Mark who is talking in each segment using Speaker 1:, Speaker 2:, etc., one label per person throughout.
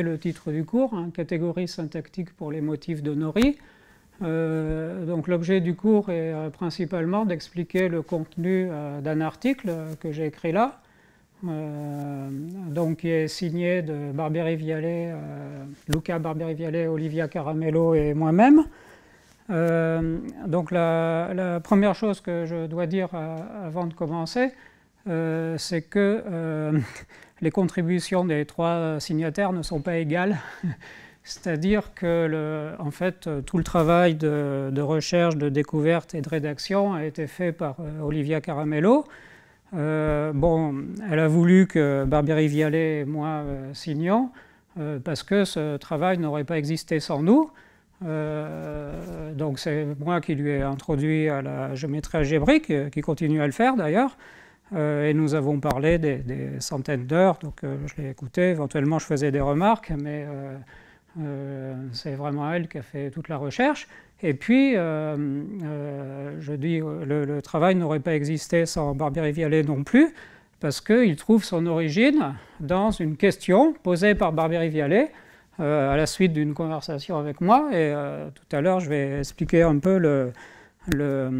Speaker 1: le titre du cours, hein, catégorie syntactique pour les motifs de Nori. Euh, donc l'objet du cours est euh, principalement d'expliquer le contenu euh, d'un article que j'ai écrit là, donc qui est signé de Barberi Vialet, Luca barberi Vialet, Olivia Caramello et moi-même. donc la, la, première chose que je dois dire avant de commencer, c'est que les contributions des trois euh, signataires ne sont pas égales. C'est-à-dire que en fait, euh, tout le travail de, recherche, de découverte et de rédaction a été fait par euh, Olivia Caramello. bon, elle a voulu que Barbieri Vialet et moi signions, parce que ce travail n'aurait pas existé sans nous. donc c'est moi qui lui ai introduit à la géométrie algébrique, qui continue à le faire d'ailleurs. Euh, et nous avons parlé des, centaines d'heures, donc euh, je l'ai écouté. éventuellement je faisais des remarques, mais euh, c'est vraiment elle qui a fait toute la recherche. Et puis, je dis, le, le travail n'aurait pas existé sans Barbieri Vialet non plus, parce qu'il trouve son origine dans une question posée par Barbieri Vialet, à la suite d'une conversation avec moi. Et tout à l'heure, je vais expliquer un peu le, le,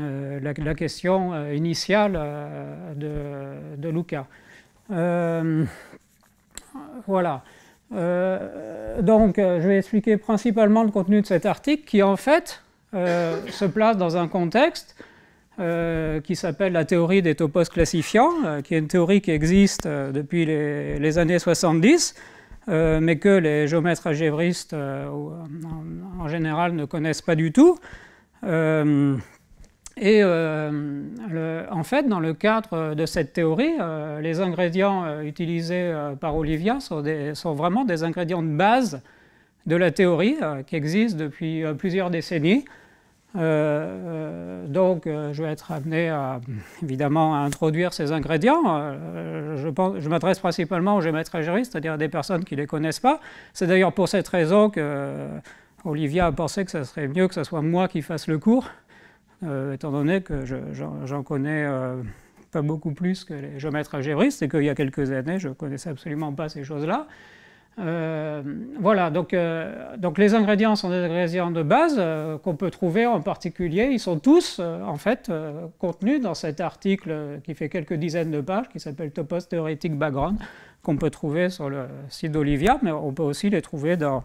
Speaker 1: euh, la, question euh, initiale euh, de, de Lucas. voilà. donc, je vais expliquer principalement le contenu de cet article qui, en fait, se place dans un contexte qui s'appelle la théorie des topos classifiants, qui est une théorie qui existe depuis les, années 70, mais que les géomètres algébristes, en, général, ne connaissent pas du tout. Euh, et euh, en fait, dans le cadre de cette théorie, euh, les ingrédients utilisés par Olivia sont, sont, vraiment des ingrédients de base de la théorie qui existe depuis plusieurs décennies. donc, je vais être amené à, évidemment à introduire ces ingrédients. je, je m'adresse principalement aux géométragiristes, c'est-à-dire à des personnes qui ne les connaissent pas. C'est d'ailleurs pour cette raison que Olivia a pensé que ça serait mieux que ce soit moi qui fasse le cours, euh, étant donné que j'en connais euh, pas beaucoup plus que les géomètres algébristes, et qu'il y a quelques années, je ne connaissais absolument pas ces choses-là. Euh, voilà, donc, donc, les ingrédients sont des ingrédients de base qu'on peut trouver en particulier. Ils sont tous, en fait, contenus dans cet article qui fait quelques dizaines de pages, qui s'appelle Topos Theoretic Background, qu'on peut trouver sur le site d'Olivia, mais on peut aussi les trouver dans,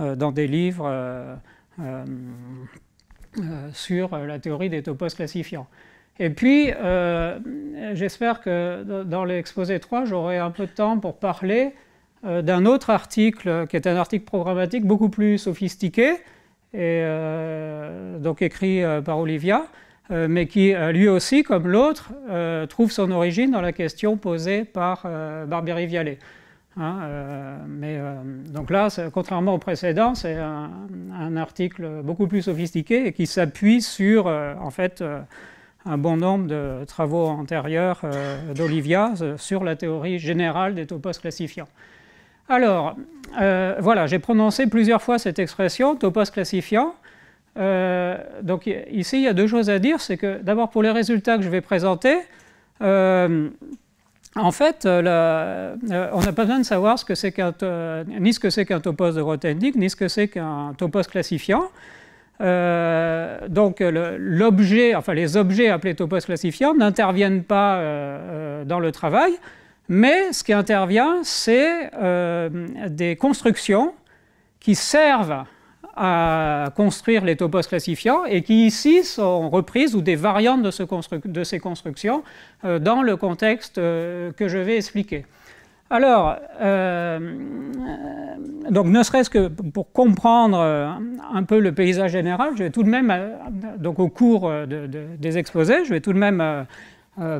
Speaker 1: euh, dans des livres euh, euh, sur la théorie des topos classifiants. Et puis, j'espère que dans l'exposé 3, j'aurai un peu de temps pour parler d'un autre article, qui est un article programmatique beaucoup plus sophistiqué, et donc écrit par Olivia, mais qui lui aussi, comme l'autre, trouve son origine dans la question posée par Barbieri-Vialet. Hein, euh, mais euh, donc là, contrairement au précédent, c'est un, article beaucoup plus sophistiqué et qui s'appuie sur euh, en fait un bon nombre de travaux antérieurs d'Olivia sur la théorie générale des topos classifiants. Alors, voilà, j'ai prononcé plusieurs fois cette expression topos classifiant. donc ici, il y a deux choses à dire. C'est que d'abord, pour les résultats que je vais présenter, en fait, euh, euh, on n'a pas besoin de savoir ni ce que c'est qu'un topos de Grothendieck, ni ce que c'est qu'un topos classifiant. Euh, donc les objets appelés topos classifiants n'interviennent pas dans le travail, mais ce qui intervient, c'est des constructions qui servent à construire les topos classifiants et qui ici sont reprises ou des variantes de, ces constructions euh, dans le contexte euh, que je vais expliquer. Alors, euh, donc ne serait-ce que pour comprendre un peu le paysage général, je vais tout de même, donc au cours des exposés, je vais tout de même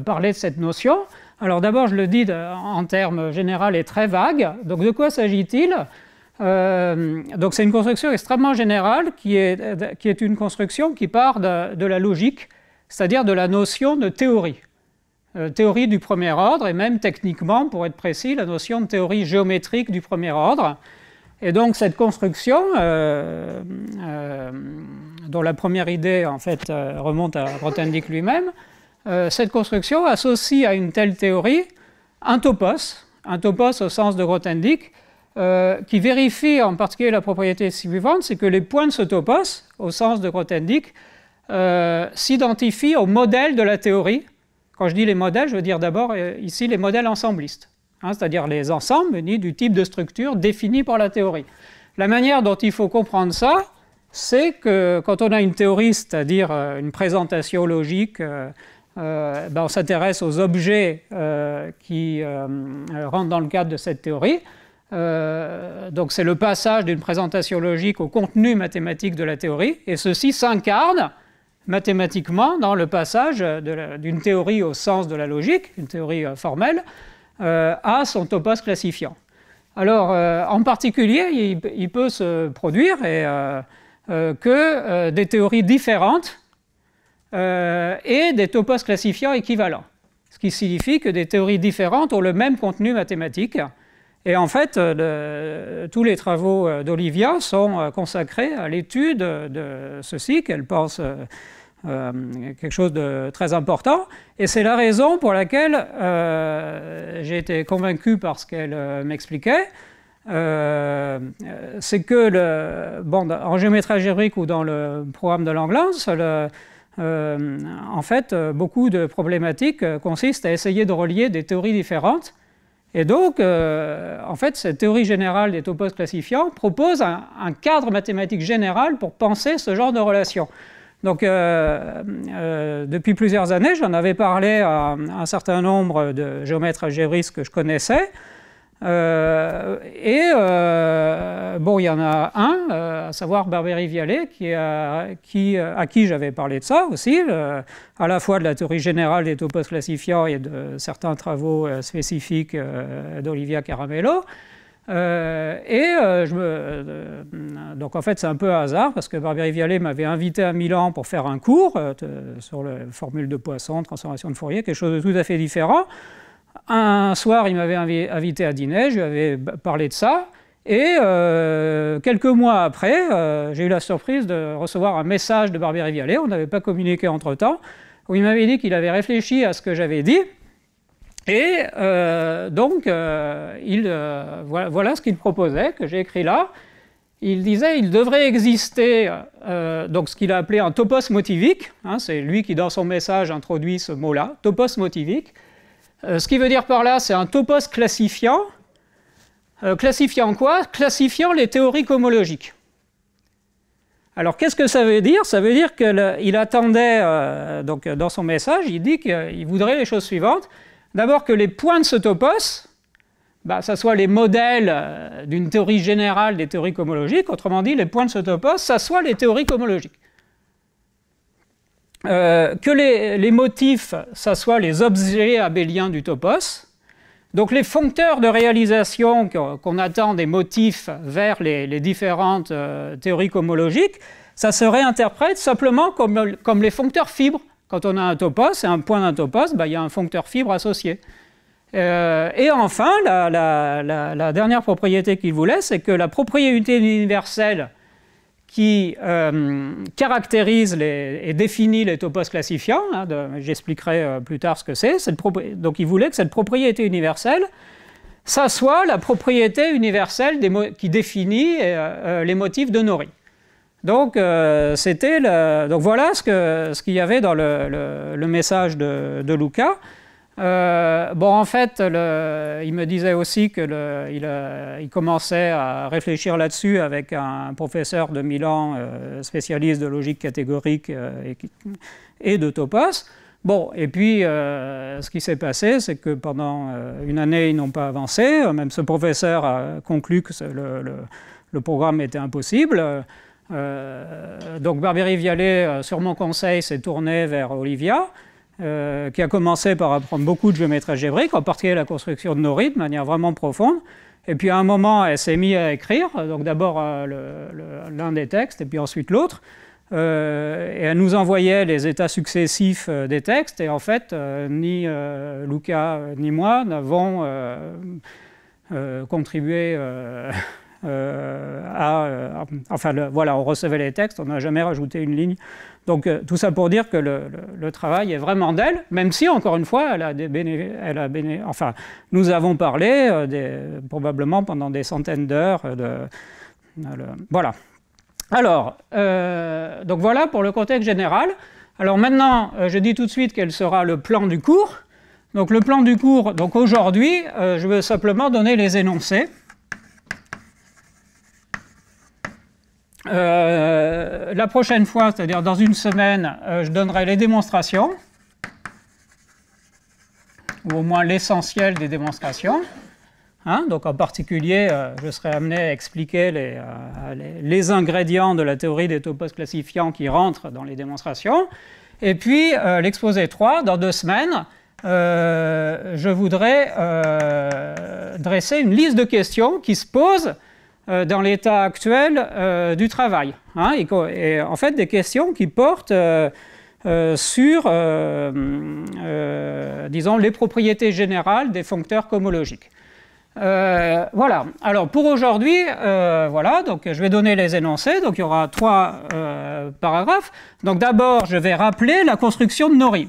Speaker 1: parler de cette notion. Alors d'abord, je le dis en termes généraux et très vagues. Donc de quoi s'agit-il euh, donc c'est une construction extrêmement générale qui est, qui est une construction qui part de, la logique, c'est-à-dire de la notion de théorie. Euh, théorie du premier ordre et même techniquement, pour être précis, la notion de théorie géométrique du premier ordre. Et donc cette construction, euh, dont la première idée en fait remonte à Grothendieck lui-même, cette construction associe à une telle théorie un topos, un topos au sens de Grothendieck, euh, qui vérifie en particulier la propriété suivante, c'est que les points de ce topos, au sens de Grothendieck, euh, s'identifient au modèle de la théorie. Quand je dis les modèles, je veux dire d'abord euh, ici les modèles ensemblistes, hein, c'est-à-dire les ensembles ni du type de structure défini par la théorie. La manière dont il faut comprendre ça, c'est que quand on a une théorie, c'est-à-dire une présentation logique, ben, on s'intéresse aux objets qui rentrent dans le cadre de cette théorie. Euh, donc c'est le passage d'une présentation logique au contenu mathématique de la théorie, et ceci s'incarne mathématiquement dans le passage d'une théorie au sens de la logique, une théorie euh, formelle, euh, à son topos classifiant. Alors en particulier, il, peut se produire que des théories différentes aient des topos classifiants équivalents, ce qui signifie que des théories différentes ont le même contenu mathématique. Et en fait, euh, tous les travaux euh, d'Olivia sont euh, consacrés à l'étude de ceci qu'elle pense quelque chose de très important. Et c'est la raison pour laquelle j'ai été convaincu par ce qu'elle m'expliquait. c'est que le, bon, en géométrie algébrique ou dans le programme de l'anglais, en fait, beaucoup de problématiques consistent à essayer de relier des théories différentes et donc, euh, en fait, cette théorie générale des topos classifiants propose un, cadre mathématique général pour penser ce genre de relation. Donc, euh, euh, depuis plusieurs années, j'en avais parlé à un, à un certain nombre de géomètres algébristes que je connaissais. Euh, et euh, bon, il y en a un, euh, à savoir Barberi-Viallet, à qui j'avais parlé de ça aussi, à la fois de la théorie générale des topos classifiants et de certains travaux spécifiques d'Olivia Caramello. et donc en fait c'est un peu hasard parce que Barberi-Viallet m'avait invité à Milan pour faire un cours sur la formule de Poisson, transformation de Fourier, quelque chose de tout à fait différent. Un soir, il m'avait invité à dîner, je lui avais parlé de ça, et euh, quelques mois après, euh, j'ai eu la surprise de recevoir un message de Barbier Vialet, on n'avait pas communiqué entre-temps, où il m'avait dit qu'il avait réfléchi à ce que j'avais dit, et euh, donc voilà, ce qu'il proposait, que j'ai écrit là. Il disait qu'il devrait exister donc ce qu'il a appelé un topos motivique, hein, c'est lui qui dans son message introduit ce mot-là, topos motivique, euh, ce qu'il veut dire par là, c'est un topos classifiant. Euh, classifiant quoi Classifiant les théories homologiques. Alors qu'est-ce que ça veut dire Ça veut dire qu'il attendait, euh, donc dans son message, il dit qu'il voudrait les choses suivantes. D'abord que les points de ce topos, bah, ça soit les modèles d'une théorie générale des théories homologiques, autrement dit les points de ce topos, ça soit les théories homologiques. Euh, que les, motifs, ça soit les objets abéliens du topos, donc les foncteurs de réalisation qu'on attend des motifs vers les, différentes euh, théories homologiques, ça se réinterprète simplement comme, les foncteurs fibres. Quand on a un topos et un point d'un topos, bah, il y a un foncteur fibre associé. Euh, et enfin, la dernière propriété qu'il voulait, c'est que la propriété universelle qui euh, caractérise et définit les topos classifiants. Hein, j'expliquerai euh, plus tard ce que c'est. Donc il voulait que cette propriété universelle, ça soit la propriété universelle qui définit euh, les motifs de Nori. Donc, c'était donc voilà ce qu'il y avait dans le, message de, de Luca. Euh, bon, en fait, il me disait aussi qu'il euh, commençait à réfléchir là-dessus avec un professeur de Milan, euh, spécialiste de logique catégorique et, de topos. Bon, et puis, ce qui s'est passé, c'est que pendant une année, ils n'ont pas avancé. Même ce professeur a conclu que le, programme était impossible. donc, Barbieri Vialet, sur mon conseil, s'est tourné vers Olivia. Euh, qui a commencé par apprendre beaucoup de géométrie algébrique, en particulier la construction de nos rythmes de manière vraiment profonde. Et puis à un moment, elle s'est mise à écrire, donc d'abord euh, l'un des textes et puis ensuite l'autre. Euh, et elle nous envoyait les états successifs des textes. Et en fait, ni Luca ni moi n'avons contribué. Euh, euh, enfin, voilà, on recevait les textes, on n'a jamais rajouté une ligne. Donc euh, tout ça pour dire que le, travail est vraiment d'elle, même si, encore une fois, elle a elle a enfin, nous avons parlé probablement pendant des centaines d'heures de... voilà. Alors, donc voilà pour le contexte général. Alors maintenant, je dis tout de suite quel sera le plan du cours. Donc le plan du cours, donc aujourd'hui, je veux simplement donner les énoncés. Euh, la prochaine fois, c'est-à-dire dans une semaine, euh, je donnerai les démonstrations, ou au moins l'essentiel des démonstrations. Hein. donc en particulier, euh, je serai amené à expliquer les, les, ingrédients de la théorie des topos classifiants qui rentrent dans les démonstrations. Et puis l'exposé 3, dans deux semaines, je voudrais dresser une liste de questions qui se posent euh, dans l'état actuel euh, du travail. Hein. et, en fait, des questions qui portent euh, sur, disons, les propriétés générales des foncteurs comologiques. voilà. Alors pour aujourd'hui, voilà. Donc je vais donner les énoncés. Donc il y aura trois paragraphes. Donc d'abord, je vais rappeler la construction de Nori.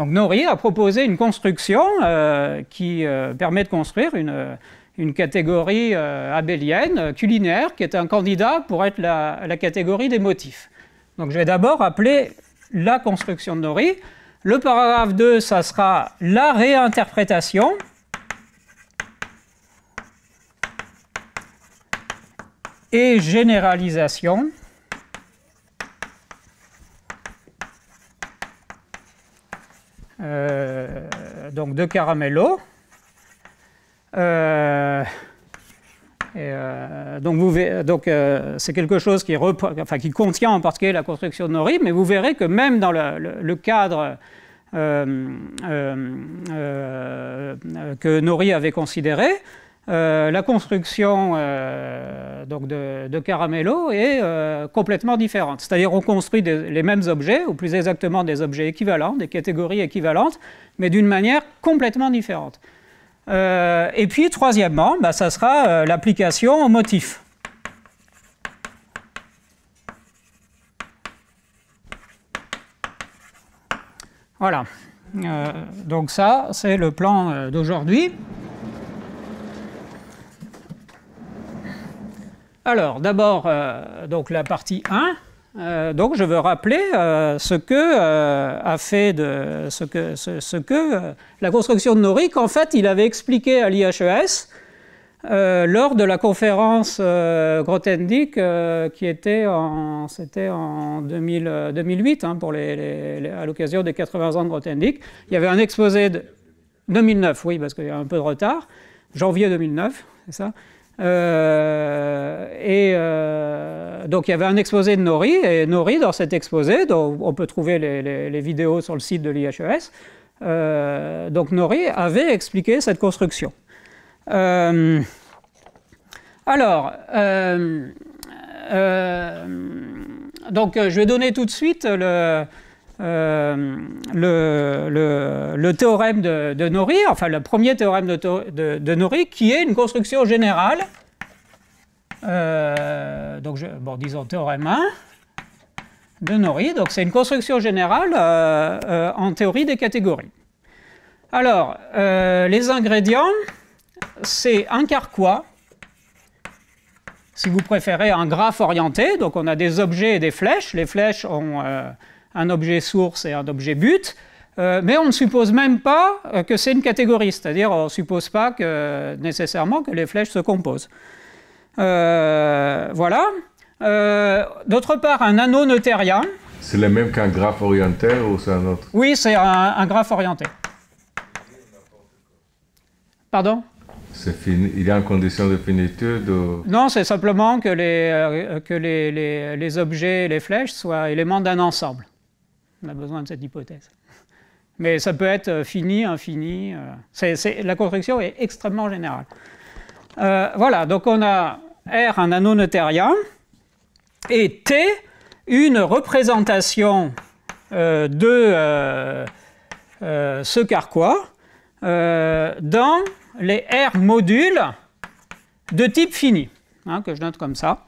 Speaker 1: Donc Nori a proposé une construction euh, qui euh, permet de construire une, catégorie euh, abélienne culinaire qui est un candidat pour être la, la catégorie des motifs. Donc je vais d'abord appeler la construction de Nori. Le paragraphe 2, ça sera la réinterprétation. et généralisation. Euh, donc de Caramello. Euh, euh, donc, vous donc c'est quelque chose qui, enfin, qui, contient en particulier la construction de Nori, mais vous verrez que même dans le cadre que Nori avait considéré, euh, la construction euh, de, de, Caramello est euh, complètement différente. C'est-à-dire on construit les mêmes objets, ou plus exactement des objets équivalents, des catégories équivalentes, mais d'une manière complètement différente. et puis troisièmement, bah, ça sera l'application au motif. Voilà. donc ça, c'est le plan d'aujourd'hui. Alors, d'abord, euh, donc la partie 1. Euh, donc, je veux rappeler euh, ce que a fait ce que, ce, que la construction de Norik En fait, il avait expliqué à l'IHES lors de la conférence Grothendieck qui était en, c'était en 2008 hein, pour les, à l'occasion des 80 ans de Grothendieck. Il y avait un exposé de 2009, oui, parce qu'il y a un peu de retard, janvier 2009, c'est ça. Euh, et euh, donc il y avait un exposé de Nori, et Nori, dans cet exposé, on peut trouver les, les vidéos sur le site de l'IHES, euh, donc Nori avait expliqué cette construction. alors, donc je vais donner tout de suite le... Euh, le, théorème de, de, Nori, enfin le premier théorème de, de, Nori, qui est une construction générale. Euh, donc, bon, disons théorème 1 de Nori. Donc, c'est une construction générale euh, en théorie des catégories. Alors, les ingrédients, c'est un carquois, si vous préférez un graphe orienté. Donc, on a des objets et des flèches. Les flèches ont un objet source et un objet but, euh, mais on ne suppose même pas euh, que c'est une catégorie, c'est-à-dire on ne suppose pas que, nécessairement que les flèches se composent. Euh, voilà. D'autre part, un anneau noethérien.
Speaker 2: C'est le même qu'un graphe orienté ou c'est un autre
Speaker 1: Oui, c'est un, graphe orienté. Pardon
Speaker 2: Il est en condition de finitude
Speaker 1: Non, c'est simplement que, les, que les, objets, les flèches soient éléments d'un ensemble. On a besoin de cette hypothèse. Mais ça peut être euh, fini, infini. Euh, la construction est extrêmement générale. Euh, voilà, donc on a R, un anneau noethérien, et T, une représentation de ce carquois dans les R modules de type fini, hein, que je note comme ça.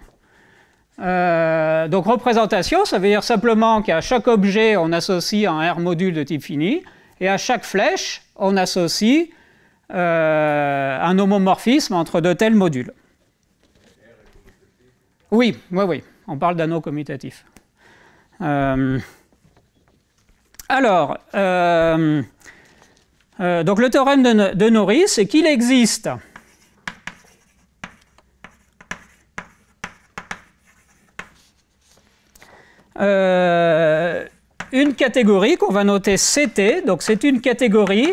Speaker 1: Euh, donc représentation, ça veut dire simplement qu'à chaque objet, on associe un R module de type fini, et à chaque flèche, on associe euh, un homomorphisme entre deux tels modules. Oui, oui, oui, on parle d'anneau commutatif. Euh, alors, donc le théorème de, de Norris, c'est qu'il existe Euh, une catégorie qu'on va noter CT, donc c'est une catégorie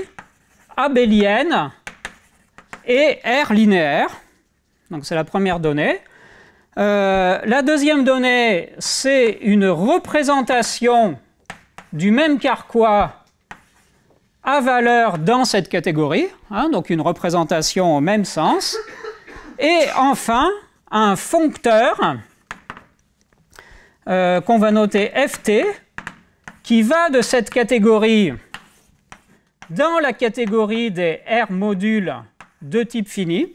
Speaker 1: abélienne et R linéaire. Donc c'est la première donnée. Euh, la deuxième donnée, c'est une représentation du même carquois à valeur dans cette catégorie, hein, donc une représentation au même sens. Et enfin, un foncteur euh, qu'on va noter ft, qui va de cette catégorie dans la catégorie des R modules de type fini.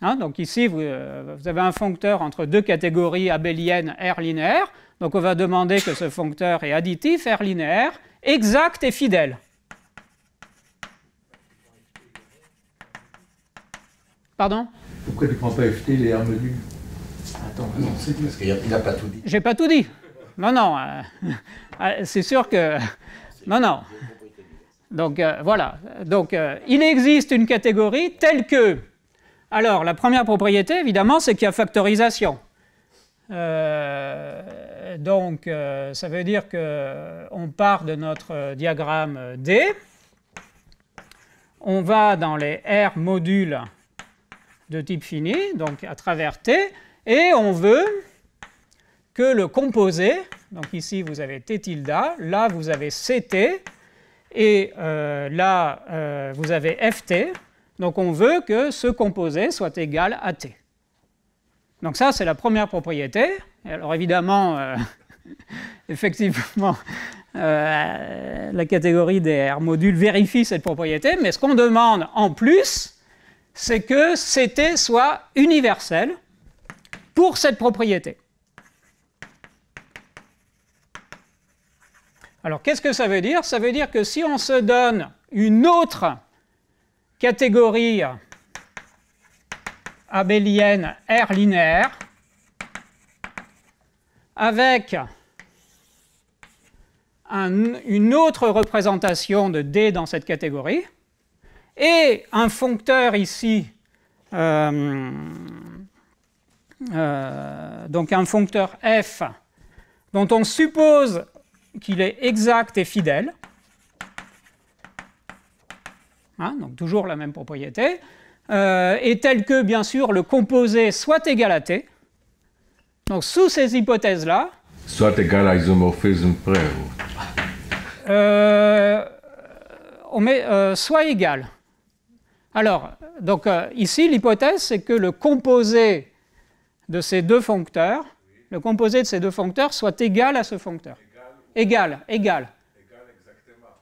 Speaker 1: Hein, donc ici, euh, vous, avez un foncteur entre deux catégories abéliennes R linéaires. Donc on va demander que ce foncteur est additif, R linéaire, exact et fidèle. Pardon
Speaker 2: Pourquoi tu ne prends pas FT, les R modules Attends, non, c'est parce qu'il n'a pas tout dit.
Speaker 1: J'ai pas tout dit. Non, non. Euh, euh, c'est sûr que. Non, non. Donc euh, voilà. Donc il existe une catégorie telle que. Alors la première propriété, évidemment, c'est qu'il y a factorisation. donc ça veut dire que on part de notre diagramme D. On va dans les R modules de type fini, donc à travers T. Et on veut que le composé, donc ici vous avez T tilde, là vous avez CT, et euh, là euh, vous avez FT, donc on veut que ce composé soit égal à T. Donc ça c'est la première propriété. Alors évidemment, euh, effectivement, la catégorie des R modules vérifie cette propriété, mais ce qu'on demande en plus, c'est que CT soit universel, pour cette propriété. Alors qu'est-ce que ça veut dire Ça veut dire que si on se donne une autre catégorie abélienne R linéaire avec une autre représentation de D dans cette catégorie et un foncteur ici euh, euh, donc un foncteur f dont on suppose qu'il est exact et fidèle. Hein, donc toujours la même propriété, euh, et tel que, bien sûr, le composé soit égal à t. Donc sous ces hypothèses-là...
Speaker 2: Soit égal à isomorphisme près.
Speaker 1: Euh, on met soit égal. Alors, donc ici, l'hypothèse, c'est que le composé de ces deux foncteurs, le composé de ces deux foncteurs, soit égal à ce foncteur. Égal, égal.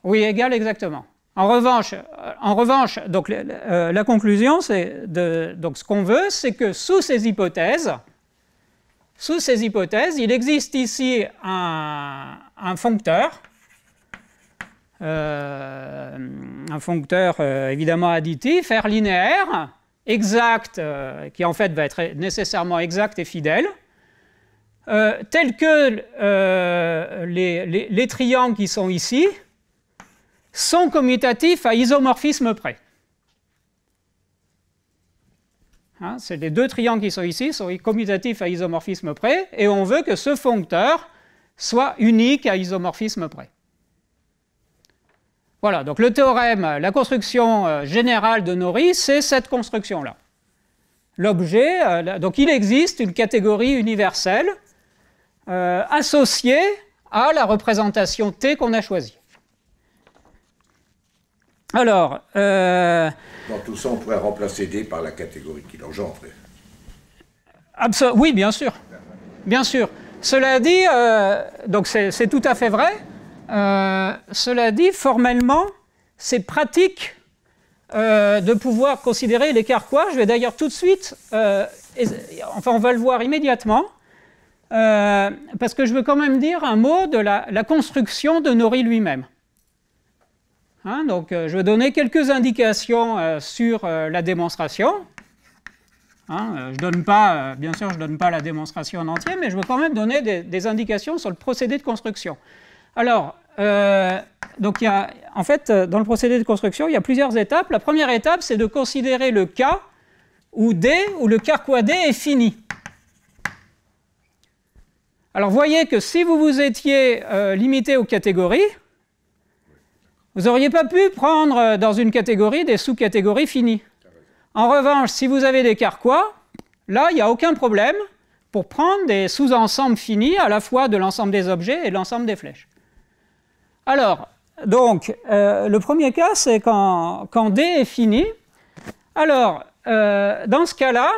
Speaker 1: Oui, égal exactement. En revanche, euh, en revanche donc, euh, la conclusion, c'est donc ce qu'on veut, c'est que sous ces hypothèses, sous ces hypothèses, il existe ici un, foncteur, un foncteur euh, évidemment additif, R linéaire, exact, euh, qui en fait va être nécessairement exact et fidèle, euh, tel que euh, les, triangles qui sont ici sont commutatifs à isomorphisme près. Hein, c'est les deux triangles qui sont ici sont commutatifs à isomorphisme près, et on veut que ce foncteur soit unique à isomorphisme près. Voilà, donc le théorème, euh, la construction euh, générale de Nori, c'est cette construction-là. L'objet, euh, donc il existe une catégorie universelle associée à la représentation T qu'on a choisie. Alors. Dans
Speaker 2: tout ça, on pourrait remplacer D par la catégorie qui l'engendre.
Speaker 1: Oui, bien sûr. Bien sûr. Cela dit, donc c'est tout à fait vrai. Euh, cela dit, formellement, c'est pratique euh, de pouvoir considérer l'écart quoi. Je vais d'ailleurs tout de suite, euh, enfin on va le voir immédiatement, parce que je veux quand même dire un mot de la, construction de Nori lui-même. Hein, donc je vais donner quelques indications sur la démonstration. Hein, je donne pas, bien sûr, je ne donne pas la démonstration en entier, mais je veux quand même donner des, indications sur le procédé de construction. Alors, euh, donc il y a, en fait, euh, dans le procédé de construction, il y a plusieurs étapes. La première étape, c'est de considérer le cas où D, où le carquois D est fini. Alors voyez que si vous vous étiez euh, limité aux catégories, vous n'auriez pas pu prendre dans une catégorie des sous-catégories finies. En revanche, si vous avez des carquois, là, il n'y a aucun problème pour prendre des sous-ensembles finis à la fois de l'ensemble des objets et de l'ensemble des flèches. Alors, donc, euh, le premier cas, c'est quand, D est fini. Alors, euh, dans ce cas-là,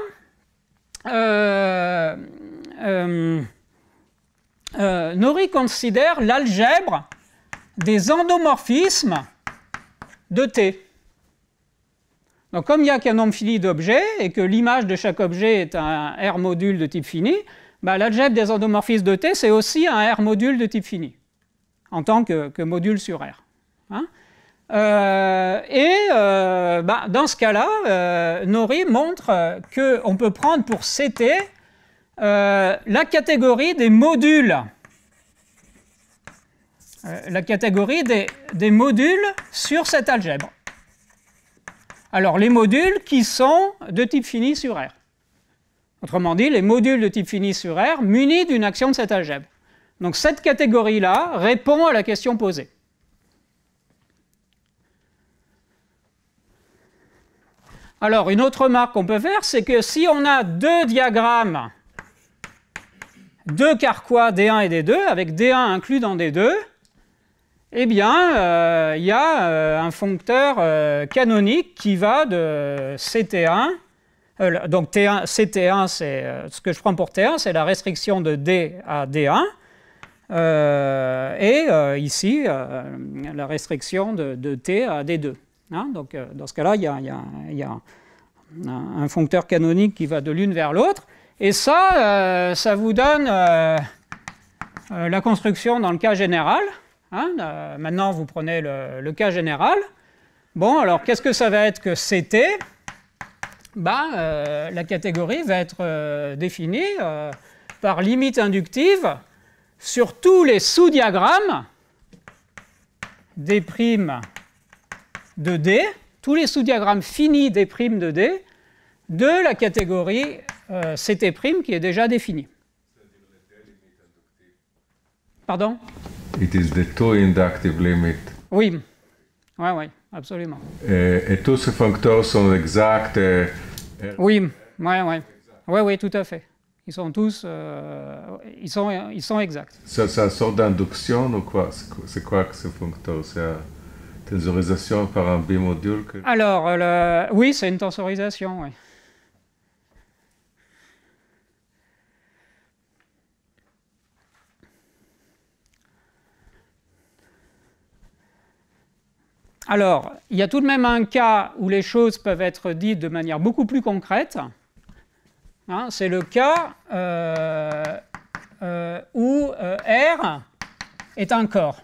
Speaker 1: euh, Nori considère l'algèbre des endomorphismes de T. Donc, comme il n'y a qu'un nombre fini d'objets et que l'image de chaque objet est un R module de type fini, bah, l'algèbre des endomorphismes de T, c'est aussi un R module de type fini en tant que, module sur R. Hein. Euh, et euh, bah, dans ce cas-là, euh, Nori montre qu'on peut prendre pour CT la catégorie des modules. la catégorie des, des, modules sur cette algèbre. Alors les modules qui sont de type fini sur R. Autrement dit, les modules de type fini sur R munis d'une action de cette algèbre. Donc cette catégorie-là répond à la question posée. Alors une autre remarque qu'on peut faire, c'est que si on a deux diagrammes, deux carquois D1 et D2, avec D1 inclus dans D2, eh bien, euh, il y a euh, un foncteur euh, canonique qui va de CT1, donc T1, CT1, c'est ce que je prends pour T1, c'est la restriction de D à D1, euh, et euh, ici, euh, la restriction de, t à d2. Hein. Donc, dans ce cas-là, il y a, un, foncteur canonique qui va de l'une vers l'autre. Et ça, ça vous donne la construction dans le cas général. Hein. maintenant, vous prenez le, cas général. Bon, alors qu'est-ce que ça va être que CT ben, bah, La catégorie va être définie par limite inductive sur tous les sous-diagrammes des primes de D, tous les sous-diagrammes finis des primes de D, de la catégorie euh, CT' qui est déjà définie. Pardon
Speaker 2: It is the inductive limit.
Speaker 1: Oui, oui, oui, absolument. Euh,
Speaker 2: et, tous ces foncteurs sont exacts. Euh,
Speaker 1: oui, oui, oui. Oui, oui, tout à fait. Ils sont tous, euh, ils, sont, ils sont exacts. C'est un
Speaker 2: sort d'induction ou quoi C'est quoi que ce functor C'est une tensorisation par un bimodule
Speaker 1: Alors, euh, oui, c'est une tensorisation, oui. Alors, il y a tout de même un cas où les choses peuvent être dites de manière beaucoup plus concrète. Hein, c'est le cas euh, euh, où euh, R est un corps.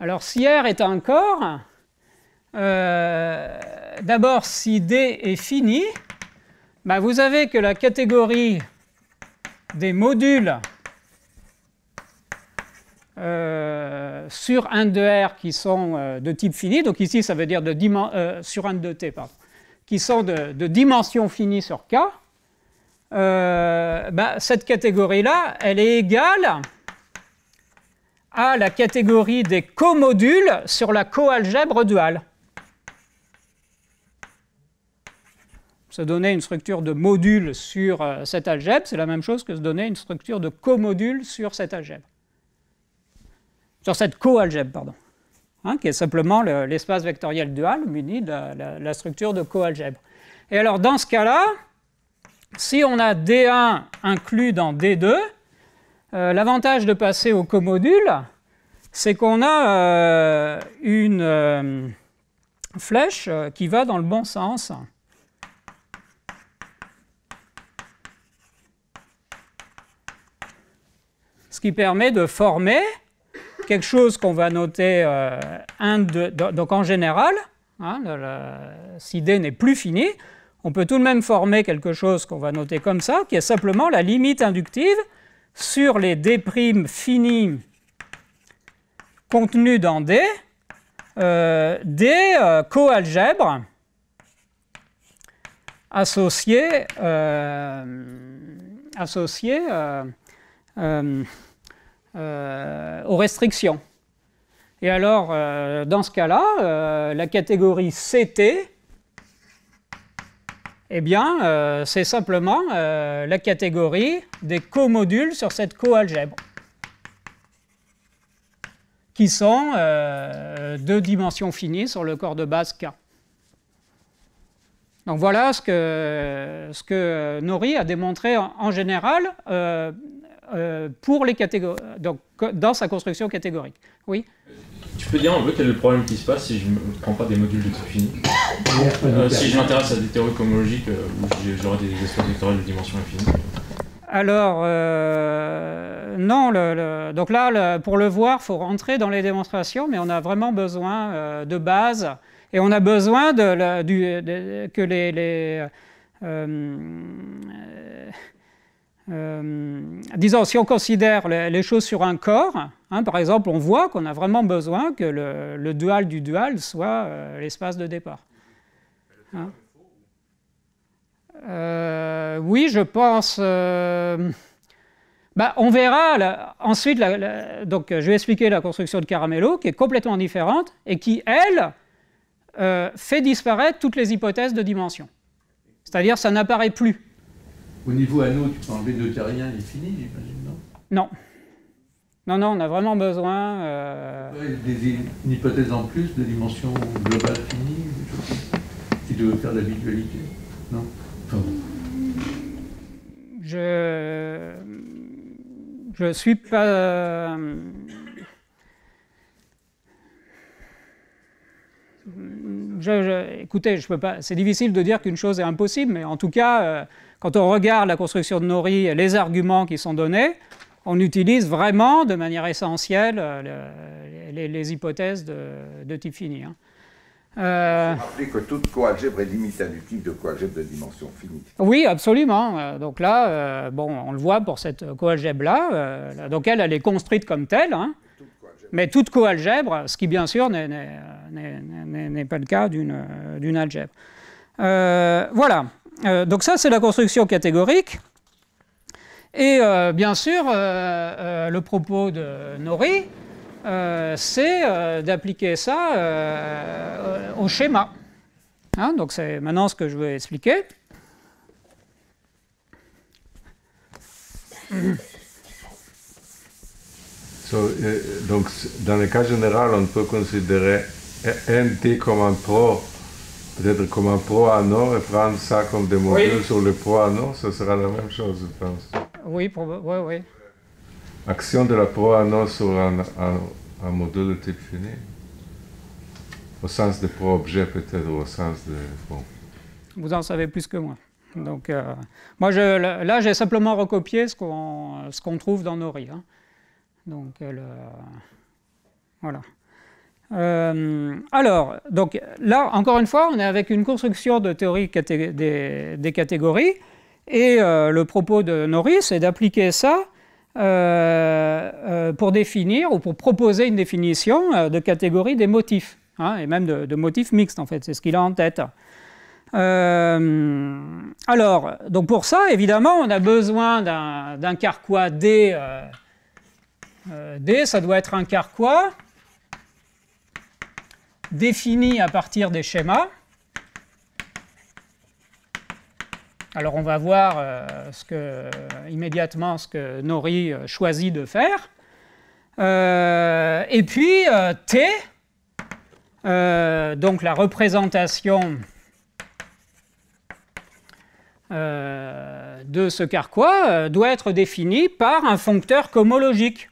Speaker 1: Alors si R est un corps, d'abord si D est fini, bah, vous avez que la catégorie des modules sur 1 de R qui sont de type fini. Donc ici, ça veut dire de sur 1 de T. Pardon qui sont de, dimension finie sur K, euh, ben, cette catégorie-là, elle est égale à la catégorie des comodules sur la coalgèbre duale. Se donner une structure de module sur euh, cette algèbre, c'est la même chose que se donner une structure de comodule sur cette algèbre. Sur cette coalgèbre, pardon. Hein, qui est simplement l'espace vectoriel dual muni de la, structure de coalgèbre. Et alors dans ce cas-là, si on a D1 inclus dans D2, euh, l'avantage de passer au comodule, c'est qu'on a euh, une euh, flèche qui va dans le bon sens. Ce qui permet de former quelque chose qu'on va noter 1, euh, un donc en général, hein, si D n'est plus fini, on peut tout de même former quelque chose qu'on va noter comme ça, qui est simplement la limite inductive sur les D' finis contenus dans D, des euh, euh coalgèbres associés, euh, associés euh, aux restrictions. Et alors, euh, dans ce cas-là, euh, la catégorie CT, eh bien, c'est simplement la catégorie des comodules sur cette coalgèbre, qui sont de dimension finie sur le corps de base K. Donc voilà ce que, ce que Nori a démontré en, en général. Euh, pour les catégories, donc dans sa construction catégorique. Oui Tu peux dire un peu quel est le problème qui se passe si je ne prends pas des modules de type fini euh, Si je m'intéresse à des théories cosmologiques euh, où j'aurai des espaces vectoriels de dimension infinie alors, non, le, donc là, pour le voir, il faut rentrer dans les démonstrations, mais on a vraiment besoin de base et on a besoin de, que les, euh, disons, si on considère les, choses sur un corps, hein, par exemple, on voit qu'on a vraiment besoin que le, dual du dual soit euh, l'espace de départ. Hein. Euh, oui, je pense. Bah, on verra ensuite. donc, je vais expliquer la construction de Caramelo, qui est complètement différente et qui, elle, fait disparaître toutes les hypothèses de dimension. C'est-à-dire, ça n'apparaît plus.
Speaker 2: Au niveau anneau, tu peux enlever le terriens, il est fini,
Speaker 1: j'imagine, non Non. Non, non, on a vraiment besoin. Euh,
Speaker 2: une hypothèse en plus de dimension globale finie, qui doit faire de non
Speaker 1: enfin, Je. Je suis pas. Euh, je, je... écoutez, je peux pas. C'est difficile de dire qu'une chose est impossible, mais en tout cas, euh, quand on regarde la construction de Nori et les arguments qui sont donnés, on utilise vraiment de manière essentielle euh, les, hypothèses de, type fini. Hein. Euh...
Speaker 2: que toute coalgèbre est du type de coalgèbre de dimension finie.
Speaker 1: Oui, absolument. Euh, donc là, euh, bon, on le voit pour cette coalgèbre-là. donc elle, elle est construite comme telle. Hein. mais toute coalgèbre, ce qui bien sûr n'est pas le cas d'une algèbre. voilà. Euh, donc ça, c'est la construction catégorique. Et euh, bien sûr, euh, le propos de Nori, c'est d'appliquer ça au schéma. Hein, donc c'est maintenant ce que je vais expliquer.
Speaker 2: donc, dans le cas général, on peut considérer NT comme un pro peut-être comme un pro-anneau et prendre ça comme des modules sur le pro-anneau, ce sera la même chose, je pense.
Speaker 1: Oui, oui, oui.
Speaker 2: Action de la pro-anneau sur un, module de type fini Au sens de pro-objet, peut-être, ou au sens de. Bon.
Speaker 1: Vous en savez plus que moi. Donc, euh, moi, là, j'ai simplement recopié ce qu'on trouve dans nos Hein. Donc, le, voilà. Euh, alors, donc là, encore une fois, on est avec une construction de théorie des, catégories. Et euh, le propos de Norris est d'appliquer ça euh, pour définir ou pour proposer une définition de catégorie des motifs, hein, et même de, motifs mixtes, en fait. C'est ce qu'il a en tête. alors, donc pour ça, évidemment, on a besoin d'un carquois D, ça doit être un carquois définie à partir des schémas. Alors on va voir euh, ce que, immédiatement ce que Nori euh, choisit de faire. Euh, et puis T, donc la représentation de ce carquois, doit être définie par un foncteur comologique.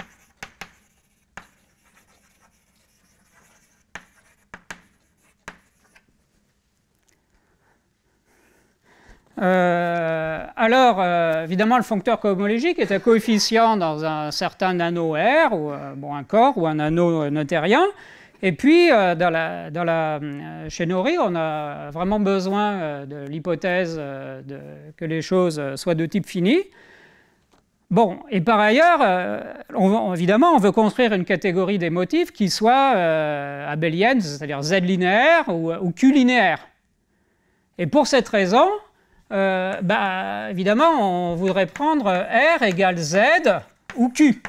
Speaker 1: Euh, alors, euh, évidemment, le foncteur cohomologique est un coefficient dans un certain anneau R, ou euh, bon, un corps, ou un anneau notérien. Et puis, dans la, dans la, chez Nori, on a vraiment besoin de l'hypothèse que les choses soient de type fini. Bon, et par ailleurs, évidemment, on veut construire une catégorie des motifs qui soit abélienne, c'est-à-dire Z linéaire ou, ou Q linéaire. Et pour cette raison, euh, bah, évidemment, on voudrait prendre R égale Z ou Q.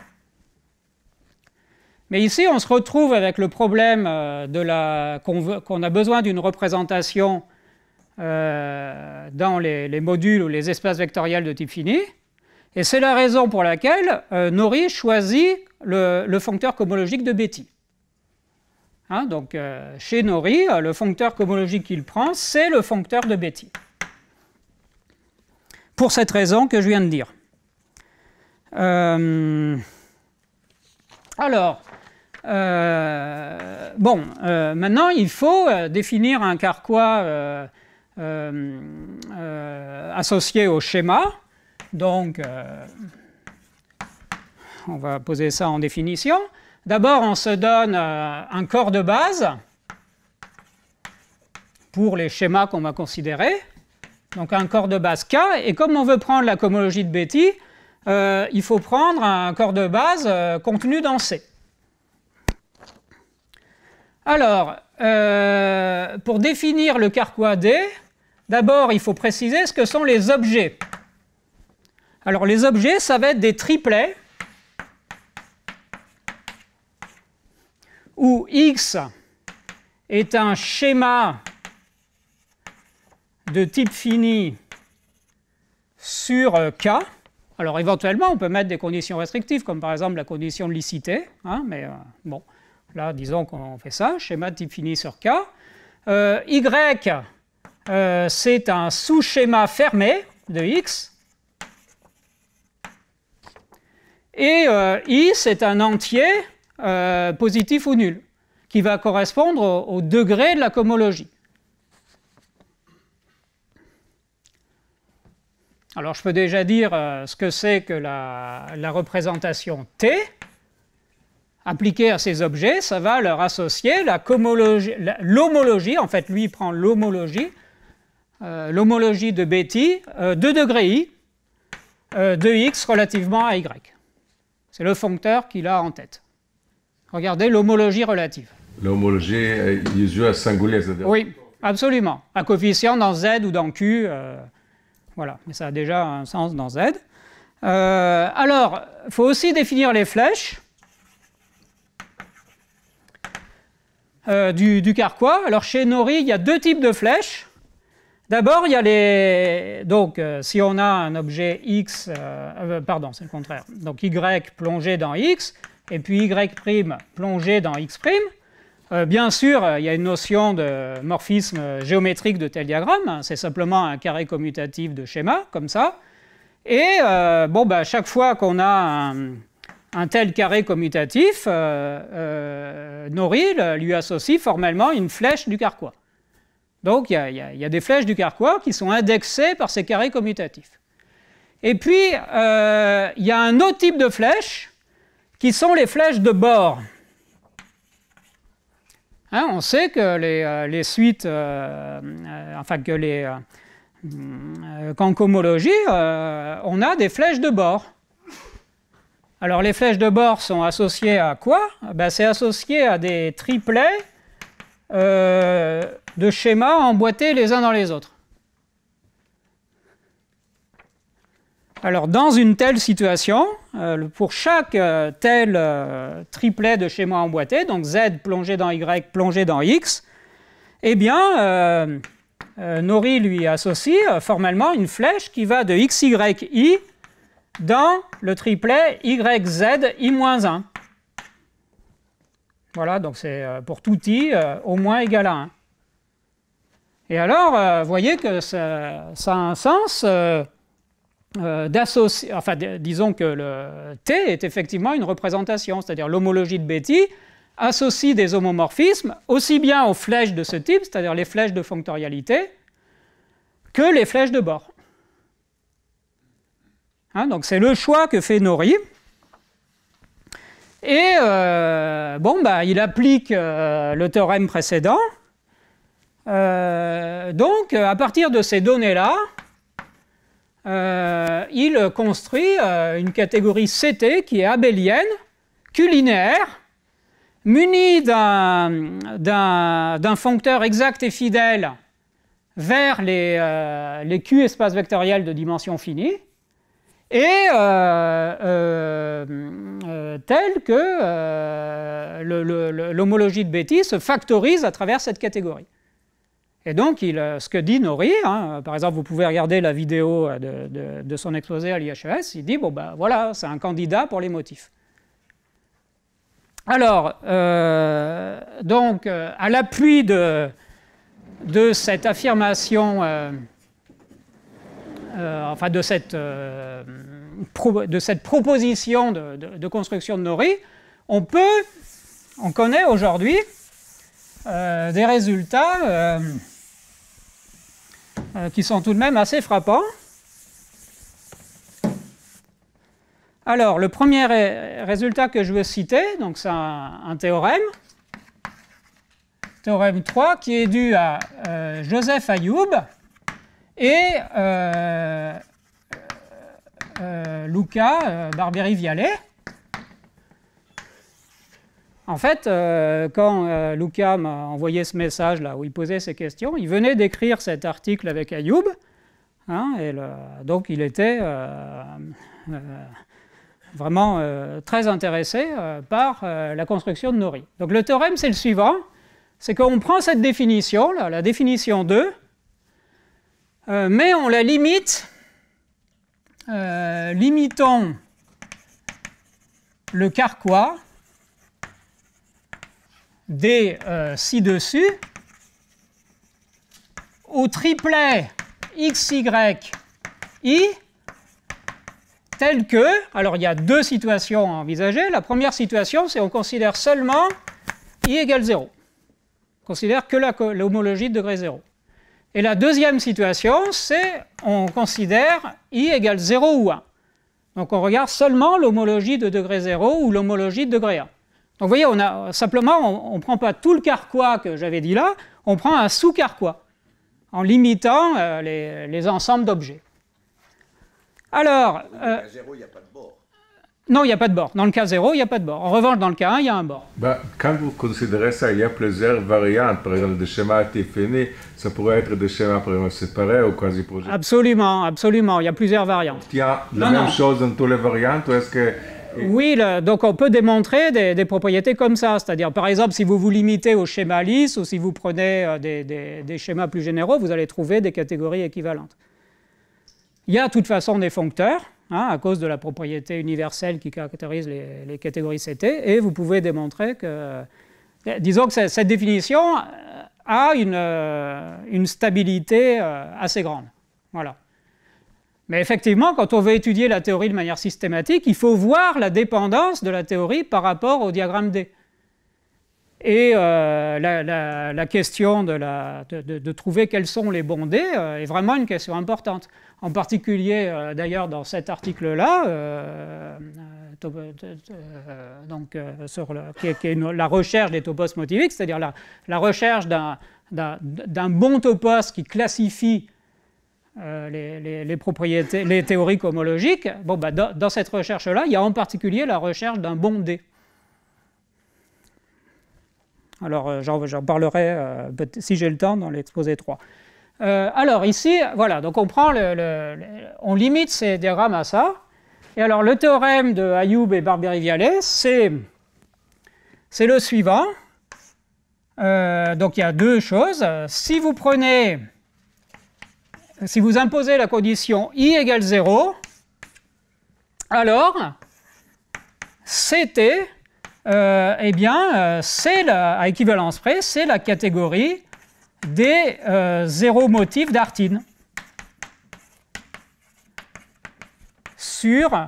Speaker 1: Mais ici, on se retrouve avec le problème euh, qu'on a besoin d'une représentation euh, dans les, modules ou les espaces vectoriels de type fini. Et c'est la raison pour laquelle Nori choisit le, foncteur cohomologique de Betti. Hein, donc, chez Nori, le foncteur cohomologique qu'il prend, c'est le foncteur de Betti pour cette raison que je viens de dire. Euh, alors, euh, bon, euh, maintenant il faut définir un carquois associé au schéma. Donc, on va poser ça en définition. D'abord, on se donne un corps de base pour les schémas qu'on va considérer donc un corps de base K. Et comme on veut prendre la cohomologie de Betty, euh, il faut prendre un corps de base euh, contenu dans C. Alors, euh, pour définir le carquois D, d'abord il faut préciser ce que sont les objets. Alors les objets, ça va être des triplets où X est un schéma de type fini sur euh, K. Alors éventuellement, on peut mettre des conditions restrictives, comme par exemple la condition de licité, hein, mais euh, bon, là, disons qu'on fait ça, schéma de type fini sur K. Euh, y, c'est un sous-schéma fermé de X. Et I, c'est un entier positif ou nul, qui va correspondre au, au degré de la cohomologie. Alors je peux déjà dire euh, ce que c'est que la, représentation T. Appliquée à ces objets, ça va leur associer l'homologie, en fait lui prend l'homologie, euh, l'homologie de Betty euh, 2 de degré i de x relativement à y. C'est le foncteur qu'il a en tête. Regardez l'homologie relative.
Speaker 2: L'homologie est à singulière, c'est-à-dire
Speaker 1: Oui, absolument. Un coefficient dans z ou dans q. Voilà, mais ça a déjà un sens dans Z. Euh, alors, il faut aussi définir les flèches euh, du, carquois. Alors, chez Nori, il y a deux types de flèches. D'abord, il y a les... Donc, euh, si on a un objet X... pardon, c'est le contraire. Donc, Y plongé dans X, et puis Y' plongé dans X', euh, bien sûr, euh, il y a une notion de morphisme géométrique de tel diagramme. Hein. C'est simplement un carré commutatif de schéma, comme ça. Et euh, bon, bah, chaque fois qu'on a un, tel carré commutatif, euh, Noril lui associe formellement une flèche du carquois. Donc il y, a des flèches du carquois qui sont indexées par ces carrés commutatifs. Et puis, il y a un autre type de flèches qui sont les flèches de bord. Hein, on sait que les, euh, suites, euh, euh, enfin que les qu'en on a des flèches de bord. Alors les flèches de bord sont associées à quoi ben, C'est associé à des triplets de schémas emboîtés les uns dans les autres. Alors, dans une telle situation, euh, pour chaque euh, tel euh, triplet de schéma emboîté, donc Z plongé dans Y plongé dans X, eh bien, Nori lui associe formellement une flèche qui va de XYI dans le triplet z I-1. Voilà, donc c'est pour tout i au moins égal à 1. Et alors, vous voyez que ça a un sens euh, disons que le T est effectivement une représentation, c'est-à-dire l'homologie de Betty associe des homomorphismes aussi bien aux flèches de ce type, c'est-à-dire les flèches de fonctorialité, que les flèches de bord. Hein, donc c'est le choix que fait Nori. Et euh, bon, bah, il applique euh, le théorème précédent. donc, à partir de ces données-là, euh, il construit euh, une catégorie CT qui est abélienne, culinaire, munie d'un foncteur exact et fidèle vers les, euh, les Q espaces vectoriels de dimension finie, et tel que l'homologie de Betti se factorise à travers cette catégorie. Et donc, euh, ce que dit Nori, hein, par exemple, vous pouvez regarder la vidéo euh, de, son exposé à l'IHES, il dit, bon ben voilà, c'est un candidat pour les motifs. Alors, euh, donc, à l'appui de, cette affirmation, enfin de cette, de cette proposition de, de, construction de Nori, on peut, on connaît aujourd'hui des résultats. Euh, qui sont tout de même assez frappants. Alors, le premier résultat que je veux citer, donc c'est un, théorème, théorème 3, qui est dû à euh, Joseph Ayoub et euh, euh Luca Barberi vialet en fait, euh, quand euh, Luca m'a envoyé ce message là où il posait ces questions, il venait d'écrire cet article avec Ayoub. Hein, et donc il était euh, vraiment très intéressé par la construction de Nori. Donc le théorème, c'est le suivant c'est qu'on prend cette définition, la définition 2, mais on la limite, limitons le carquois D euh, ci-dessus au triplet XY, I tel que, alors il y a deux situations à envisager. La première situation, c'est on considère seulement i égale 0. On considère que l'homologie de degré 0. Et la deuxième situation, c'est on considère i égale 0 ou 1. Donc on regarde seulement l'homologie de degré 0 ou l'homologie de degré 1. Donc vous voyez, on a, simplement, on ne prend pas tout le carquois que j'avais dit là, on prend un sous-carquois, en limitant euh, les, ensembles d'objets. Alors... Euh, cas
Speaker 2: 0, il n'y a pas de bord.
Speaker 1: Non, il n'y a pas de bord. Dans le cas 0, il n'y a pas de bord. En revanche, dans le cas 1, il y a un bord.
Speaker 2: Bah, quand vous considérez ça, il y a plusieurs variantes. Par exemple, des schémas définis. ça pourrait être des schémas séparés ou quasi-projets.
Speaker 1: Absolument, absolument. Il y a plusieurs variantes.
Speaker 2: Il y a la même chose dans toutes les variantes ou est-ce que
Speaker 1: oui, donc on peut démontrer des, propriétés comme ça. C'est-à-dire, par exemple, si vous vous limitez au schéma lisse ou si vous prenez euh, des, schémas plus généraux, vous allez trouver des catégories équivalentes. Il y a de toute façon des foncteurs, hein, à cause de la propriété universelle qui caractérise les, catégories CT, et vous pouvez démontrer que. Eh, disons que cette définition euh, a une, euh, une stabilité assez grande. Voilà. Mais effectivement, quand on veut étudier la théorie de manière systématique, il faut voir la dépendance de la théorie par rapport au diagramme D. Et euh, la, question de, la, de, trouver quels sont les bons D euh, est vraiment une question importante. En particulier, euh, d'ailleurs, dans cet article-là, donc, sur qui est, la recherche des topos motiviques, c'est-à-dire la, recherche d'un bon topos qui classifie euh, les, propriétés, les théories homologiques, bon, bah, dans, cette recherche-là, il y a en particulier la recherche d'un bon D. Alors, euh, j'en parlerai, euh, si j'ai le temps, dans l'exposé 3. alors, ici, voilà, donc on prend le, on limite ces diagrammes à ça. Et alors, le théorème de Ayoub et Barbieri-Vialet, c'est le suivant. donc, il y a deux choses. Si vous prenez si vous imposez la condition i égale 0, alors CT, euh, eh bien, euh, à équivalence près, c'est la catégorie des euh, zéro motifs d'Artine sur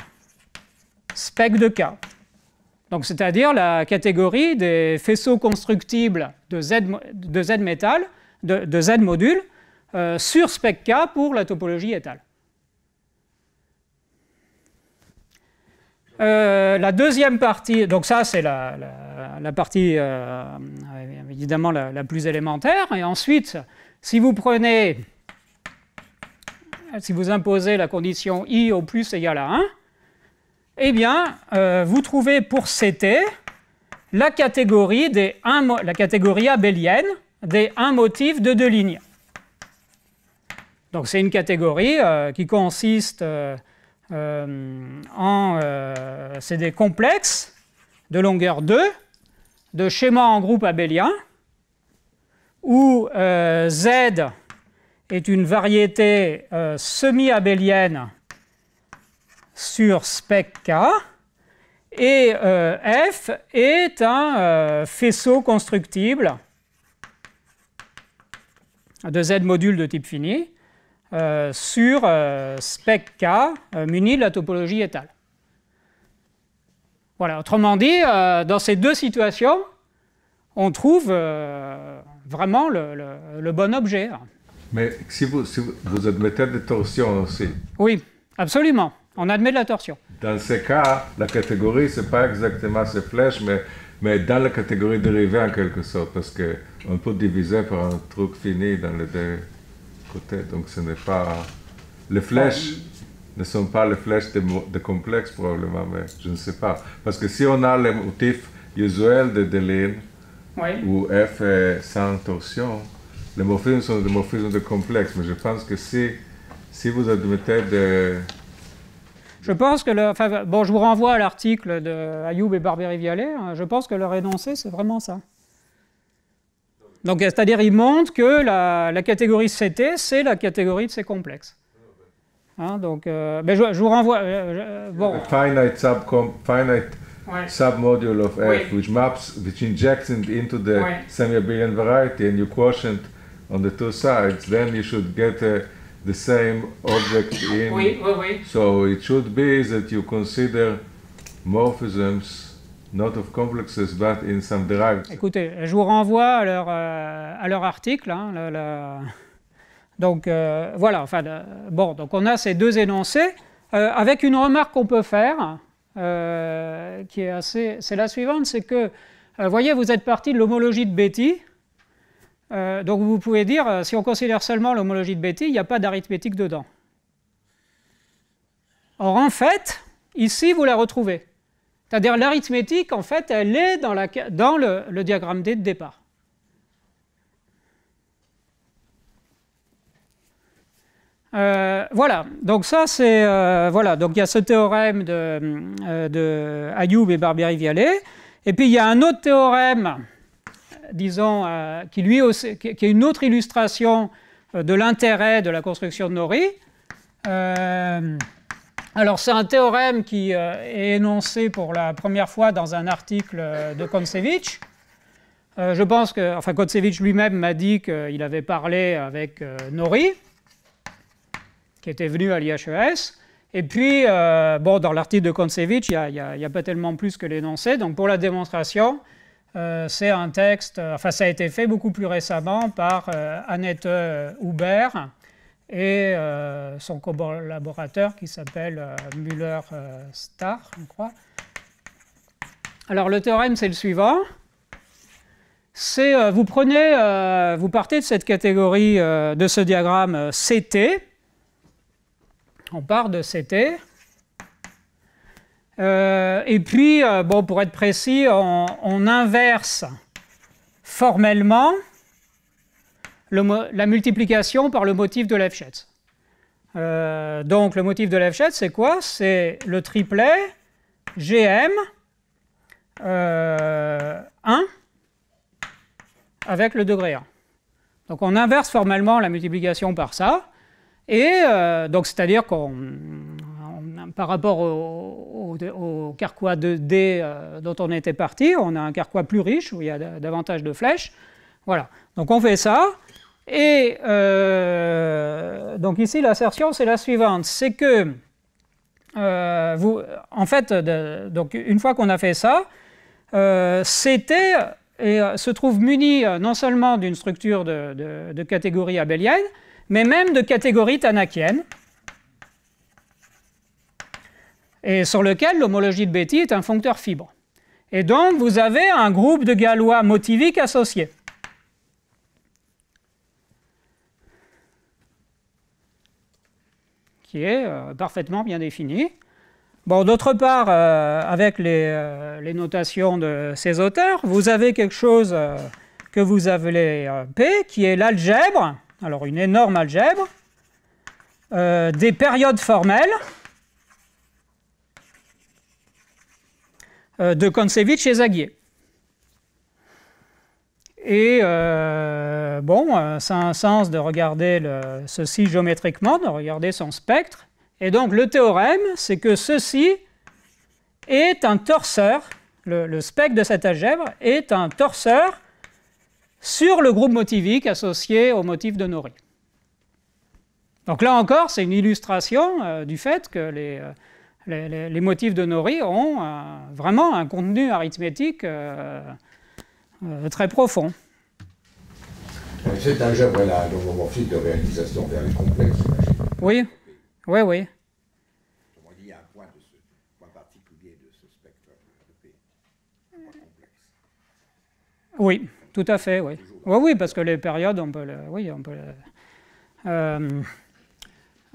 Speaker 1: spec de K. Donc, c'est-à-dire la catégorie des faisceaux constructibles de Z, de métal, de, de Z module, euh, sur sur k pour la topologie étale. Euh, la deuxième partie, donc ça c'est la, partie euh, évidemment la, plus élémentaire, et ensuite si vous prenez, si vous imposez la condition i au plus égale à 1, eh bien vous trouvez pour CT la catégorie, des la catégorie abélienne des 1 motifs de deux lignes. Donc c'est une catégorie euh, qui consiste euh, euh, en... c'est des complexes de longueur 2, de schémas en groupe abélien, où Z est une variété semi-abélienne sur spec K, et F est un faisceau constructible de Z module de type fini euh, sur euh, spec K euh, muni de la topologie étale. Voilà, autrement dit, dans ces deux situations, on trouve vraiment le, bon objet.
Speaker 2: Mais si vous, admettez des torsions aussi.
Speaker 1: Oui, absolument. On admet de la torsion.
Speaker 2: Dans ces cas, la catégorie, ce n'est pas exactement ces flèches, mais, mais dans la catégorie dérivée en quelque sorte, parce qu'on peut diviser par un truc fini dans les deux. Donc ce n'est pas. Les flèches ah, ne sont pas les flèches de, de complexe probablement, mais je ne sais pas. Parce que si on a le motif usuel de Deligne, ou où F est sans torsion, les morphismes sont des morphismes de complexe. Mais je pense que si, si vous admettez de.
Speaker 1: Je pense que bon, je vous renvoie à l'article de Ayoub et Barberi-Vialet. Hein. je pense que leur énoncé, c'est vraiment ça. Donc, c'est-à-dire, il montre que la, la catégorie CT, c'est la catégorie de ces complexes. Hein, donc, euh, ben je, je, vous renvoie. Euh, euh bon.
Speaker 2: A finite subcom, finite ouais. submodule of F, oui. which maps, which injects it into the ouais. semi-abelian variety, and you quotient on the two sides. Then you should get uh, the same object in. Oui, oui, oui. So it should be that you consider morphisms.
Speaker 1: Écoutez, je vous renvoie à leur, euh, à leur article. Hein, donc euh, voilà, enfin, bon, donc on a ces deux énoncés. Euh, avec une remarque qu'on peut faire, qui est assez. C'est la suivante c'est que, vous voyez, vous êtes parti de l'homologie de Betty. donc vous pouvez dire, si on considère seulement l'homologie de Betty, il n'y a pas d'arithmétique dedans. Or en fait, ici, vous la retrouvez. C'est-à-dire l'arithmétique, en fait, elle est dans, le, diagramme D de départ. Euh, voilà, donc ça c'est. Euh, voilà, donc il y a ce théorème de, euh, Ayoub et Barbieri-Vialet. Et puis il y a un autre théorème, disons, qui lui qui, est une autre illustration de l'intérêt de la construction de Nori. Alors c'est un théorème qui euh, est énoncé pour la première fois dans un article euh, de Kontsevich. Euh, je pense que, enfin Kontsevich lui-même m'a dit qu'il avait parlé avec Nori, qui était venu à l'IHES. Et puis, bon, dans l'article de Kontsevich, il n'y a, a, pas tellement plus que l'énoncé. Donc pour la démonstration, c'est un texte, enfin ça a été fait beaucoup plus récemment par Annette Hubert, et euh, son collaborateur qui s'appelle euh, muller star euh, starr je crois. Alors le théorème, c'est le suivant. C'est vous prenez, vous partez de cette catégorie, de ce diagramme CT. On part de CT. et puis, bon, pour être précis, on inverse formellement la multiplication par le motif de Lefschetz. Euh, donc le motif de Lefschetz, c'est quoi C'est le triplet GM 1 euh, avec le degré 1. Donc on inverse formellement la multiplication par ça. Et euh, donc c'est-à-dire qu'on par rapport au, carquois de d dont on était parti, on a un carquois plus riche où il y a davantage de flèches. Voilà. Donc on fait ça. Et euh, donc ici, l'assertion, c'est la suivante, c'est que, euh, vous, en fait, donc une fois qu'on a fait ça, euh, c'était et se trouve muni non seulement d'une structure de, de, catégorie abélienne, mais même de catégorie tanakienne, et sur lequel l'homologie de Betty est un foncteur fibre. Et donc, vous avez un groupe de Galois motiviques associés. Euh, parfaitement bien défini. Bon, d'autre part, euh, avec euh, les, notations de ces auteurs, vous avez quelque chose que vous appelez P, qui est l'algèbre, alors une énorme algèbre, des périodes formelles de Konsevitch et Zagier. Et euh, bon, ça a un sens de regarder ceci géométriquement, de regarder son spectre. Et donc le théorème, c'est que ceci est un torseur, le, spectre de cette algèbre est un torseur sur le groupe motivique associé au motif de Nori. Donc là encore, c'est une illustration euh, du fait que euh, les, motifs de Nori ont vraiment un contenu arithmétique euh, très profond.
Speaker 2: Euh, c'est un œuvre là, de réalisation vers les complexes.
Speaker 1: Oui, oui, oui.
Speaker 2: il y un point, de ce, point particulier de ce spectre de P,
Speaker 1: Oui, tout à fait, oui. Oui, oui, parce que les périodes, on peut le, Oui, on peut euh,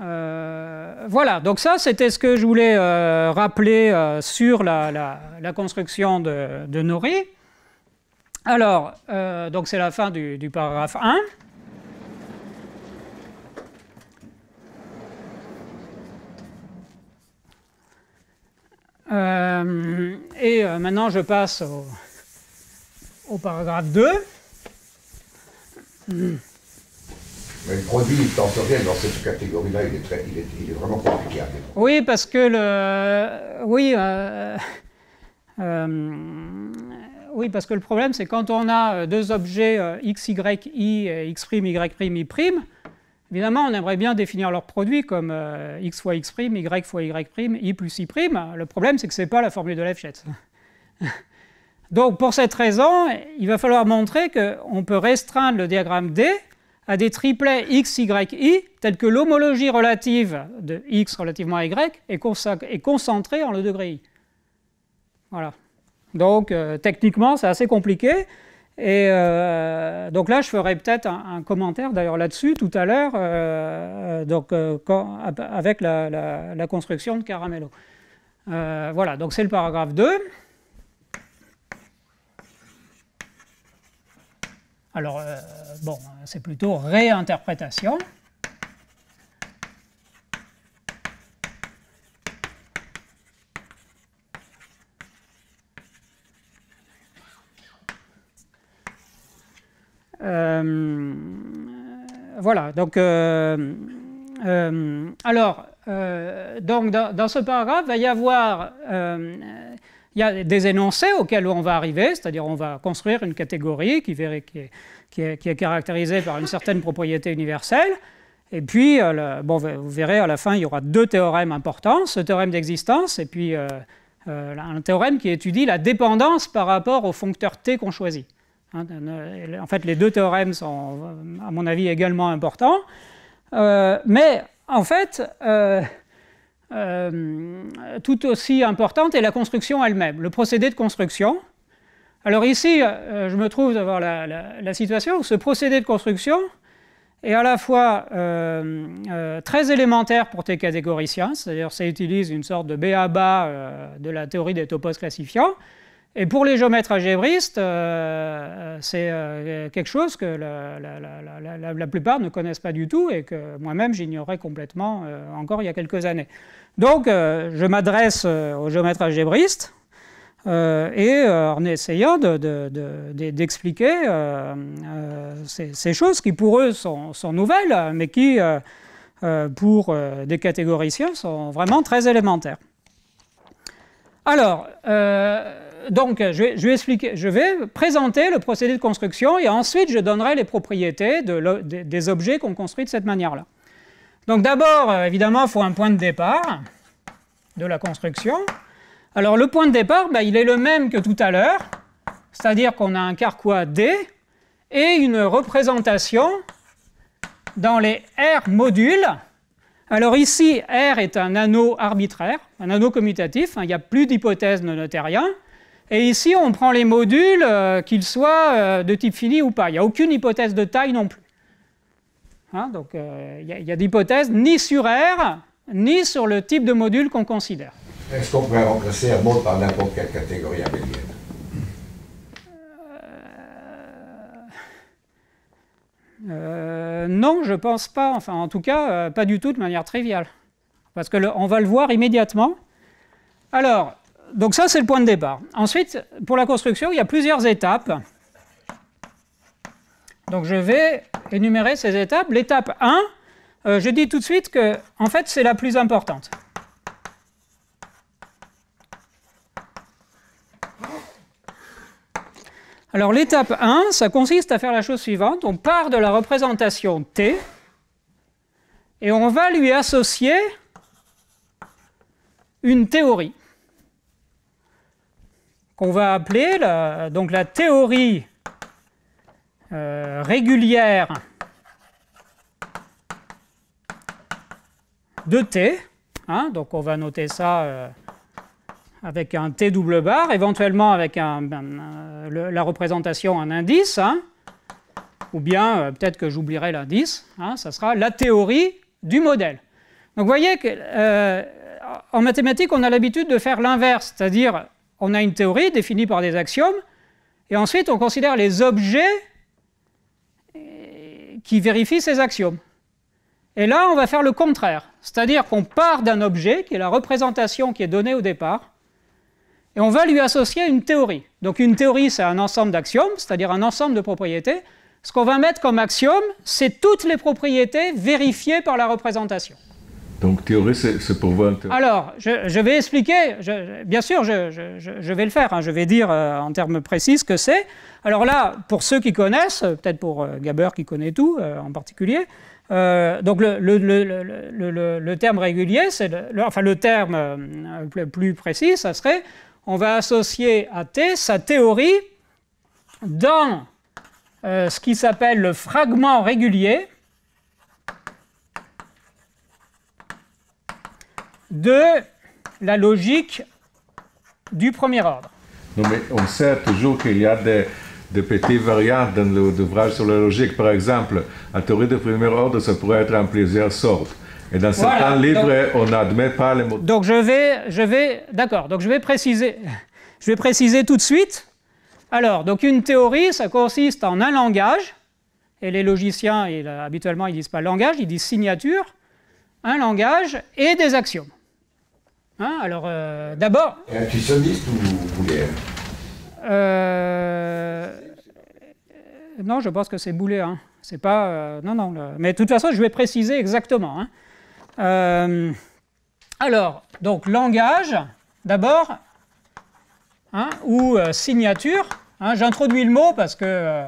Speaker 1: euh, voilà, donc ça c'était ce que je voulais euh, rappeler sur la, la, la, construction de, de Noré. Alors, euh, donc c'est la fin du, paragraphe 1. Euh, et euh, maintenant, je passe au, paragraphe 2. le
Speaker 2: produit tensoriel dans cette catégorie-là, il, est, vraiment compliqué à
Speaker 1: Oui, parce que le. Oui oui, parce que le problème, c'est quand on a euh, deux objets euh, x, y, i, et x', y', i', évidemment, on aimerait bien définir leurs produits comme euh, x fois x', y fois y', i plus i'. Le problème, c'est que ce n'est pas la formule de Lefschetz. Donc, pour cette raison, il va falloir montrer qu'on peut restreindre le diagramme D à des triplets x, y, i, tels que l'homologie relative de x relativement à y est, concentrée en le degré i. Voilà. Donc euh, techniquement, c'est assez compliqué. Et euh, donc là, je ferai peut-être un, commentaire d'ailleurs là-dessus tout à l'heure, euh, donc avec la, la, construction de Caramelo. voilà, donc c'est le paragraphe 2. Alors, bon, c'est plutôt réinterprétation. Euh, voilà, donc... Euh, euh, alors, donc dans, ce paragraphe, il va y avoir... Il a des énoncés auxquels on va arriver, c'est-à-dire on va construire une catégorie qui, est, qui, est, caractérisée par une certaine propriété universelle. Et puis, bon, vous verrez, à la fin, il y aura deux théorèmes importants, ce théorème d'existence et puis un théorème qui étudie la dépendance par rapport au foncteur T qu'on choisit. Hein, euh, en fait, les deux théorèmes sont, à mon avis, également importants. Euh, mais en fait, euh, tout aussi importante est la construction elle-même, le procédé de construction. Alors ici, je me trouve devant la, situation où ce procédé de construction est à la fois très élémentaire pour tes catégoriciens, c'est-à-dire ça utilise une sorte de bas de la théorie des topos classifiants, et pour les géomètres algébristes, euh, euh, c'est euh, quelque chose que la, plupart ne connaissent pas du tout et que moi-même j'ignorais complètement encore il y a quelques années. Donc je m'adresse aux géomètres algébristes et en essayant d'expliquer ces, choses qui pour eux sont, nouvelles, mais qui pour des catégoriciens sont vraiment très élémentaires. Alors, donc, euh, je vais, expliquer, je vais, présenter le procédé de construction et ensuite je donnerai les propriétés des objets qu'on construit de cette manière-là. Donc d'abord, euh, évidemment, il faut un point de départ de la construction. Alors le point de départ, ben, il est le même que tout à l'heure, c'est-à-dire qu'on a un carquois D et une représentation dans les R modules. Alors ici, R est un anneau arbitraire, un anneau commutatif, hein, il n'y a plus d'hypothèse de et ici, on prend les modules, euh, qu'ils soient euh, de type fini ou pas. Il n'y a aucune hypothèse de taille non plus. Hein, donc, euh, il n'y a, d'hypothèse ni sur R, ni sur le type de module qu'on considère.
Speaker 2: Est-ce qu'on pourrait remplacer un mot par n'importe quelle catégorie abélienne
Speaker 1: non, je pense pas. Enfin, en tout cas, pas du tout de manière triviale. Parce qu'on va le voir immédiatement. Alors, donc ça, c'est le point de départ. Ensuite, pour la construction, il y a plusieurs étapes. Donc je vais énumérer ces étapes. L'étape 1, euh, je dis tout de suite que, en fait, c'est la plus importante. Alors l'étape 1, ça consiste à faire la chose suivante. On part de la représentation T et on va lui associer une théorie on va appeler la, donc la théorie euh, régulière de T. Hein, donc on va noter ça euh, avec un T double barre, éventuellement avec un, ben, la représentation en indice, hein, ou bien euh, peut-être que j'oublierai l'indice, hein, ça sera la théorie du modèle. Donc vous voyez qu'en mathématiques, on a l'habitude de faire l'inverse, c'est-à-dire on a une théorie définie par des axiomes, et ensuite on considère les objets euh, qui vérifient ces axiomes. Et là, on va faire le contraire, c'est-à-dire qu'on part d'un objet, qui est la représentation qui est donnée au départ, et on va lui associer une théorie. Donc une théorie, c'est un ensemble d'axiomes, c'est-à-dire un ensemble de propriétés. Ce qu'on va mettre comme axiome, c'est toutes les propriétés vérifiées par la représentation.
Speaker 2: Donc théorie, c'est pour vous
Speaker 1: Alors, je, vais expliquer, bien sûr, je, vais le faire, hein. je vais dire euh, en termes précis ce que c'est. Alors là, pour ceux qui connaissent, peut-être pour euh, Gaber qui connaît tout euh, en particulier, donc le, terme régulier, c'est enfin le terme plus précis, ça serait on va associer à T sa théorie dans ce qui s'appelle le fragment régulier de la logique du premier ordre.
Speaker 2: Non, mais on sait toujours qu'il y a des, des petites variantes dans l'ouvrage sur la logique. Par exemple, la théorie de premier ordre, ça pourrait être en plusieurs sortes. Et dans certains livres, on n'admet pas les mots.
Speaker 1: Donc je vais, je vais, d'accord. Donc je vais préciser, je vais préciser tout de suite. Alors, donc une théorie, ça consiste en un langage. Et les logiciens, habituellement, ils disent pas langage, ils disent signature. Un langage et des axiomes. Hein, alors, euh, d'abord.
Speaker 2: Tu petit ou Boulet
Speaker 1: euh, Non, je pense que c'est Boulet. Hein. C'est pas. Euh, non, non. Mais de toute façon, je vais préciser exactement. Hein. Alors, donc, langage, d'abord, hein, ou signature. Hein. J'introduis le mot parce que.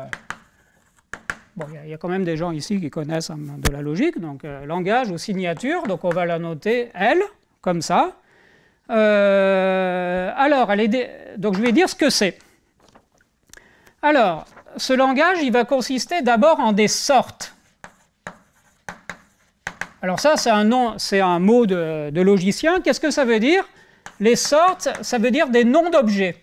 Speaker 1: Bon, il y, a quand même des gens ici qui connaissent de la logique, donc langage ou signature, donc on va la noter L, comme ça. Euh, alors, donc je vais dire ce que c'est. Alors, ce langage, il va consister d'abord en des sortes. Alors ça, c'est un, nom, c'est un mot de, logicien. Qu'est-ce que ça veut dire Les sortes, ça veut dire des noms d'objets.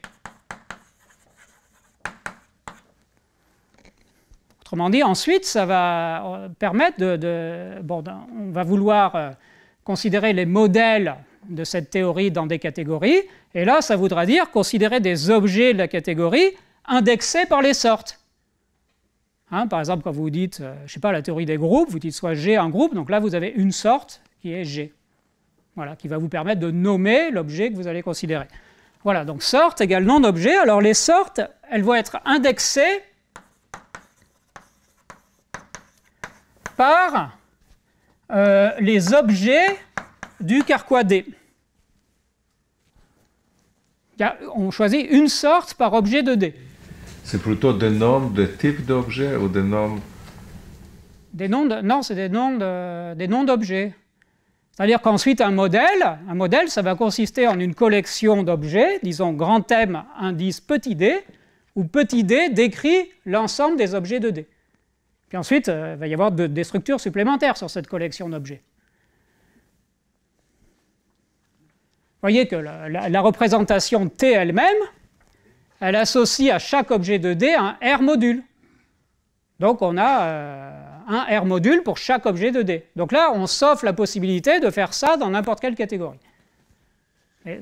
Speaker 1: Autrement dit, ensuite, ça va euh, permettre de... de bon, on va vouloir euh, considérer les modèles de cette théorie dans des catégories. Et là, ça voudra dire considérer des objets de la catégorie indexés par les sortes. Hein, par exemple, quand vous dites, euh, je ne sais pas, la théorie des groupes, vous dites soit G un groupe, donc là vous avez une sorte qui est G. Voilà, qui va vous permettre de nommer l'objet que vous allez considérer. Voilà, donc sorte égale non d'objet, Alors les sortes, elles vont être indexées par euh, les objets du carquois D. On choisit une sorte par objet de D.
Speaker 2: C'est plutôt des noms de types d'objets ou des noms
Speaker 1: des noms de, non, c'est des noms des noms d'objets. C'est-à-dire qu'ensuite un modèle, un modèle, ça va consister en une collection d'objets, disons grand thème, indice petit d, où petit d décrit l'ensemble des objets de d. Puis ensuite, il euh, va y avoir des structures supplémentaires sur cette collection d'objets. voyez que la, représentation T elle-même, elle associe à chaque objet de d un R module. Donc on a euh, un R module pour chaque objet de d Donc là, on s'offre la possibilité de faire ça dans n'importe quelle catégorie. Euh,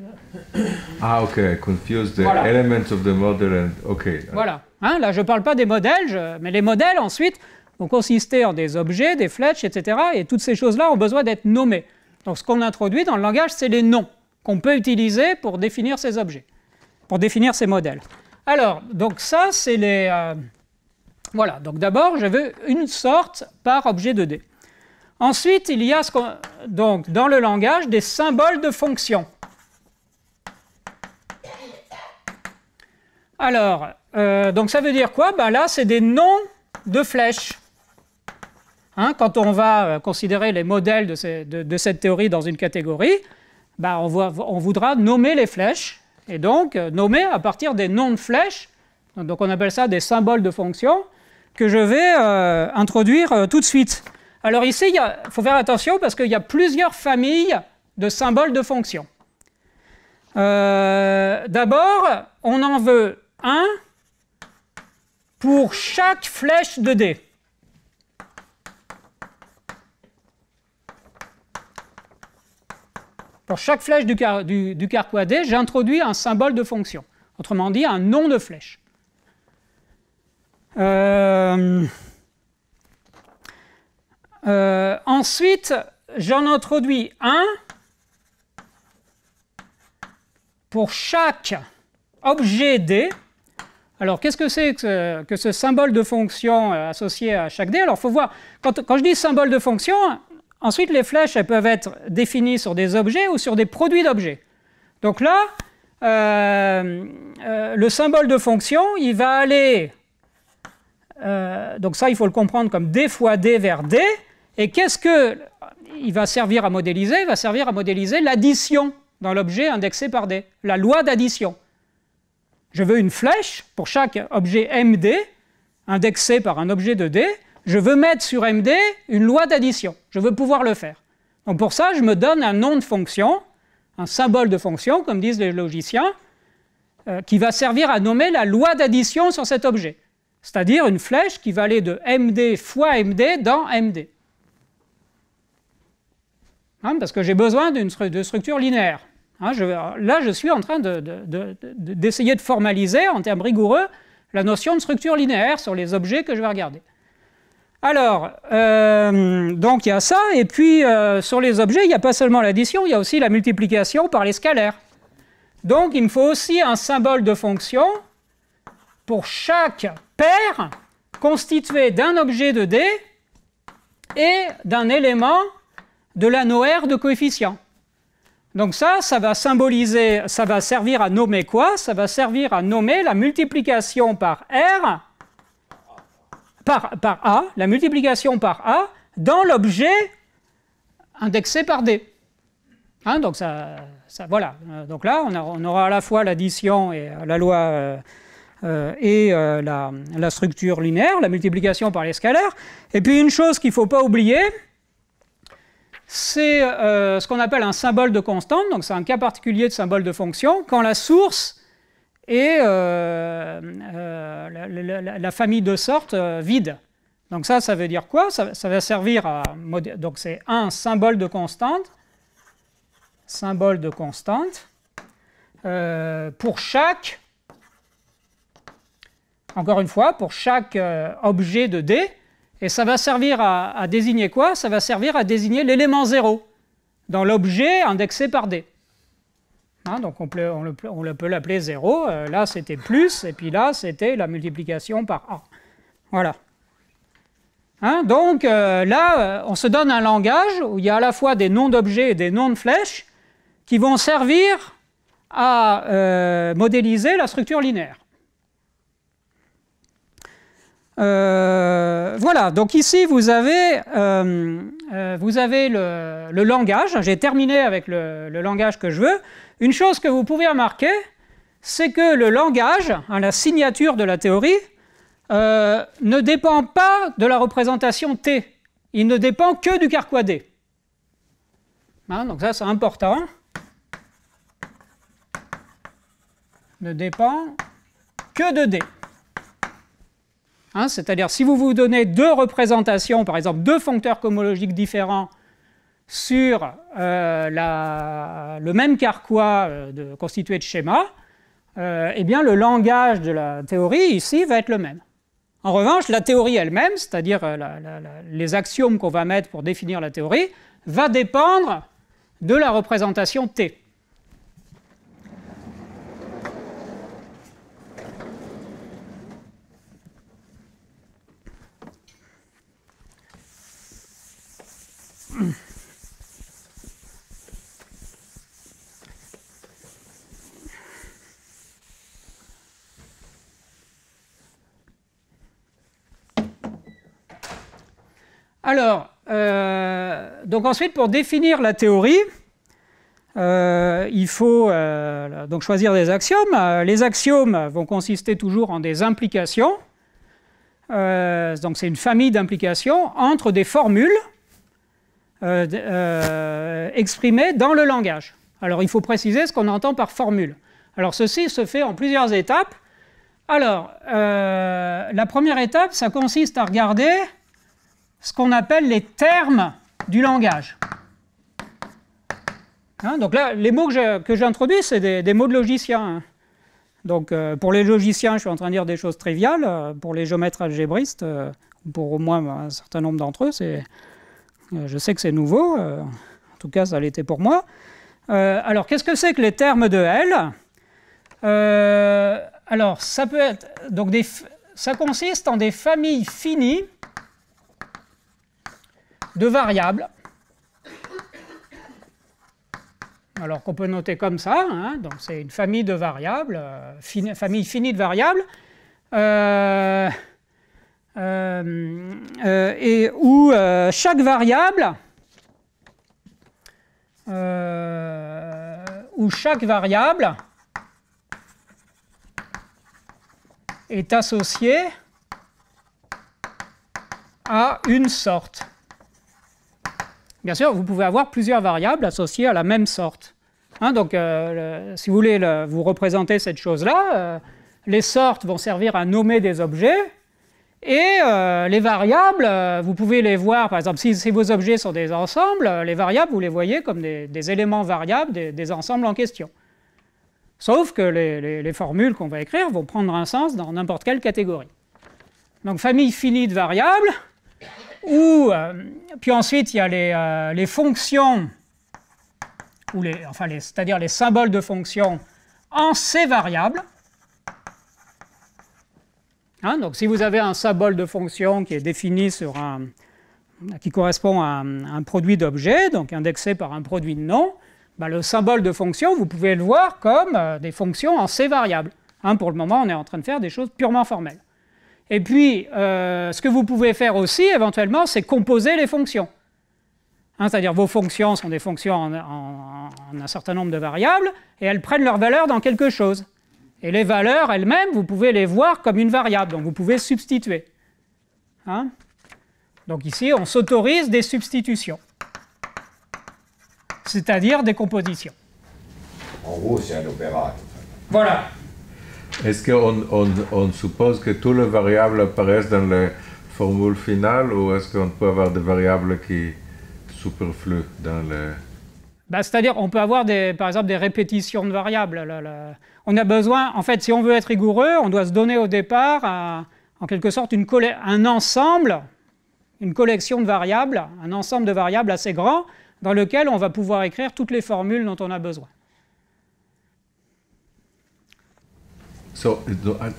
Speaker 2: ah ok, confuse the elements of the model ok.
Speaker 1: Voilà, hein, là je ne parle pas des modèles, mais les modèles ensuite vont consister en des objets, des flèches, etc. Et toutes ces choses-là ont besoin d'être nommées. Donc ce qu'on introduit dans le langage, c'est les noms on peut utiliser pour définir ces objets, pour définir ces modèles. Alors, donc ça, c'est les... Euh, voilà, donc d'abord, je veux une sorte par objet 2D. Ensuite, il y a donc, dans le langage des symboles de fonction. Alors, euh, donc ça veut dire quoi Bah Là, c'est des noms de flèches. Hein, quand on va euh, considérer les modèles de, cette théorie dans une catégorie, bah, on, voudra nommer les flèches, et donc euh, nommer à partir des noms de flèches, donc on appelle ça des symboles de fonction, que je vais euh, introduire euh, tout de suite. Alors ici, il faut faire attention parce qu'il y a plusieurs familles de symboles de fonction. D'abord, on en veut un pour chaque flèche de D. Pour chaque flèche du, carquois du, j'introduis un symbole de fonction, autrement dit un nom de flèche. Euh, euh, ensuite, j'en introduis un pour chaque objet D. Alors, qu'est-ce que c'est que, ce symbole de fonction euh, associé à chaque D Alors, il faut voir, quand, je dis symbole de fonction, Ensuite, les flèches, peuvent être définies sur des objets ou sur des produits d'objets. Donc là, euh, euh, le symbole de fonction, il va aller... Euh, donc ça, il faut le comprendre comme d fois d vers d. Et qu'est-ce que il va servir à modéliser Il va servir à modéliser l'addition dans l'objet indexé par d, la loi d'addition. Je veux une flèche pour chaque objet md indexé par un objet de d je veux mettre sur MD une loi d'addition. Je veux pouvoir le faire. Donc pour ça, je me donne un nom de fonction, un symbole de fonction, comme disent les logiciens, euh, qui va servir à nommer la loi d'addition sur cet objet. C'est-à-dire une flèche qui va aller de MD fois MD dans MD. Hein, parce que j'ai besoin d'une structure linéaire. Hein, là, je suis en train d'essayer de, de formaliser en termes rigoureux la notion de structure linéaire sur les objets que je vais regarder. Alors, euh, donc il y a ça, et puis euh, sur les objets, il n'y a pas seulement l'addition, il y a aussi la multiplication par les scalaires. Donc il me faut aussi un symbole de fonction pour chaque paire constitué d'un objet de D et d'un élément de l'anneau R de coefficient. Donc ça, ça va symboliser, ça va servir à nommer quoi Ça va servir à nommer la multiplication par R par, A, la multiplication par A, dans l'objet indexé par D. Hein, donc ça, voilà. Euh, donc là, on, on aura à la fois l'addition et euh, la loi euh, et la, structure linéaire, la multiplication par les scalaires. Et puis une chose qu'il ne faut pas oublier, c'est ce qu'on appelle un symbole de constante. Donc c'est un cas particulier de symbole de fonction quand la source et euh, euh, la, famille de sorte euh, vide. Donc ça, ça veut dire quoi ça, va servir à... Donc c'est un symbole de constante, symbole de constante, pour chaque, encore une fois, pour chaque objet de D, et ça va servir à, à désigner quoi Ça va servir à désigner l'élément 0 dans l'objet indexé par D. Hein, donc on, peut, le, l'appeler 0, euh, là c'était plus, et puis là c'était la multiplication par A. Voilà. Hein, donc euh, là, euh, on se donne un langage où il y a à la fois des noms d'objets et des noms de flèches qui vont servir à modéliser la structure linéaire. voilà, donc ici vous avez, le, langage, j'ai terminé avec le, langage que je veux, une chose que vous pouvez remarquer, c'est que le langage, hein, la signature de la théorie, euh, ne dépend pas de la représentation T. Il ne dépend que du carquois D. Hein, donc ça, c'est important. Ne dépend que de D. Hein, c'est-à-dire, si vous vous donnez deux représentations, par exemple deux foncteurs cohomologiques différents sur euh, le même carquois euh, de, constitué de schémas, euh, eh bien le langage de la théorie ici va être le même. En revanche, la théorie elle-même, c'est-à-dire les axiomes qu'on va mettre pour définir la théorie, va dépendre de la représentation T. Alors, euh, donc ensuite, pour définir la théorie, euh, il faut euh, donc choisir des axiomes. Les axiomes vont consister toujours en des implications. donc c'est une famille d'implications entre des formules exprimées dans le langage. Alors il faut préciser ce qu'on entend par formule. Alors ceci se fait en plusieurs étapes. Alors la première étape, ça consiste à regarder ce qu'on appelle les termes du langage. Hein, donc là, les mots que j'introduis, c'est des, mots de logiciens. Hein. Donc euh, pour les logiciens, je suis en train de dire des choses triviales. Euh, pour les géomètres algébristes, euh, pour au moins un certain nombre d'entre eux, c'est, je sais que c'est nouveau. en tout cas, ça l'était pour moi. alors qu'est-ce que c'est que les termes de L Alors ça peut être donc des, ça consiste en des familles finies de variables. Alors qu'on peut noter comme ça, hein, donc c'est une famille de variables, euh, famille finie de variables, euh, euh, et où chaque variable, où chaque variable est associée à une sorte. Bien sûr, vous pouvez avoir plusieurs variables associées à la même sorte. Hein, donc, euh, si vous voulez vous représenter cette chose-là, euh, les sortes vont servir à nommer des objets, et euh, les variables, vous pouvez les voir, par exemple, si, vos objets sont des ensembles, les variables, vous les voyez comme des, éléments variables des, ensembles en question. Sauf que les, les formules qu'on va écrire vont prendre un sens dans n'importe quelle catégorie. Donc, famille finie de variables, ou, euh, puis ensuite, il y a les, euh, fonctions, enfin, c'est-à-dire les symboles de fonctions en C variables. Hein, donc si vous avez un symbole de fonction qui est défini sur un, qui correspond à un, produit d'objets, donc indexé par un produit de nom, bah, le symbole de fonction, vous pouvez le voir comme euh, des fonctions en C variables. Hein, pour le moment, on est en train de faire des choses purement formelles. Et puis, euh, ce que vous pouvez faire aussi, éventuellement, c'est composer les fonctions. Hein, c'est-à-dire, vos fonctions sont des fonctions en, un certain nombre de variables, et elles prennent leur valeur dans quelque chose. Et les valeurs elles-mêmes, vous pouvez les voir comme une variable, donc vous pouvez substituer. Hein? donc ici, on s'autorise des substitutions, c'est-à-dire des compositions.
Speaker 2: En gros, c'est un opérateur. Voilà. Est-ce qu'on suppose que toutes les variables apparaissent dans la formule finale ou est-ce qu'on peut avoir des variables qui superflues dans le...
Speaker 1: Bah, c'est-à-dire, on peut avoir des, par exemple des répétitions de variables. On a besoin, en fait, si on veut être rigoureux, on doit se donner au départ, euh, en quelque sorte, un ensemble, une collection de variables, un ensemble de variables assez grand, dans lequel on va pouvoir écrire toutes les formules dont on a besoin.
Speaker 2: So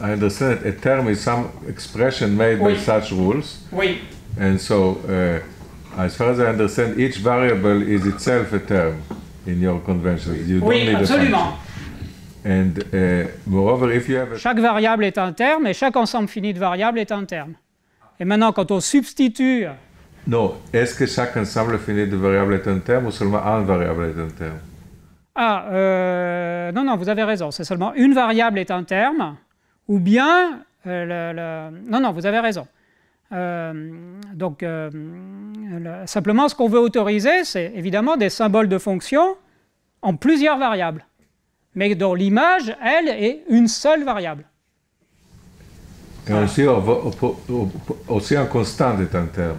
Speaker 2: I understand a term is some expression made oui. by such rules. Oui. And so, uh, as far as I understand, each variable is itself a term in your convention. oui, absolument. and uh, moreover, if you have chaque
Speaker 1: variable est un terme et chaque ensemble fini de variables est un terme. Et maintenant, quand on substitue.
Speaker 2: Non, est-ce que chaque ensemble fini de variables est un terme ou seulement un variable est un terme
Speaker 1: ah, euh, non, non, vous avez raison, c'est seulement une variable est un terme, ou bien, euh, non, non, vous avez raison. Euh, donc, simplement, ce qu'on veut autoriser, c'est évidemment des symboles de fonction en plusieurs variables, mais dont l'image, elle, est une seule variable.
Speaker 2: Et aussi, aussi, un constant est un terme.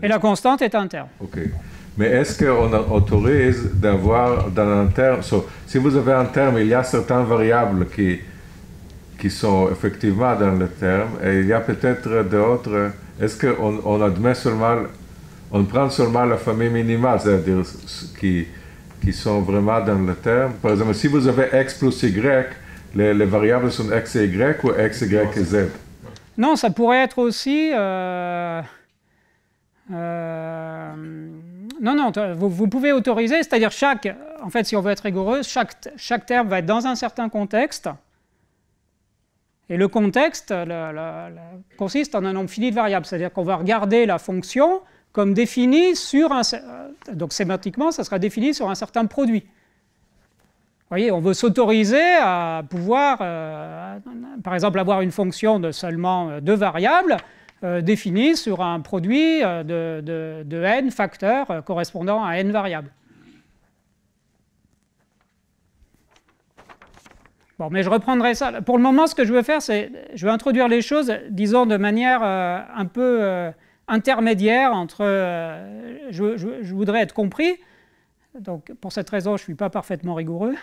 Speaker 1: Et la constante est un terme.
Speaker 2: OK. Mais est-ce qu'on autorise d'avoir dans un terme, si vous avez un terme, il y a certaines variables qui, qui sont effectivement dans le terme, et il y a peut-être d'autres, est-ce qu'on on admet seulement, on prend seulement la famille minimale, c'est-à-dire qui, qui sont vraiment dans le terme Par exemple, si vous avez x plus y, les, variables sont x et y ou x, y et z
Speaker 1: Non, ça pourrait être aussi... euh, euh non, non, vous, pouvez autoriser, c'est-à-dire chaque, en fait, si on veut être rigoureux, chaque, chaque terme va être dans un certain contexte. Et le contexte consiste en un nombre fini de variables, c'est-à-dire qu'on va regarder la fonction comme définie sur un... Euh, donc sémantiquement, ça sera défini sur un certain produit. Vous voyez, on veut s'autoriser à pouvoir, euh, par exemple, avoir une fonction de seulement euh, deux variables, euh, définie sur un produit euh, de, n facteurs euh, correspondant à n variables. Bon, mais je reprendrai ça. Pour le moment, ce que je veux faire, c'est je veux introduire les choses, disons, de manière un peu intermédiaire entre. je, voudrais être compris. Donc, pour cette raison, je ne suis pas parfaitement rigoureux.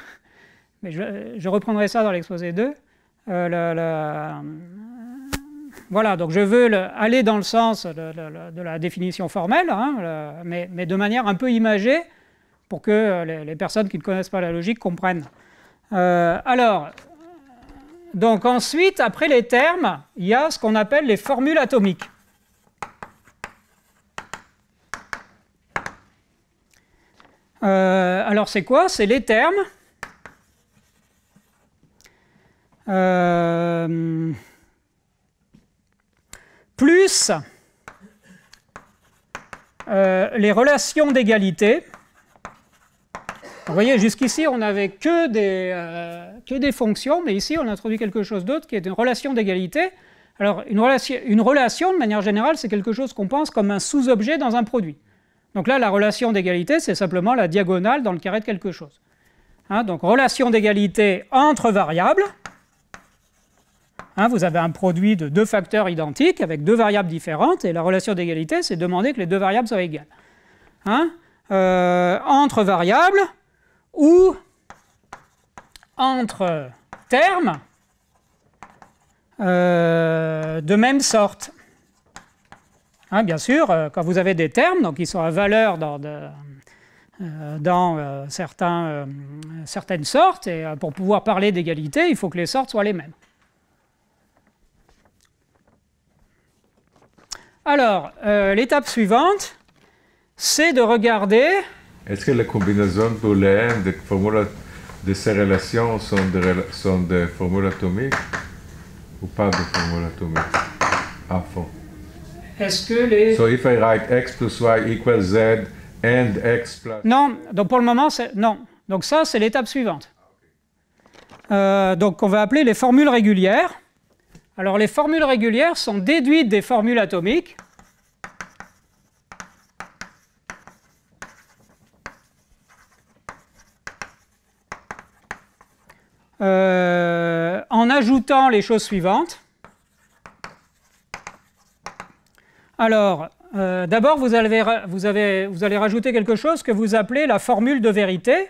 Speaker 1: Mais je, reprendrai ça dans l'exposé 2. Le, voilà, donc je veux aller dans le sens de, la définition formelle, hein, mais, de manière un peu imagée pour que euh, les, personnes qui ne connaissent pas la logique comprennent. Euh, alors, donc ensuite, après les termes, il y a ce qu'on appelle les formules atomiques. Euh, alors c'est quoi C'est les termes plus euh, les relations d'égalité. Vous voyez, jusqu'ici, on n'avait que, des, euh, que des fonctions, mais ici, on introduit quelque chose d'autre qui est une relation d'égalité. Alors, une, relation, une relation, de manière générale, c'est quelque chose qu'on pense comme un sous-objet dans un produit. Donc là, la relation d'égalité, c'est simplement la diagonale dans le carré de quelque chose. Hein, donc, relation d'égalité entre variables. Hein, vous avez un produit de deux facteurs identiques avec deux variables différentes, et la relation d'égalité, c'est demander que les deux variables soient égales. Hein, euh, entre variables ou entre termes euh, de même sorte. Hein, bien sûr, euh, quand vous avez des termes, donc ils sont à valeur dans, certaines sortes, et pour pouvoir parler d'égalité, il faut que les sortes soient les mêmes. Alors, euh, l'étape suivante, c'est de regarder... Est-ce que les
Speaker 2: combinaisons pour de, formules de ces relations sont des formules atomiques ou pas des formules atomiques à fond
Speaker 1: Est-ce que les... So
Speaker 2: if x plus y z and x plus...
Speaker 1: Non, donc pour le moment, c'est... Non. Donc ça, c'est l'étape suivante. Euh, donc on va appeler les formules régulières. Alors les formules régulières sont déduites des formules atomiques. Euh, en ajoutant les choses suivantes. Alors, euh, d'abord, vous, vous, vous allez rajouter quelque chose que vous appelez la formule de vérité.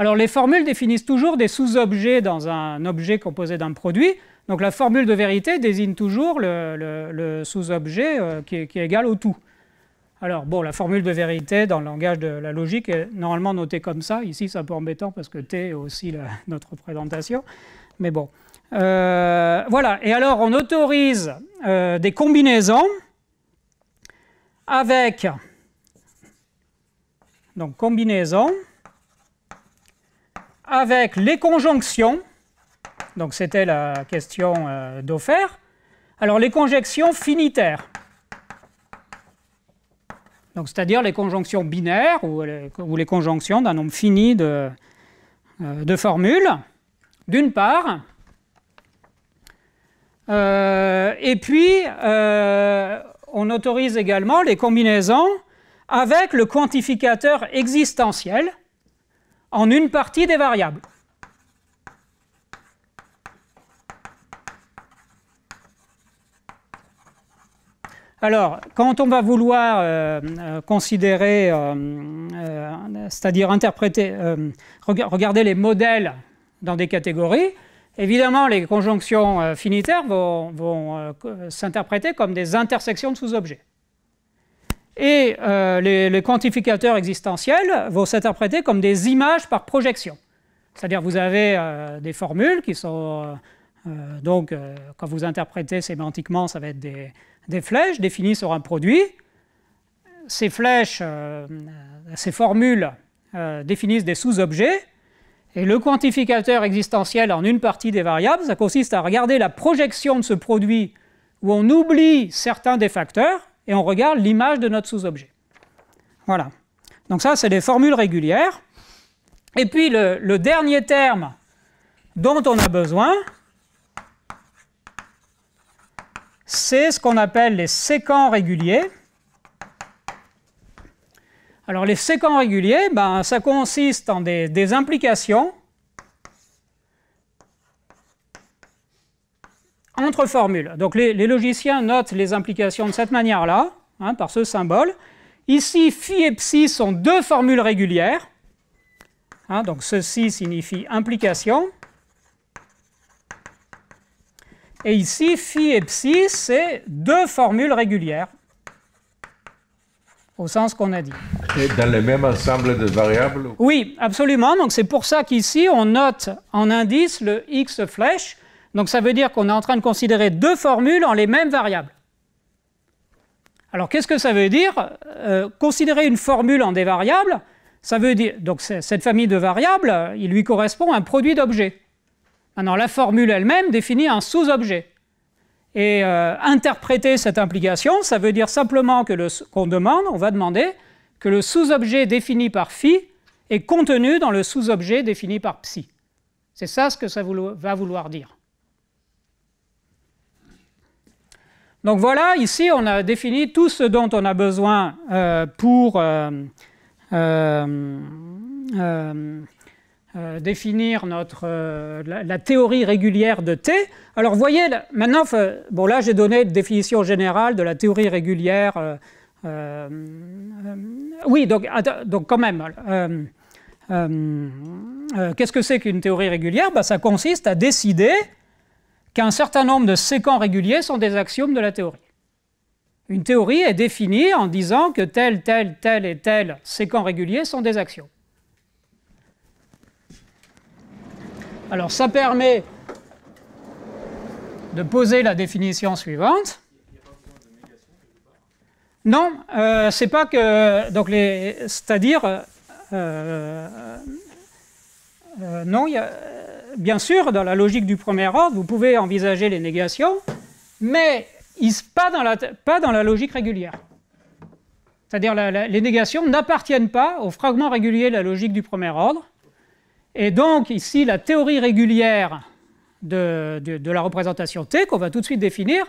Speaker 1: Alors les formules définissent toujours des sous-objets dans un objet composé d'un produit. Donc la formule de vérité désigne toujours le, sous-objet euh, qui, est égal au tout. Alors bon, la formule de vérité dans le langage de la logique est normalement notée comme ça. Ici, c'est un peu embêtant parce que T est aussi notre présentation. Mais bon. Euh, voilà. Et alors, on autorise euh, des combinaisons avec... Donc combinaisons avec les conjonctions. Donc c'était la question euh, d'offert. Alors les conjonctions finitaires. Donc c'est-à-dire les conjonctions binaires ou les, conjonctions d'un nombre fini de, euh, formules, d'une part. Euh, et puis on autorise également les combinaisons avec le quantificateur existentiel en une partie des variables. Alors, quand on va vouloir euh, euh, considérer, euh, c'est-à-dire interpréter, regarder les modèles dans des catégories, évidemment, les conjonctions finitaires vont s'interpréter comme des intersections de sous-objets. Et euh, les, quantificateurs existentiels vont s'interpréter comme des images par projection. C'est-à-dire vous avez euh, des formules qui sont... Euh, donc quand vous interprétez sémantiquement, ça va être des, des flèches définies sur un produit. Ces flèches, ces formules définissent des sous-objets. Et le quantificateur existentiel en une partie des variables, ça consiste à regarder la projection de ce produit où on oublie certains des facteurs et on regarde l'image de notre sous-objet. Voilà. Donc ça, c'est des formules régulières. Et puis le, dernier terme dont on a besoin, c'est ce qu'on appelle les séquents réguliers. Alors les séquents réguliers, ben, ça consiste en des implications entre formules. Donc les, logiciens notent les implications de cette manière-là, hein, par ce symbole. Ici, phi et psi sont deux formules régulières. Hein, donc ceci signifie implication. Et ici, phi et psi, c'est deux formules régulières, au sens qu'on a dit.
Speaker 2: dans le même ensemble de variables
Speaker 1: Oui, absolument. Donc c'est pour ça qu'ici, on note en indice le x flèche donc ça veut dire qu'on est en train de considérer deux formules en les mêmes variables. Alors qu'est-ce que ça veut dire euh, Considérer une formule en des variables, ça veut dire donc cette famille de variables, il lui correspond un produit d'objets. Maintenant la formule elle-même définit un sous-objet. Et euh, interpréter cette implication, ça veut dire simplement que qu'on demande, on va demander que le sous-objet défini par phi est contenu dans le sous-objet défini par psi. C'est ça ce que ça va vouloir dire. Donc voilà, ici on a défini tout ce dont on a besoin euh, pour euh, euh, définir notre, la, théorie régulière de T. Alors voyez, maintenant, bon là j'ai donné une définition générale de la théorie régulière. oui, donc, donc quand même, qu'est-ce que c'est qu'une théorie régulière ben, Ça consiste à décider qu'un certain nombre de séquents réguliers sont des axiomes de la théorie. Une théorie est définie en disant que tel, tel, tel et tel séquents réguliers sont des axiomes. Alors ça permet de poser la définition suivante. Non, euh, c'est pas que. Donc les, c'est-à-dire. Euh, euh, non, il y a bien sûr, dans la logique du premier ordre, vous pouvez envisager les négations, mais pas dans la, pas dans la logique régulière. C'est-à-dire les négations n'appartiennent pas au fragment régulier de la logique du premier ordre. Et donc ici, la théorie régulière de, la représentation T, qu'on va tout de suite définir,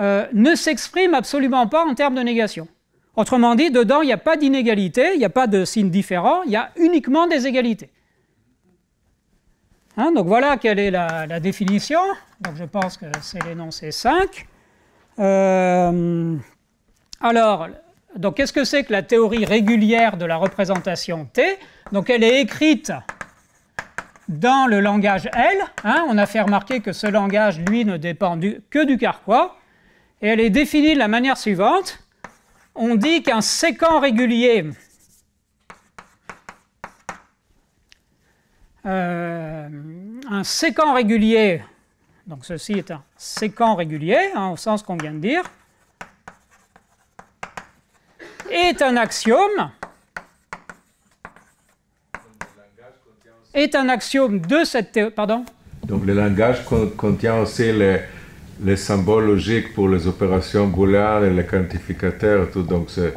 Speaker 1: euh, ne s'exprime absolument pas en termes de négation. Autrement dit, dedans, il n'y a pas d'inégalité, il n'y a pas de signes différents, il y a uniquement des égalités. Hein, donc voilà quelle est la, définition. je pense que c'est l'énoncé 5. Euh, alors, donc qu'est-ce que c'est que la théorie régulière de la représentation T Donc elle est écrite dans le langage L. Hein. on a fait remarquer que ce langage, lui, ne dépend que du carquois. Et elle est définie de la manière suivante. On dit qu'un séquent régulier Euh, un séquent régulier, donc ceci est un séquent régulier, hein, au sens qu'on vient de dire, est un axiome, est un axiome de cette théorie. Pardon
Speaker 2: Donc le langage contient aussi les, les, symboles logiques pour les opérations booléennes et les quantificateurs, tout. Donc c'est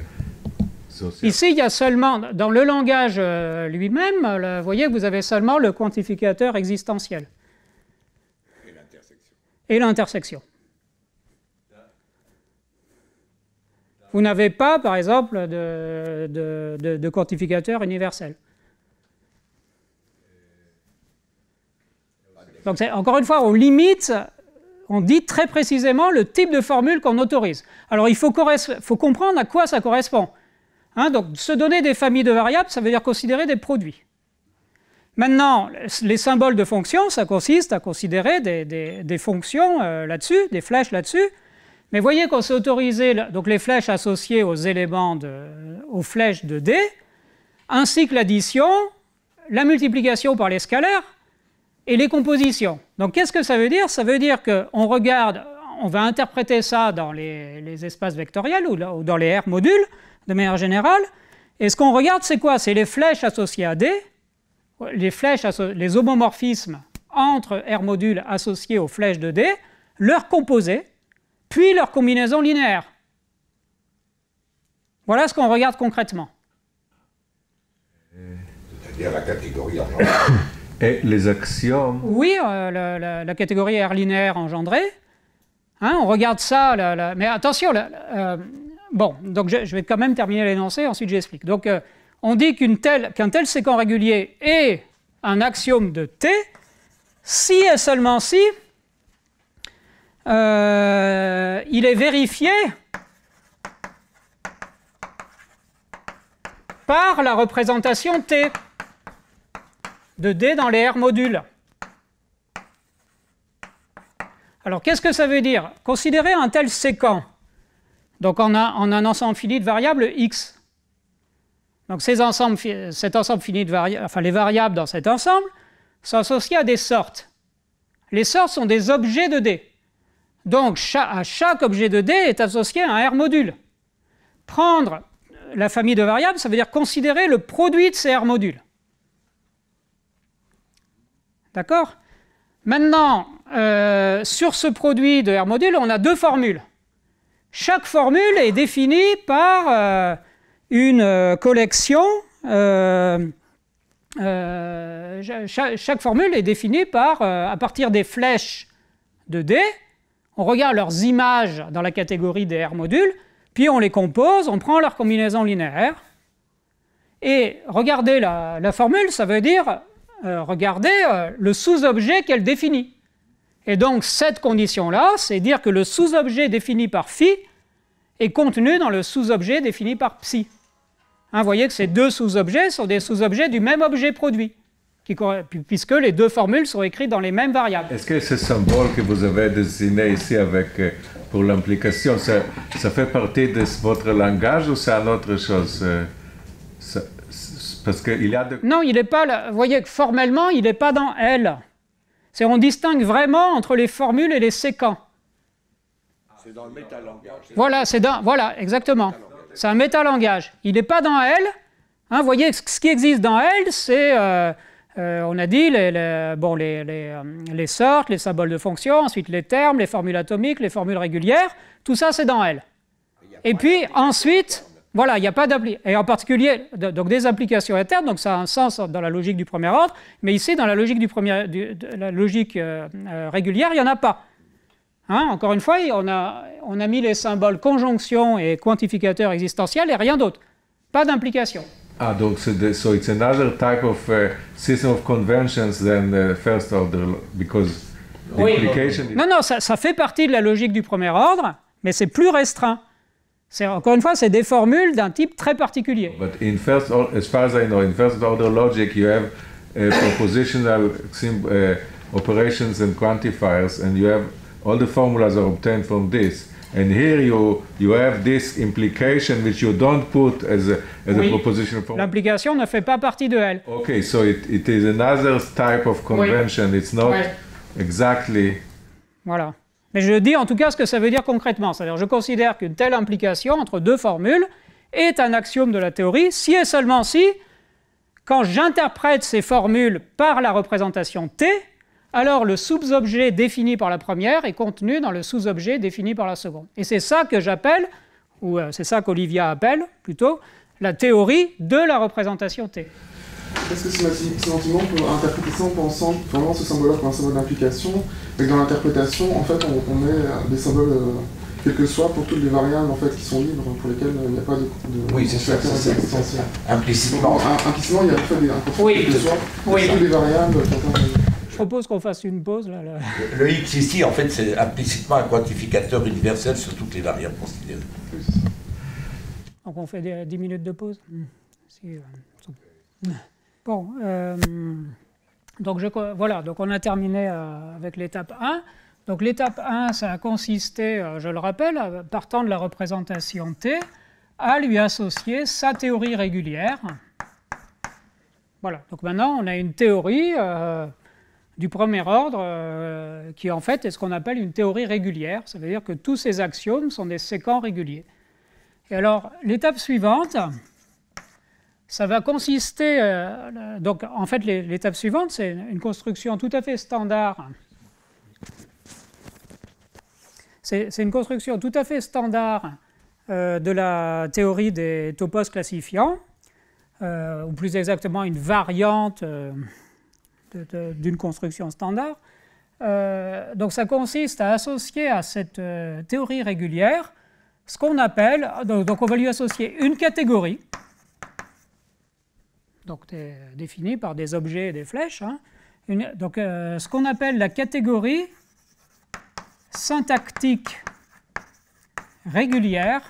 Speaker 1: Ici, il y a seulement, dans le langage euh, lui-même, vous voyez que vous avez seulement le quantificateur existentiel. Et l'intersection. Vous n'avez pas, par exemple, de, quantificateur universel. Donc, encore une fois, on limite, on dit très précisément le type de formule qu'on autorise. Alors, il faut, faut comprendre à quoi ça correspond. Hein, donc se donner des familles de variables, ça veut dire considérer des produits. Maintenant, les symboles de fonctions, ça consiste à considérer des, fonctions euh, là-dessus, des flèches là-dessus. Mais voyez qu'on s'est autorisé, donc les flèches associées aux éléments, euh, aux flèches de D, ainsi que l'addition, la multiplication par les scalaires et les compositions. Donc qu'est-ce que ça veut dire Ça veut dire qu'on regarde, on va interpréter ça dans les, espaces vectoriels ou dans les R modules, de manière générale. Et ce qu'on regarde, c'est quoi C'est les flèches associées à D, les, flèches les homomorphismes entre R modules associés aux flèches de D, leurs composés, puis leur combinaison linéaire. Voilà ce qu'on regarde concrètement.
Speaker 2: C'est-à-dire la catégorie R. Et les axiomes
Speaker 1: Oui, euh, la, catégorie R linéaire engendrée. Hein, on regarde ça, mais attention, euh, Bon, donc je, vais quand même terminer l'énoncé, ensuite j'explique. Donc euh, on dit qu'un tel, séquent régulier est un axiome de T si et seulement si euh, il est vérifié par la représentation T de D dans les R modules. Alors qu'est-ce que ça veut dire Considérer un tel séquent donc on a, un ensemble fini de variables x. Donc ces ensembles, cet ensemble fini de variables, enfin les variables dans cet ensemble sont associées à des sortes. Les sortes sont des objets de D. Donc à chaque objet de D est associé un R module. Prendre la famille de variables, ça veut dire considérer le produit de ces R modules. D'accord Maintenant, euh, sur ce produit de R module, on a deux formules. Chaque formule est définie par euh, une euh, collection. Euh, chaque, formule est définie par, à partir des flèches de D, on regarde leurs images dans la catégorie des R modules, puis on les compose, on prend leur combinaison linéaire. Et regardez la, la formule, ça veut dire regarder le sous-objet qu'elle définit. Et donc cette condition-là, c'est dire que le sous-objet défini par phi est contenu dans le sous-objet défini par psi. Hein, vous voyez que ces deux sous-objets sont des sous-objets du même objet produit, puisque les deux formules sont écrites dans les mêmes variables. Est-ce
Speaker 2: que ce symbole que vous avez dessiné ici avec, euh, pour l'implication, ça, fait partie de votre langage ou c'est une autre chose euh, parce qu'il y a de...
Speaker 1: Non, il n'est pas là. Vous voyez que formellement, il n'est pas dans L. C'est on distingue vraiment entre les formules et les séquents. C'est dans le métalangage. Voilà, c'est dans, voilà, exactement. C'est un métalangage. Il n'est pas dans L. Hein, vous voyez, ce qui existe dans L, c'est, euh, euh, on a dit, les, euh, les, sortes, les symboles de fonction, ensuite les termes, les formules atomiques, les formules régulières. Tout ça, c'est dans L. Et puis, ensuite, voilà, il n'y a pas d'implication. Et en particulier, donc des implications internes, donc ça a un sens dans la logique du premier ordre, mais ici, dans la logique, du premier, la logique euh, euh, régulière, il n'y en a pas. Hein, encore une fois, on a, on a mis les symboles conjonction et quantificateur existentiel et rien d'autre. Pas d'implication.
Speaker 2: Ah, donc c'est so it's another type of uh, system of conventions than the uh, first order because Non,
Speaker 1: non, ça fait partie de la logique du premier ordre, mais c'est plus restreint. C'est encore une fois, c'est des formules d'un type très particulier.
Speaker 2: But in first, as far as I know, in first order logic, you have uh, propositional uh, operations and quantifiers, and you have all the formulas are obtained from this. And here you you have this implication which you don't put as a, as oui. a proposition formula.
Speaker 1: L'implication ne fait pas partie de elle.
Speaker 2: Okay, so it, it is another type of convention. It's not exactly.
Speaker 1: Voilà. Mais je dis en tout cas ce que ça veut dire concrètement. C'est-à-dire je considère qu'une telle implication entre deux formules est un axiome de la théorie si et seulement si, quand j'interprète ces formules par la représentation T, alors le sous-objet défini par la première est contenu dans le sous-objet défini par la seconde. Et c'est ça que j'appelle, ou euh, c'est ça qu'Olivia appelle plutôt, la théorie de la représentation T.
Speaker 2: Est-ce que ce sentiment pour interpréter ça en pensant vraiment ce symbole comme un symbole d'implication dans l'interprétation, en fait, on,
Speaker 1: met euh, des symboles, euh, que soient, pour toutes les variables en fait, qui sont libres, pour lesquelles euh, il n'y a pas de. oui, c'est ça, c'est Implicitement. implicitement, il y a tout des. oui, oui. Toutes les variables. Je propose qu'on fasse une pause. Là,
Speaker 2: Le, X ici, en fait, c'est implicitement un quantificateur universel sur toutes les variables considérées.
Speaker 1: Donc on fait 10 minutes de pause. Hmm. Euh, bon. Euh... Donc voilà, donc on a terminé euh, avec l'étape 1. Donc l'étape 1, ça a consisté, euh, je le rappelle, euh, partant de la représentation T, à lui associer sa théorie régulière. Voilà, donc maintenant on a une théorie du premier ordre qui en fait est ce qu'on appelle une théorie régulière, ça veut dire que tous ces axiomes sont des séquents réguliers. Et alors l'étape suivante, ça va consister. Euh, donc, en fait, l'étape suivante, c'est une construction tout à fait standard. C'est une construction tout à fait standard euh, de la théorie des topos classifiants, euh, ou plus exactement une variante d'une construction standard. donc, ça consiste à associer à cette théorie régulière ce qu'on appelle. donc, on va lui associer une catégorie donc définie par des objets et des flèches. Hein. donc, euh, ce qu'on appelle la catégorie syntactique régulière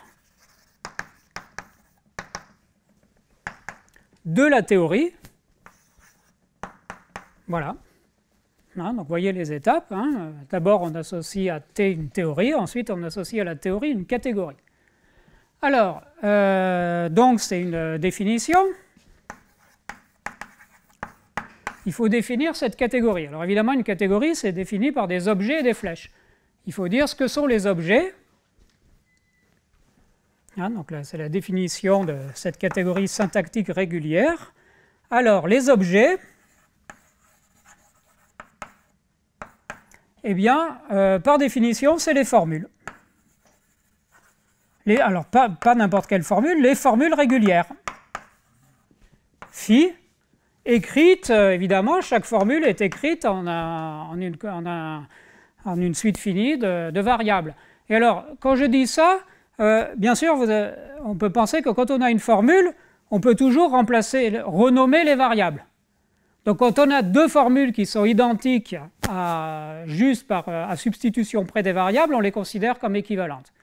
Speaker 1: de la théorie. Voilà. Hein, donc, voyez les étapes. Hein. D'abord, on associe à T une théorie, ensuite, on associe à la théorie une catégorie. Alors, euh, donc, c'est une euh, définition il faut définir cette catégorie. Alors évidemment, une catégorie, c'est défini par des objets et des flèches. Il faut dire ce que sont les objets. Hein, donc là, c'est la définition de cette catégorie syntactique régulière. Alors, les objets, eh bien, euh, par définition, c'est les formules. alors, pas, pas n'importe quelle formule, les formules régulières. Phi, écrite, euh, évidemment, chaque formule est écrite en, une, une, suite finie de, variables. Et alors, quand je dis ça, euh, bien sûr, euh, on peut penser que quand on a une formule, on peut toujours remplacer, renommer les variables. Donc quand on a deux formules qui sont identiques à, juste par à substitution près des variables, on les considère comme équivalentes.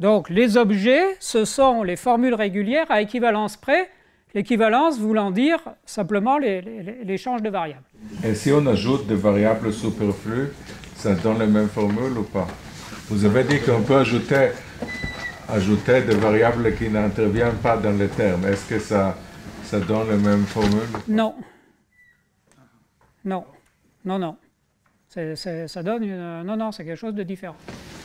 Speaker 1: Donc les objets, ce sont les formules régulières à équivalence près L'équivalence voulant dire simplement l'échange de variables. Et
Speaker 2: si on ajoute des variables superflues, ça donne la même formule ou pas Vous avez dit qu'on peut ajouter, des variables qui n'interviennent pas dans le terme. Est-ce que ça, donne la même formule
Speaker 1: Non. Non. Non, non. ça donne une... Non, non, c'est quelque chose de différent.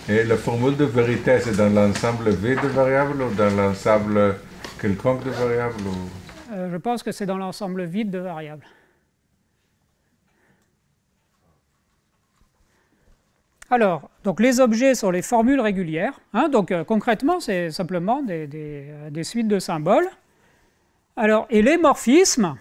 Speaker 2: Et la formule de vérité, c'est dans l'ensemble V de variables ou dans l'ensemble Quelconque de variable
Speaker 1: euh, Je pense que c'est dans l'ensemble vide de variables. Alors, donc les objets sont les formules régulières. Hein, donc euh, concrètement, c'est simplement des, euh, des, suites de symboles. Alors, et les morphismes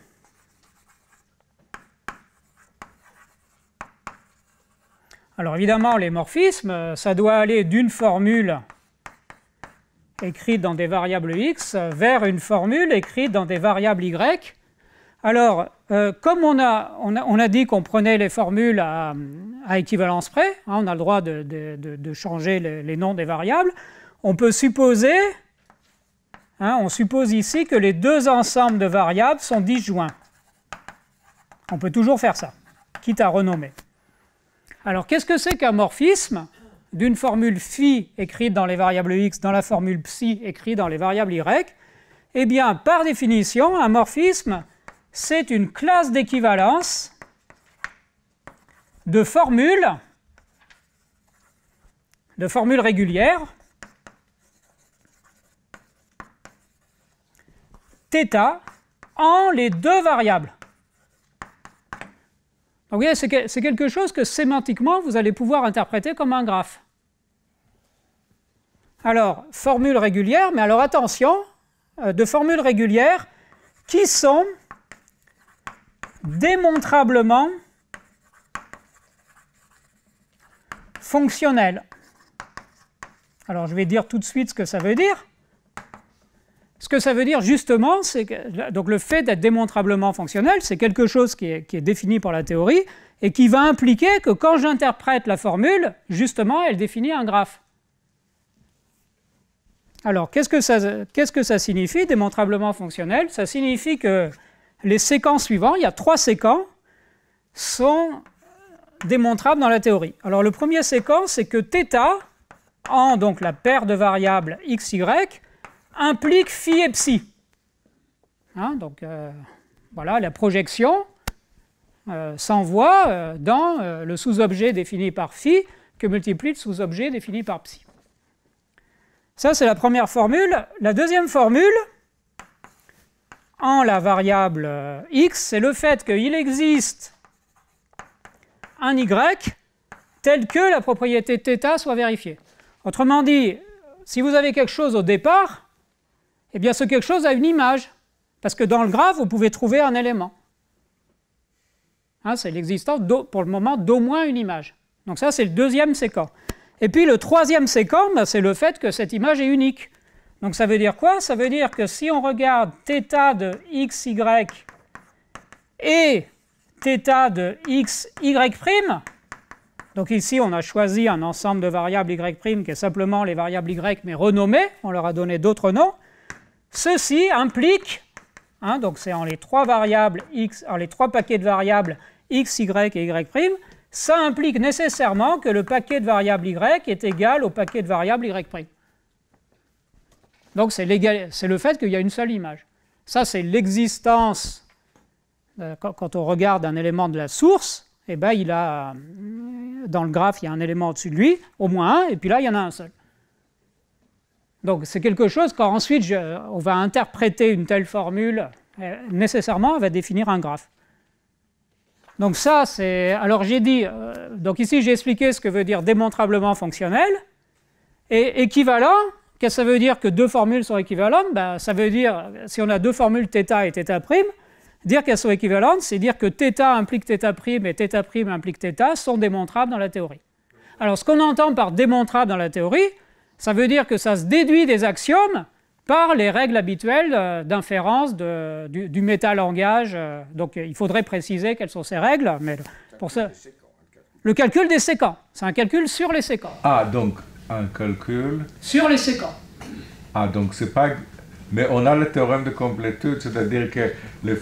Speaker 1: Alors évidemment, les morphismes, ça doit aller d'une formule écrite dans des variables x vers une formule écrite dans des variables y. Alors, euh, comme on a, on a, dit qu'on prenait les formules à, équivalence près, hein, on a le droit de, changer les, noms des variables, on peut supposer, hein, on suppose ici que les deux ensembles de variables sont disjoints. On peut toujours faire ça, quitte à renommer. Alors, qu'est-ce que c'est qu'un morphisme d'une formule phi écrite dans les variables x dans la formule psi écrite dans les variables y, eh bien, par définition, un morphisme, c'est une classe d'équivalence de formules, de formules régulières, θ en les deux variables. Donc ah c'est quelque chose que sémantiquement, vous allez pouvoir interpréter comme un graphe. Alors, formule régulière, mais alors attention, euh, de formules régulières qui sont démontrablement fonctionnelles. Alors, je vais dire tout de suite ce que ça veut dire. Ce que ça veut dire justement, c'est que donc le fait d'être démontrablement fonctionnel, c'est quelque chose qui est, défini par la théorie et qui va impliquer que quand j'interprète la formule, justement, elle définit un graphe. Alors, qu'est-ce que ça signifie, démontrablement fonctionnel Ça signifie que les séquences suivantes, il y a trois séquences, sont démontrables dans la théorie. Alors, le premier séquence, c'est que θ, en donc la paire de variables x, y, implique phi et psi. Hein, donc euh, voilà, la projection euh, s'envoie euh, dans le sous-objet défini par phi que multiplie le sous-objet défini par psi. Ça, c'est la première formule. La deuxième formule, en la variable x, c'est le fait qu'il existe un y tel que la propriété θ soit vérifiée. Autrement dit, si vous avez quelque chose au départ, eh bien, ce quelque chose a une image, parce que dans le graphe, vous pouvez trouver un élément. Hein, c'est l'existence, pour le moment, d'au moins une image. Donc ça, c'est le deuxième séquent. Et puis le troisième séquent, ben, c'est le fait que cette image est unique. Donc ça veut dire quoi Ça veut dire que si on regarde θ de x, y et θ de x, y', donc ici on a choisi un ensemble de variables y' qui est simplement les variables y mais renommées, on leur a donné d'autres noms, Ceci implique, hein, donc c'est en les trois variables x, les trois paquets de variables x, y et y', ça implique nécessairement que le paquet de variables y est égal au paquet de variables y'. Donc c'est le fait qu'il y a une seule image. Ça, c'est l'existence, euh, quand, on regarde un élément de la source, eh ben, il a, euh, dans le graphe, il y a un élément au-dessus de lui, au moins un, et puis là, il y en a un seul. Donc c'est quelque chose quand ensuite on va interpréter une telle formule, euh, nécessairement on va définir un graphe. Donc ça c'est... Alors j'ai dit, euh, donc ici j'ai expliqué ce que veut dire démontrablement fonctionnel, et équivalent, qu'est-ce que ça veut dire que deux formules sont équivalentes ben, Ça veut dire, si on a deux formules θ et θ', dire qu'elles sont équivalentes, c'est dire que θ implique θ' et θ' implique θ sont démontrables dans la théorie. Alors ce qu'on entend par démontrable dans la théorie, ça veut dire que ça se déduit des axiomes par les règles habituelles euh, d'inférence du, du métalangage. Euh. Donc euh, il faudrait préciser quelles sont ces règles, mais pour ça. Le calcul des séquences. C'est un calcul sur les séquences.
Speaker 2: Ah, donc un calcul.
Speaker 1: Sur les séquences.
Speaker 2: Ah, donc c'est pas. Mais on a le théorème de complétude, c'est-à-dire que les,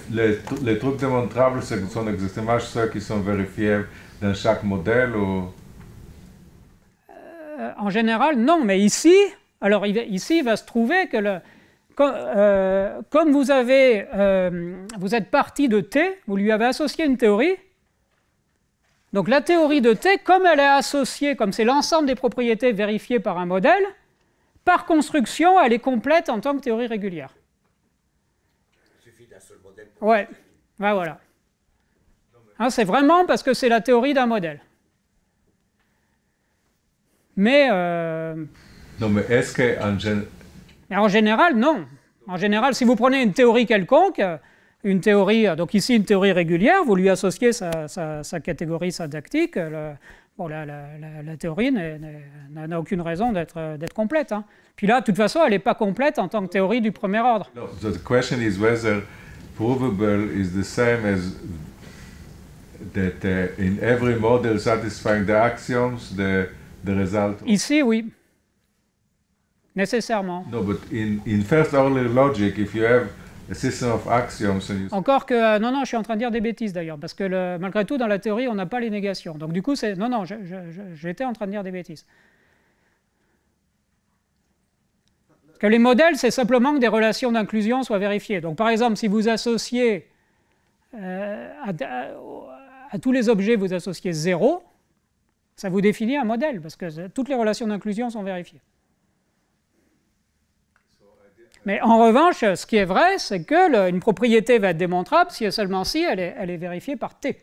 Speaker 2: les, trucs démontrables sont exactement ceux qui sont vérifiés dans chaque modèle ou.
Speaker 1: Euh, en général, non, mais ici, alors ici, il va se trouver que euh, comme vous, avez, euh, vous êtes parti de T, vous lui avez associé une théorie. Donc la théorie de T, comme elle est associée, comme c'est l'ensemble des propriétés vérifiées par un modèle, par construction, elle est complète en tant que théorie régulière.
Speaker 2: Il suffit d'un seul modèle.
Speaker 1: ouais, ben, voilà. Hein, c'est vraiment parce que c'est la théorie d'un modèle. Mais. Euh,
Speaker 2: non, mais est-ce qu'en
Speaker 1: en général, non. En général, si vous prenez une théorie quelconque, euh, une théorie, euh, donc ici une théorie régulière, vous lui associez sa, sa, sa catégorie syntactique, bon, la, théorie n'a aucune raison d'être complète. Hein. Puis là, de toute façon, elle n'est pas complète en tant que théorie du premier ordre.
Speaker 2: question si provable axioms,
Speaker 1: Ici, oui. Nécessairement. No,
Speaker 2: but in, in first order logic, if you have a system of axioms and you...
Speaker 1: Encore que, euh, non, non, je suis en train de dire des bêtises d'ailleurs, parce que malgré tout, dans la théorie, on n'a pas les négations. Donc du coup, c'est, non, non, j'étais en train de dire des bêtises. que les modèles, c'est simplement que des relations d'inclusion soient vérifiées. Donc par exemple, si vous associez euh, à, tous les objets, vous associez zéro... Ça vous définit un modèle, parce que toutes les relations d'inclusion sont vérifiées. Mais en revanche, ce qui est vrai, c'est qu'une propriété va être démontrable si et seulement si elle est, vérifiée par T.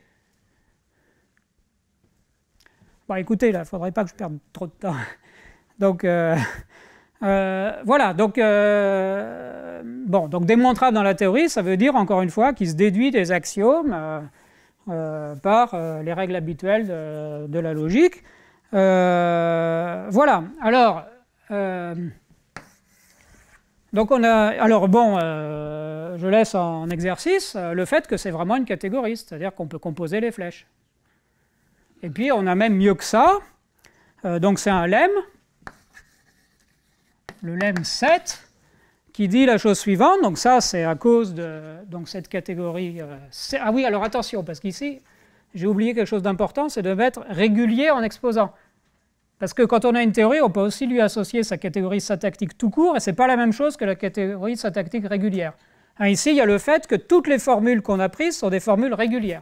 Speaker 1: Bon, écoutez, là, il ne faudrait pas que je perde trop de temps. Donc, euh, euh, voilà. Donc, euh, bon, donc démontrable dans la théorie, ça veut dire, encore une fois, qu'il se déduit des axiomes. Euh, par euh, les règles habituelles de, la logique. Euh, voilà. Alors, alors bon, je laisse en exercice le fait que c'est vraiment une catégorie, c'est-à-dire qu'on peut composer les flèches. Et puis on a même mieux que ça. donc c'est un lemme. Le lemme 7 qui dit la chose suivante. Donc ça, c'est à cause de donc, cette catégorie. Euh, ah oui, alors attention, parce qu'ici, j'ai oublié quelque chose d'important, c'est de mettre régulier en exposant. Parce que quand on a une théorie, on peut aussi lui associer sa catégorie syntactique tout court, et ce n'est pas la même chose que la catégorie syntactique régulière. Ah, ici, il y a le fait que toutes les formules qu'on a prises sont des formules régulières.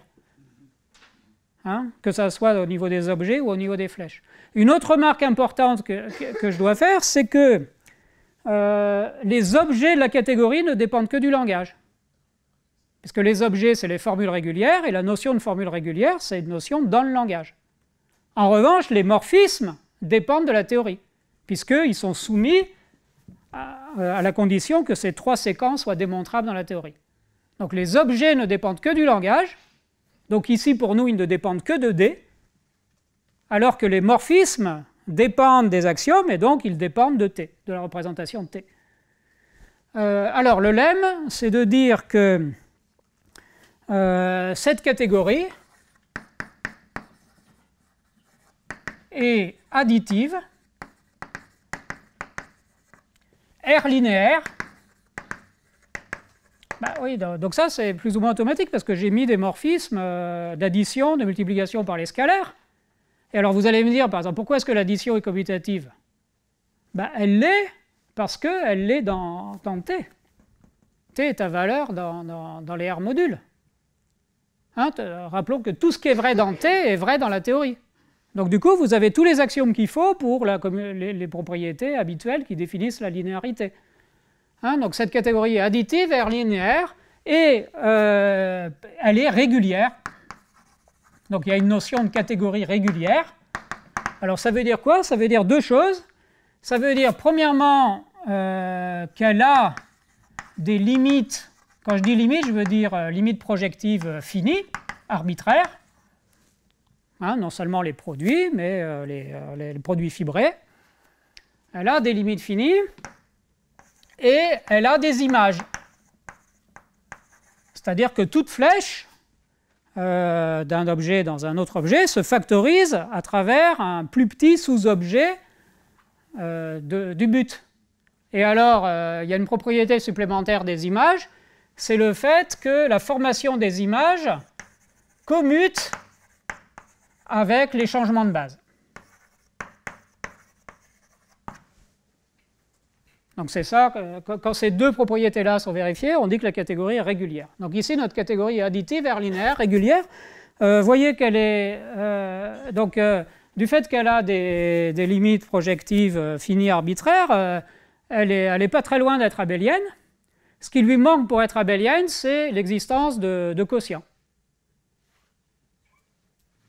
Speaker 1: Hein, que ça soit au niveau des objets ou au niveau des flèches. Une autre remarque importante que je dois faire, c'est que euh, les objets de la catégorie ne dépendent que du langage. Parce que les objets, c'est les formules régulières, et la notion de formule régulière, c'est une notion dans le langage. En revanche, les morphismes dépendent de la théorie, puisqu'ils sont soumis à la condition que ces trois séquences soient démontrables dans la théorie. Donc les objets ne dépendent que du langage, donc ici pour nous ils ne dépendent que de D, alors que les morphismes dépendent des axiomes et donc ils dépendent de T, de la représentation de T. Euh, alors le lemme, c'est de dire que euh, cette catégorie est additive, R linéaire. Bah oui, donc ça c'est plus ou moins automatique parce que j'ai mis des morphismes euh, d'addition, de multiplication par les scalaires. Et alors vous allez me dire, par exemple, pourquoi est-ce que l'addition est commutative ben, Elle l'est parce qu'elle l'est dans, T. T est ta valeur dans, les R modules. Hein, rappelons que tout ce qui est vrai dans T est vrai dans la théorie. Donc du coup, vous avez tous les axiomes qu'il faut pour les, propriétés habituelles qui définissent la linéarité. Hein, donc cette catégorie est additive, R linéaire, et euh, elle est régulière donc il y a une notion de catégorie régulière. Alors ça veut dire quoi Ça veut dire deux choses. Ça veut dire premièrement euh, qu'elle a des limites. Quand je dis limite, je veux dire euh, limite projective euh, finie, arbitraire. Hein, non seulement les produits, mais les, produits fibrés. Elle a des limites finies et elle a des images. C'est-à-dire que toute flèche euh, d'un objet dans un autre objet se factorise à travers un plus petit sous-objet euh, du but. Et alors, euh, il y a une propriété supplémentaire des images, c'est le fait que la formation des images commute avec les changements de base. Donc c'est ça, quand ces deux propriétés-là sont vérifiées, on dit que la catégorie est régulière. Donc ici, notre catégorie est additive, linéaire, régulière. Euh, voyez qu'elle est... Euh, donc euh, du fait qu'elle a des, limites projectives euh, finies arbitraires, elle n'est elle est pas très loin d'être abélienne. Ce qui lui manque pour être abélienne, c'est l'existence de, de quotients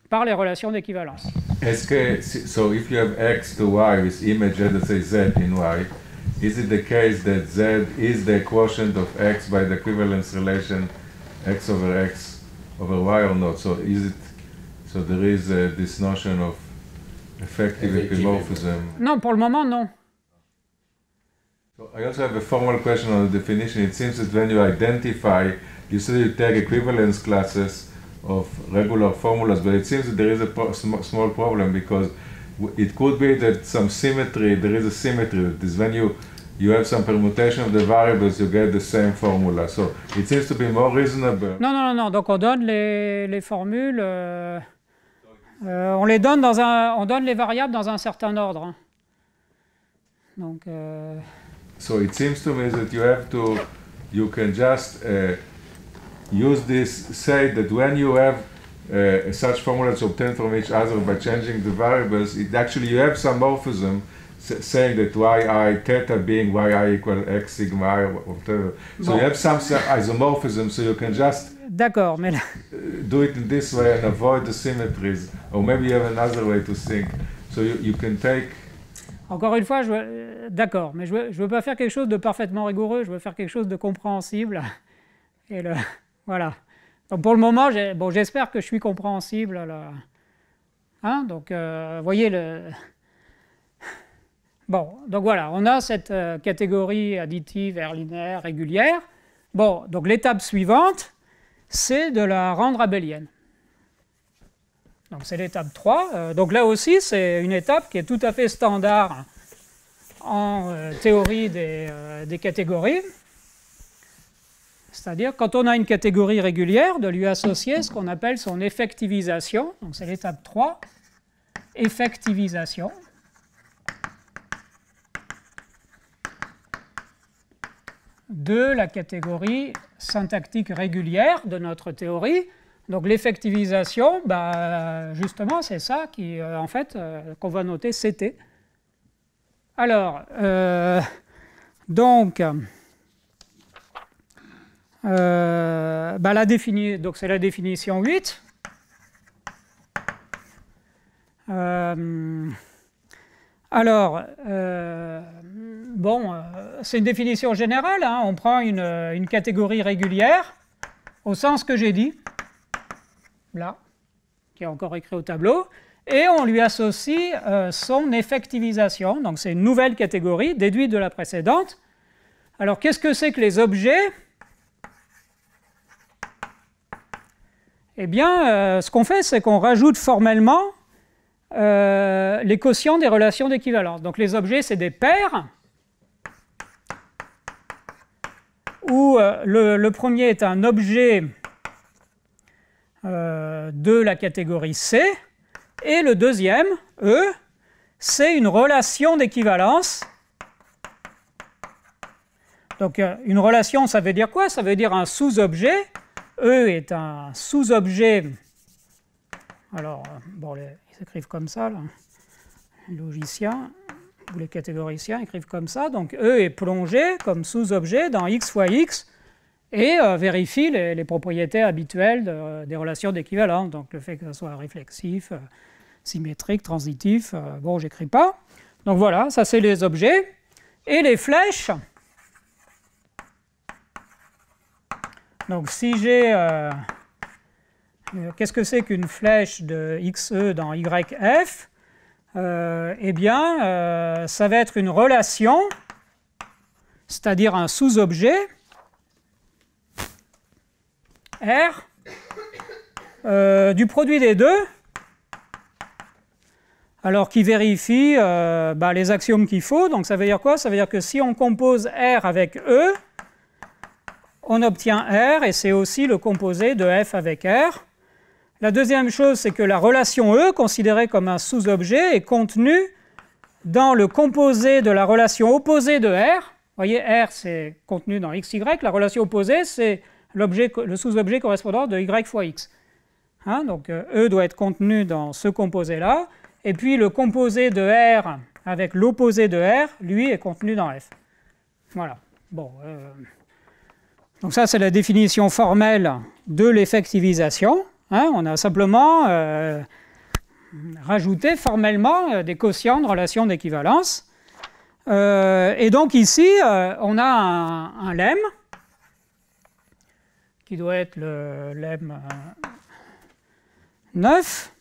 Speaker 1: par les relations d'équivalence.
Speaker 2: Est-ce que, so x to y image, z in y, Is it the case that z is the quotient of x by the equivalence relation x over x over y or not? So is it so there is uh, this notion of effective epimorphism?
Speaker 1: No, for the moment, no.
Speaker 2: So I also have a formal question on the definition. It seems that when you identify, you say you take equivalence classes of regular formulas, but it seems that there is a pro sm small problem because it could be that some symmetry, there is a symmetry that is when you you have some permutation of the variables, you get the same formula. So it seems to be more reasonable.
Speaker 1: Non, non, non, donc on donne les, formules, euh, euh, on les donne dans un, on donne les variables dans un certain ordre. Hein. Donc. Euh...
Speaker 2: So it seems to me that you have to, you can just uh, use this, say that when you have uh, such formulas obtained from each other by changing the variables, it actually you have some morphism saying that yi theta being yi equal x sigma whatever. So bon. you have some, isomorphism, so you can just D'accord, mais là... Uh, do it in this way and avoid the symmetries. Or maybe you have another way to think. So you, you can take
Speaker 1: encore une fois, je euh, d'accord, mais je veux je veux, pas faire quelque chose de parfaitement rigoureux, je veux faire quelque chose de compréhensible. Et le, voilà. Donc pour le moment, bon, j'espère que je suis compréhensible. Là. Hein? Donc, euh, voyez, le, Bon, donc voilà, on a cette euh, catégorie additive, linéaire, régulière. Bon, donc l'étape suivante, c'est de la rendre abélienne. Donc c'est l'étape 3. Euh, donc là aussi, c'est une étape qui est tout à fait standard en euh, théorie des catégories. C'est-à-dire, quand on a une catégorie régulière, de lui associer ce qu'on appelle son effectivisation. Donc c'est l'étape 3, effectivisation. de la catégorie syntactique régulière de notre théorie. Donc l'effectivisation, bah, justement, c'est ça qui, euh, en fait, euh, qu'on va noter CT. Alors, euh, donc, bah, la donc c'est la définition 8. alors, Bon, euh, c'est une définition générale. Hein. On prend euh, une, catégorie régulière au sens que j'ai dit, là, qui est encore écrit au tableau, et on lui associe euh, son effectivisation. Donc c'est une nouvelle catégorie déduite de la précédente. Alors qu'est-ce que c'est que les objets Eh bien, ce qu'on fait, c'est qu'on rajoute formellement les quotients des relations d'équivalence. Donc les objets, c'est des paires. où euh, le, premier est un objet euh, de la catégorie C, et le deuxième, E, c'est une relation d'équivalence. Donc euh, une relation, ça veut dire quoi Ça veut dire un sous-objet. E est un sous-objet. Alors, bon, ils s'écrivent comme ça, là, les logiciens les catégoriciens écrivent comme ça, donc E est plongé comme sous-objet dans X fois X et euh, vérifie les, propriétés habituelles euh, des relations d'équivalence, donc le fait que ce soit réflexif, euh, symétrique, transitif, bon, bon, j'écris pas. Donc voilà, ça c'est les objets. Et les flèches, donc si j'ai... Qu'est-ce que c'est qu'une flèche de XE dans YF euh, eh bien, euh, ça va être une relation, c'est-à-dire un sous-objet, R, euh, du produit des deux, alors qui vérifie bah, les axiomes qu'il faut. Donc ça veut dire quoi Ça veut dire que si on compose R avec E, on obtient R, et c'est aussi le composé de F avec R. La deuxième chose, c'est que la relation E, considérée comme un sous-objet, est contenue dans le composé de la relation opposée de R. Vous voyez, R, c'est contenu dans XY. La relation opposée, c'est le sous-objet correspondant de Y fois X. Hein, donc euh, E doit être contenu dans ce composé-là. Et puis le composé de R avec l'opposé de R, lui, est contenu dans F. Voilà. Bon. Euh, donc ça, c'est la définition formelle de l'effectivisation. Hein, on a simplement euh, rajouté formellement euh, des quotients de relations d'équivalence. Euh, et donc ici, on a un, lemme, qui doit être le lemme 9.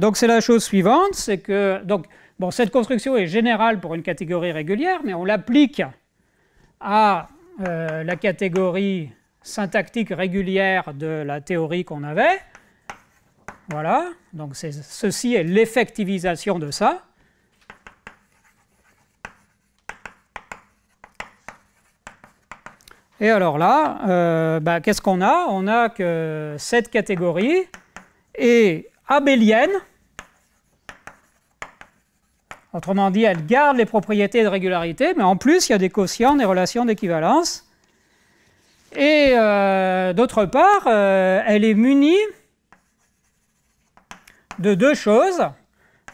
Speaker 1: donc c'est la chose suivante, c'est que donc, bon, cette construction est générale pour une catégorie régulière, mais on l'applique à la catégorie syntactique régulière de la théorie qu'on avait. Voilà, donc ceci est l'effectivisation de ça. Et alors là, euh, bah, qu'est-ce qu'on a On a que cette catégorie est abélienne. Autrement dit, elle garde les propriétés de régularité, mais en plus, il y a des quotients, des relations d'équivalence. Et euh, d'autre part, euh, elle est munie de deux choses.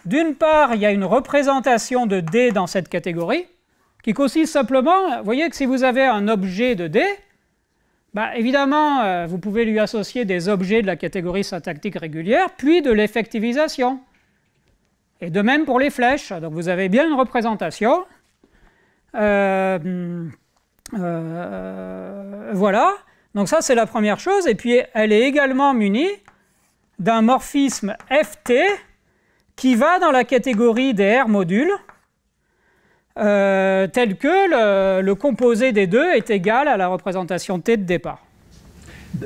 Speaker 1: D'une part, il y a une représentation de D dans cette catégorie, qui consiste simplement, vous voyez que si vous avez un objet de D, bah, évidemment, euh, vous pouvez lui associer des objets de la catégorie syntactique régulière, puis de l'effectivisation. Et de même pour les flèches. Donc vous avez bien une représentation. Euh, voilà. Donc ça, c'est la première chose. Et puis, elle est également munie d'un morphisme ft qui va dans la catégorie des R modules, euh, tel que le, composé des deux est égal à la représentation T de départ.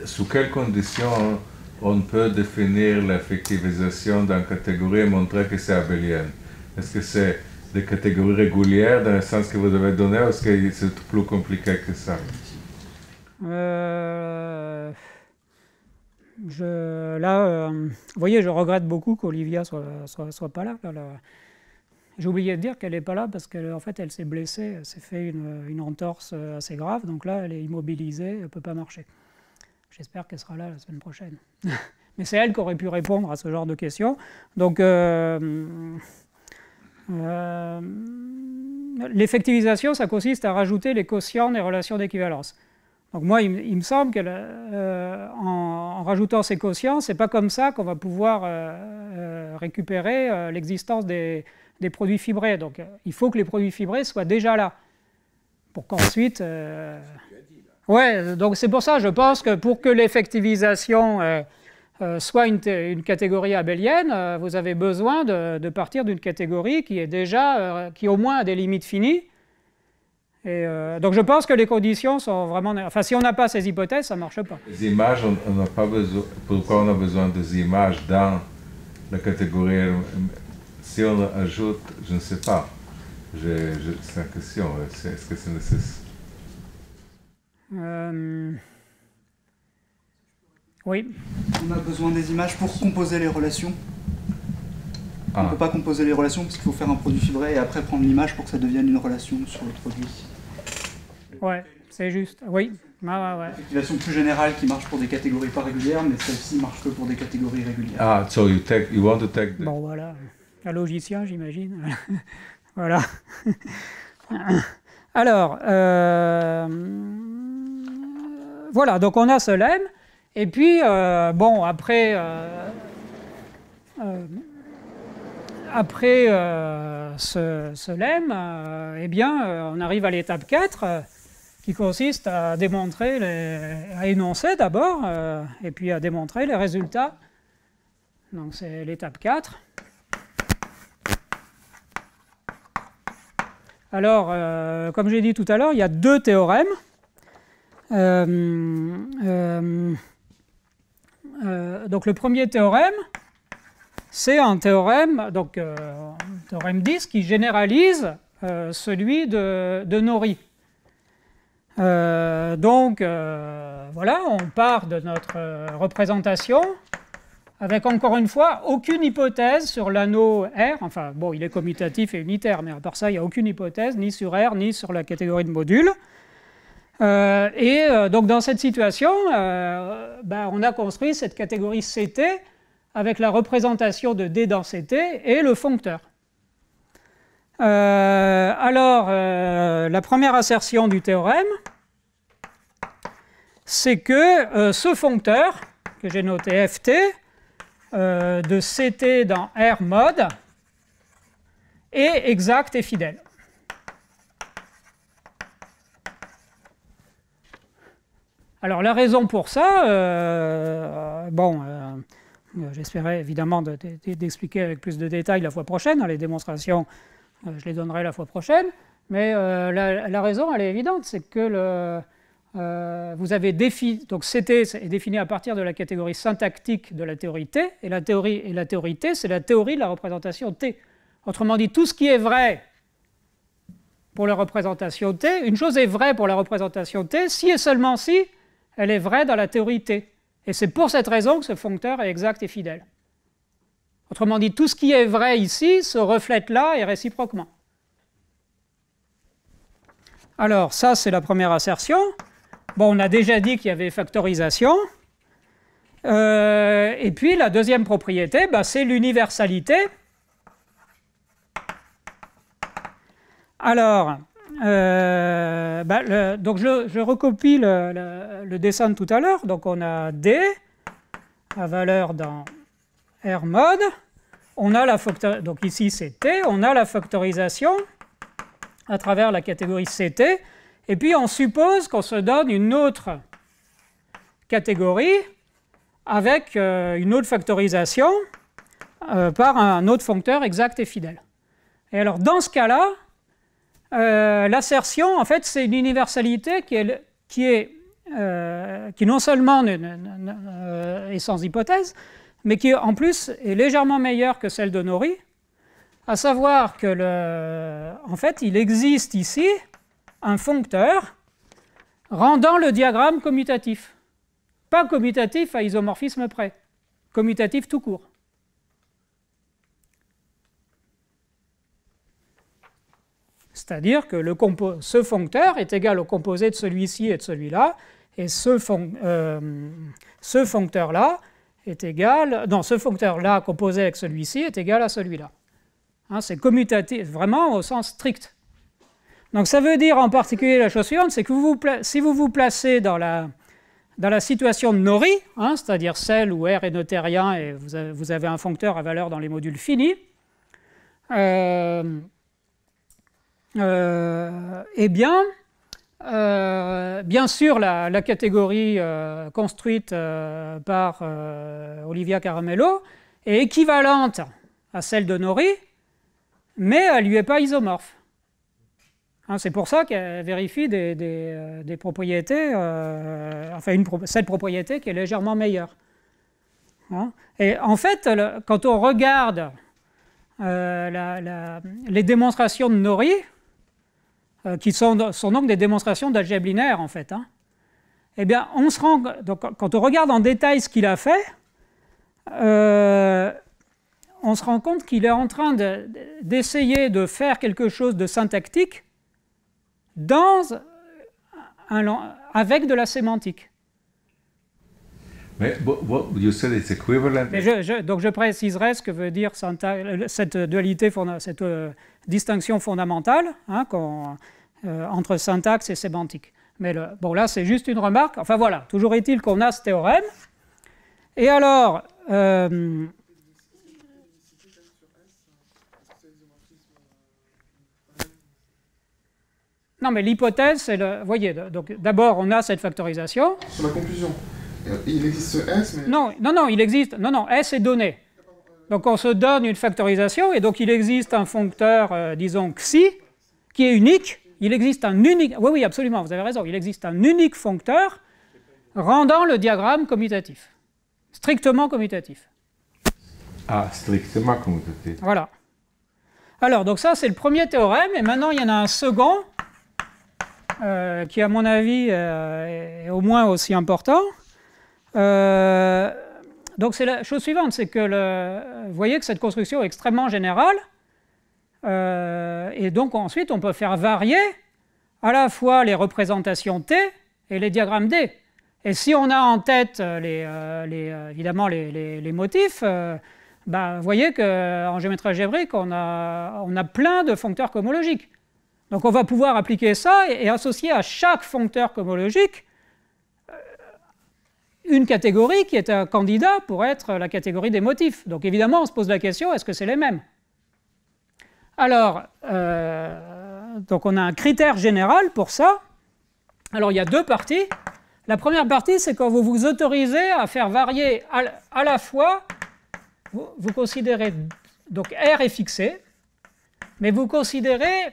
Speaker 2: Sous quelles conditions on peut définir l'effectivisation d'une catégorie et montrer que c'est abélienne Est-ce que c'est catégories régulières dans le sens que vous avez donné ou est-ce que c'est plus compliqué que ça
Speaker 1: euh, je, Là, euh, vous voyez, je regrette beaucoup qu'Olivia soit, soit, soit, pas là. J'ai oublié de dire qu'elle n'est pas là parce qu'en en fait, elle s'est blessée, elle s'est fait une, entorse euh, assez grave. Donc là, elle est immobilisée, elle ne peut pas marcher. J'espère qu'elle sera là la semaine prochaine. Mais c'est elle qui aurait pu répondre à ce genre de questions. Donc. Euh, euh, l'effectivisation, ça consiste à rajouter les quotients des relations d'équivalence. Donc moi, il, me semble qu'en euh, en, rajoutant ces quotients, c'est pas comme ça qu'on va pouvoir euh, récupérer l'existence des, des, produits fibrés. Donc il faut que les produits fibrés soient déjà là, pour qu'ensuite... ouais, donc c'est pour ça, je pense que pour que l'effectivisation euh, soit une, catégorie abélienne, euh, vous avez besoin de, partir d'une catégorie qui est déjà, euh, qui au moins a des limites finies. Et, donc je pense que les conditions sont vraiment... Enfin, si on n'a pas ces hypothèses, ça ne marche pas. Les images,
Speaker 2: on n'a pas besoin... Pourquoi on a besoin des images dans la catégorie Si on ajoute, je ne sais pas. C'est la question. Est-ce que c'est nécessaire
Speaker 1: on a besoin des images pour composer les relations. On ne ah. peut pas composer les relations parce qu'il faut faire un produit fibré et après prendre l'image pour que ça devienne une relation sur le produit. Ouais, c'est juste. Oui. Ah, ouais, plus générale qui marche pour des catégories pas régulières, mais celle-ci marche que pour des catégories régulières. Ah, so you take, you want to take. Bon voilà, un logicien, j'imagine. voilà. Alors, euh, voilà. Donc on a ce lemme. Et puis, euh, bon, après, euh, euh, après ce, ce, lemme, eh bien, on arrive à l'étape 4, qui consiste à démontrer, à énoncer d'abord, et puis à démontrer les résultats. Donc c'est l'étape 4. Alors, comme j'ai dit tout à l'heure, il y a deux théorèmes. Euh, donc le premier théorème, c'est un théorème, donc euh, théorème 10, qui généralise euh, celui de, de Nori. donc voilà, on part de notre représentation avec encore une fois aucune hypothèse sur l'anneau R. Enfin bon, il est commutatif et unitaire, mais à part ça, il n'y a aucune hypothèse ni sur R ni sur la catégorie de modules. Euh, et euh, donc dans cette situation, euh, ben, on a construit cette catégorie CT avec la représentation de D dans CT et le foncteur. alors, la première assertion du théorème, c'est que ce foncteur, que j'ai noté ft, de CT dans R mode, est exact et fidèle. Alors la raison pour ça, euh, bon, euh, j'espérais évidemment d'expliquer avec plus de détails la fois prochaine, dans hein, les démonstrations, euh, je les donnerai la fois prochaine, mais la, raison, elle est évidente, c'est que vous avez défini, donc CT est défini à partir de la catégorie syntactique de la théorie T, et la théorie, et la théorie T, c'est la théorie de la représentation T. Autrement dit, tout ce qui est vrai pour la représentation T, une chose est vraie pour la représentation T si et seulement si elle est vraie dans la théorie T. Et c'est pour cette raison que ce foncteur est exact et fidèle. Autrement dit, tout ce qui est vrai ici se reflète là et réciproquement. Alors, ça, c'est la première assertion. Bon, on a déjà dit qu'il y avait factorisation. Euh, et puis, la deuxième propriété, bah, c'est l'universalité. Alors, euh, bah, donc je, recopie euh, le, dessin de tout à l'heure. Donc on a D à valeur dans R mode. On a la donc ici c'est T, on a la factorisation à travers la catégorie CT. Et puis on suppose qu'on se donne une autre catégorie avec euh, une autre factorisation par un autre foncteur exact et fidèle. Et alors dans ce cas-là, euh, l'assertion, en fait, c'est une universalité qui est, euh, qui non seulement euh, est sans hypothèse, mais qui en plus est légèrement meilleure que celle de Nori, à savoir que le, en fait, il existe ici un foncteur rendant le diagramme commutatif. Pas commutatif à isomorphisme près, commutatif tout court. C'est-à-dire que ce foncteur est égal au composé de celui-ci et de celui-là, et euh, ce, foncteur-là est égal, non, ce foncteur-là composé avec celui-ci est égal à celui-là. Hein, c'est commutatif, vraiment au sens strict. Donc ça veut dire en particulier la chose suivante, c'est que si vous vous placez dans la, situation de Nori, hein, c'est-à-dire celle où R est notérien et vous avez, un foncteur à valeur dans les modules finis, euh, euh, eh bien, euh, bien sûr, la, catégorie euh, construite par Olivia Caramello est équivalente à celle de Nori, mais elle ne lui est pas isomorphe. Hein, c'est pour ça qu'elle vérifie des, propriétés, enfin une, cette propriété qui est légèrement meilleure. Hein? Et en fait, quand on regarde les démonstrations de Nori, euh, qui sont, donc des démonstrations d'algèbre linéaire en fait. Hein. Eh bien, on se rend, donc, quand on regarde en détail ce qu'il a fait, euh, on se rend compte qu'il est en train d'essayer de, faire quelque chose de syntactique dans euh, un, avec de la sémantique.
Speaker 2: Mais donc je
Speaker 1: préciserai ce que veut dire cette dualité, cette distinction fondamentale. Hein, euh, entre syntaxe et sémantique. Mais le, bon, là, c'est juste une remarque. Enfin voilà, toujours est-il qu'on a ce théorème. Et alors. Euh, non, mais l'hypothèse, c'est le. Vous voyez, donc d'abord, on a cette factorisation. Sur la conclusion. Euh, il existe S, mais. Non, non, non, il existe. Non, non, S est donné. Donc on se donne une factorisation, et donc il existe un foncteur, disons, xi, qui est unique il existe un unique... Oui, oui, absolument, vous avez raison. Il existe un unique foncteur rendant le diagramme commutatif. Strictement commutatif.
Speaker 2: Ah, strictement commutatif.
Speaker 1: Voilà. Alors, donc ça, c'est le premier théorème. Et maintenant, il y en a un second euh, qui, à mon avis, euh, est au moins aussi important. Euh, donc, c'est la chose suivante, c'est que le, vous voyez que cette construction est extrêmement générale. Euh, et donc ensuite, on peut faire varier à la fois les représentations T et les diagrammes D. Et si on a en tête euh, les, euh, évidemment les, motifs, bah, vous voyez qu'en géométrie algébrique, on a, on a plein de foncteurs cohomologiques. Donc on va pouvoir appliquer ça et, et associer à chaque foncteur cohomologique une catégorie qui est un candidat pour être la catégorie des motifs. Donc évidemment, on se pose la question, est-ce que c'est les mêmes alors, euh, donc on a un critère général pour ça. Alors il y a deux parties. La première partie, c'est quand vous vous autorisez à faire varier à, la fois, vous, considérez, donc R est fixé, mais vous considérez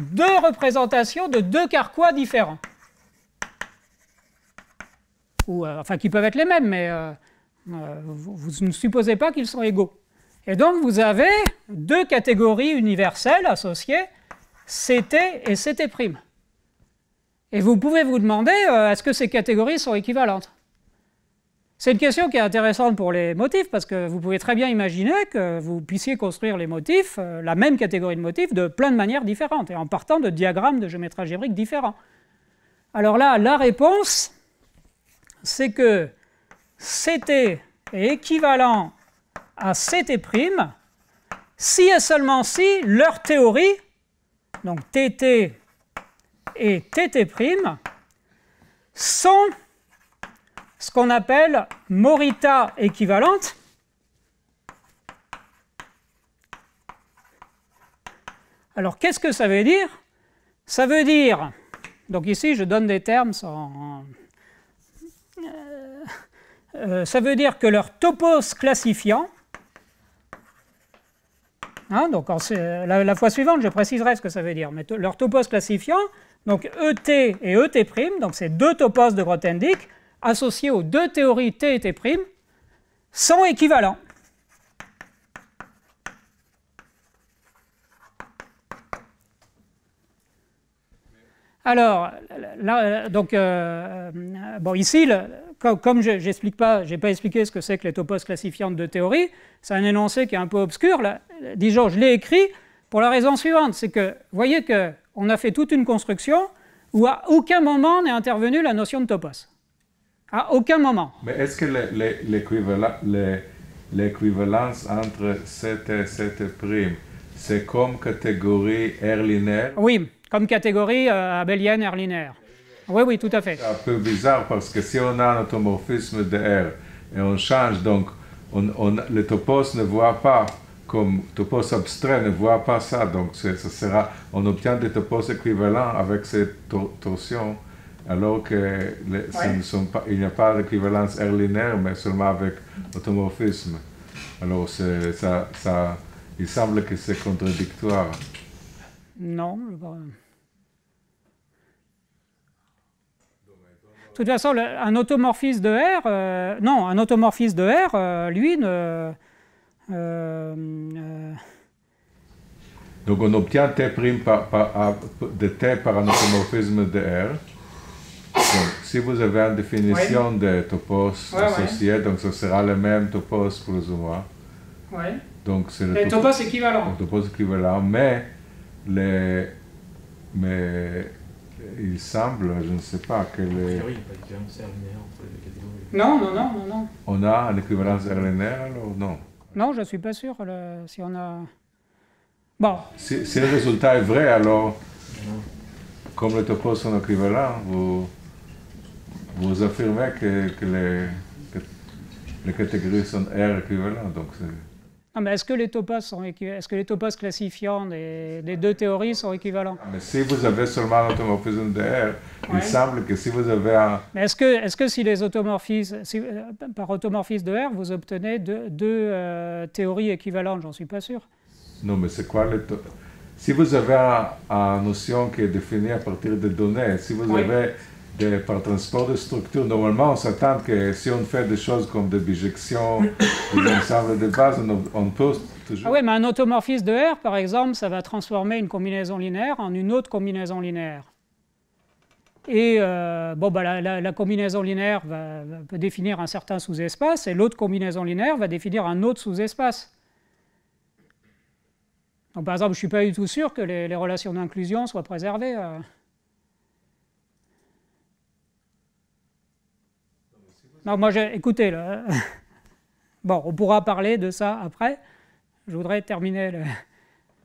Speaker 1: deux représentations de deux carquois différents. Ou, euh, enfin, qui peuvent être les mêmes, mais euh, vous ne supposez pas qu'ils sont égaux. Et donc vous avez deux catégories universelles associées, CT et CT'. Et vous pouvez vous demander, euh, est-ce que ces catégories sont équivalentes C'est une question qui est intéressante pour les motifs, parce que vous pouvez très bien imaginer que vous puissiez construire les motifs, euh, la même catégorie de motifs, de plein de manières différentes, et en partant de diagrammes de géométrie algébrique différents. Alors là, la réponse, c'est que CT est équivalent à CT', si et seulement si leur théorie, donc TT et TT', sont ce qu'on appelle Morita équivalente. Alors qu'est-ce que ça veut dire Ça veut dire, donc ici je donne des termes euh, euh, ça veut dire que leur topos classifiant Hein, donc la, fois suivante, je préciserai ce que ça veut dire. Mais leur topos classifiant, donc e ET et ET', donc ces deux topos de Grothendieck associés aux deux théories T et T', sont équivalents. Alors, là, donc, euh, euh, bon, ici, comme, je n'ai pas, expliqué ce que c'est que les topos classifiantes de théorie, c'est un énoncé qui est un peu obscur. là Dijon, je l'ai écrit pour la raison suivante, c'est que, vous voyez qu'on a fait toute une construction où à aucun moment n'est intervenue la notion de topos. À aucun moment.
Speaker 2: Mais est-ce que l'équivalence entre cette et prime, c'est comme catégorie linéaire
Speaker 1: Oui, comme catégorie euh, abélienne R linéaire. Oui, oui, tout à fait. C'est un
Speaker 2: peu bizarre parce que si on a un automorphisme de R et on change, donc le topos ne voit pas comme topos abstrait ne voit pas ça, donc ça sera, on obtient des topos équivalents avec ces torsions, alors que n'y a pas d'équivalence R-linéaire, mais seulement avec automorphisme. Alors ça, ça, il semble que c'est contradictoire.
Speaker 1: Non, De toute façon, un automorphisme de R, euh, non, un automorphisme de R, euh, lui, ne, euh, euh.
Speaker 2: Donc on obtient T' par, par, de T par un automorphisme de R. Donc, si vous avez une définition de topos associé, donc ce sera le même topos plus ou moins. Oui. Donc c'est le, topos, équivalent. Le topos mais, les, mais il semble, je ne sais pas, que les...
Speaker 1: Non, non, non, non, non.
Speaker 2: On a une équivalence RNR alors Non.
Speaker 1: Non, je ne suis pas sûr. si on a... Bon.
Speaker 2: Si, le résultat est vrai, alors, comme le topos sont équivalents, vous, vous affirmez que, les, les catégories sont R équivalents. Donc
Speaker 1: ah, est-ce que les topos sont que les classifiants des, deux théories sont équivalents
Speaker 2: Mais si vous avez seulement l'automorphisme de R, il semble que si vous avez un...
Speaker 1: Mais est-ce que, si les automorphismes, euh, par automorphisme de R, vous obtenez deux, deux euh, théories équivalentes J'en suis pas sûr.
Speaker 2: Non, mais c'est quoi le Si vous avez une notion qui est définie à partir de données, si vous avez par transport de structure, normalement, on s'attend que si on fait des choses comme des bijections, des ensembles de base, on, on peut toujours... Ah
Speaker 1: oui, mais un automorphisme de R, par exemple, ça va transformer une combinaison linéaire en une autre combinaison linéaire. Et euh, bon, bah, la, combinaison linéaire va, peut définir un certain sous-espace, et l'autre combinaison linéaire va définir un autre sous-espace. Donc, par exemple, je ne suis pas du tout sûr que les, relations d'inclusion soient préservées. Euh. Non, moi, j'ai, écoutez, là, bon, on pourra parler de ça après. Je voudrais terminer. Le...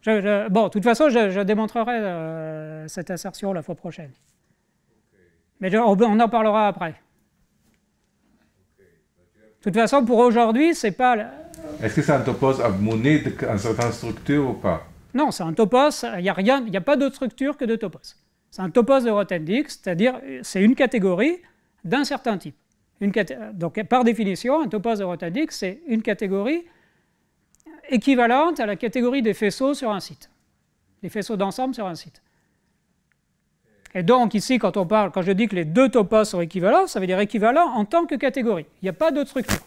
Speaker 1: Bon, de toute façon, je, démontrerai euh, cette assertion la fois prochaine. Mais on, en parlera après. De toute façon, pour aujourd'hui, c'est pas.
Speaker 2: Est-ce que c'est un topos abmoné une certaine structure ou pas
Speaker 1: Non, c'est un topos. Il n'y a, rien, Il y a pas d'autre structure que de topos. C'est un topos de Rotendix, c'est-à-dire c'est une catégorie d'un certain type donc, par définition, un topaz orotadique, c'est une catégorie équivalente à la catégorie des faisceaux sur un site, des faisceaux d'ensemble sur un site. Et donc, ici, quand on parle, quand je dis que les deux topos sont équivalents, ça veut dire équivalent en tant que catégorie. Il n'y a pas d'autre structure.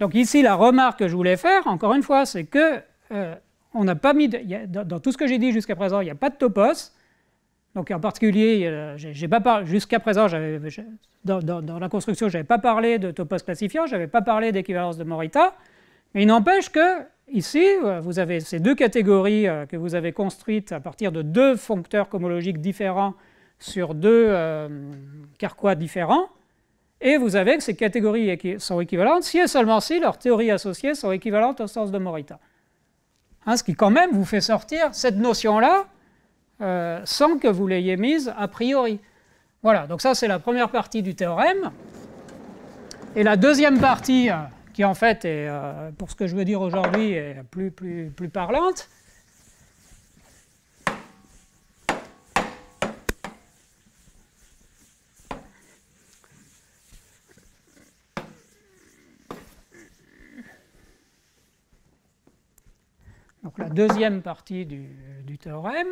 Speaker 1: Donc, ici, la remarque que je voulais faire, encore une fois, c'est que euh, on n'a pas mis. dans, dans, tout ce que j'ai dit jusqu'à présent, il n'y a pas de topos. Donc en particulier, euh, jusqu'à présent, dans, la construction, je n'avais pas parlé de topos classifiant, je n'avais pas parlé d'équivalence de Morita, mais il n'empêche que ici, euh, vous avez ces deux catégories euh, que vous avez construites à partir de deux foncteurs homologiques différents sur deux carquois différents, et vous avez que ces catégories sont équivalentes si et seulement si leurs théories associées sont équivalentes au sens de Morita. Hein, ce qui quand même vous fait sortir cette notion-là euh, sans que vous l'ayez mise a priori. Voilà, donc ça c'est la première partie du théorème. Et la deuxième partie, euh, qui en fait est, euh, pour ce que je veux dire aujourd'hui, est plus, plus, plus parlante, donc la deuxième partie du théorème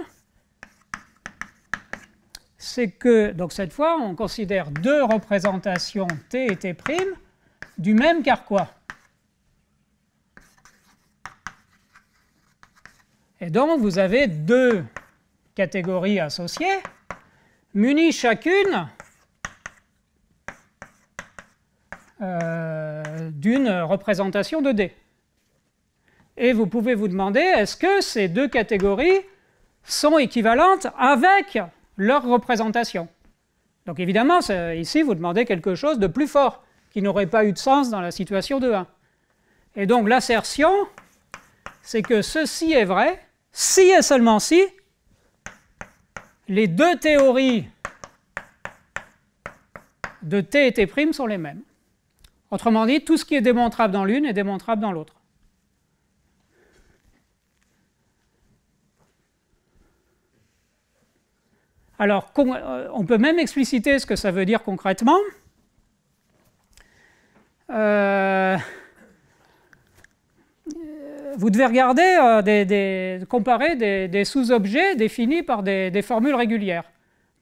Speaker 1: c'est que, donc cette fois, on considère deux représentations t et t' du même carquois. Et donc, vous avez deux catégories associées, munies chacune euh, d'une représentation de D. Et vous pouvez vous demander, est-ce que ces deux catégories sont équivalentes avec leur représentation. Donc évidemment, ici, vous demandez quelque chose de plus fort, qui n'aurait pas eu de sens dans la situation de 1. Et donc l'assertion, c'est que ceci est vrai, si et seulement si, les deux théories de T et T' sont les mêmes. Autrement dit, tout ce qui est démontrable dans l'une est démontrable dans l'autre. Alors, euh, on peut même expliciter ce que ça veut dire concrètement. Euh, vous devez regarder, euh, des, comparer des, sous-objets définis par des, formules régulières.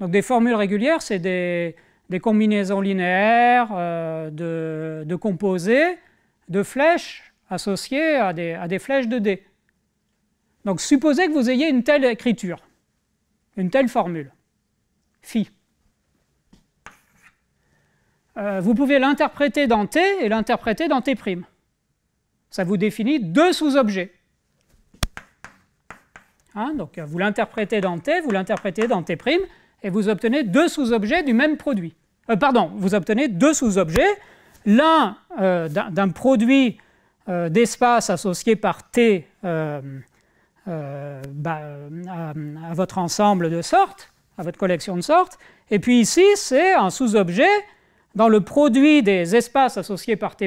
Speaker 1: Donc des formules régulières, c'est des, combinaisons linéaires, de, composés, de flèches associées à des, à des flèches de dés. Donc supposez que vous ayez une telle écriture, une telle formule phi. Euh, vous pouvez l'interpréter dans T et l'interpréter dans T'. Ça vous définit deux sous-objets. Hein, donc euh, vous l'interprétez dans T, vous l'interprétez dans T', et vous obtenez deux sous-objets du même produit. Euh, pardon, vous obtenez deux sous-objets, l'un d'un produit d'espace associé par T bah, à, à, votre ensemble de sortes, à votre collection de sortes. Et puis ici, c'est un sous-objet dans le produit des espaces associés par T'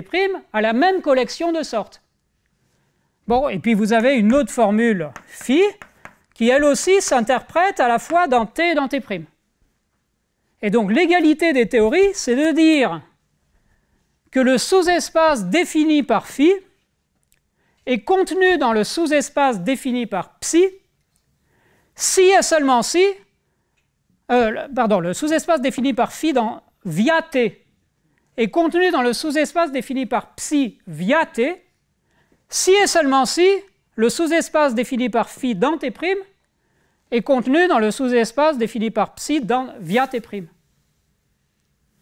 Speaker 1: à la même collection de sortes. Bon, et puis vous avez une autre formule phi qui elle aussi s'interprète à la fois dans T et dans T'. Et donc l'égalité des théories, c'est de dire que le sous-espace défini par phi est contenu dans le sous-espace défini par psi si et seulement si euh, pardon, le sous-espace défini par phi dans via t est contenu dans le sous-espace défini par psi via t si et seulement si le sous-espace défini par phi dans t' est contenu dans le sous-espace défini par psi dans, via t'.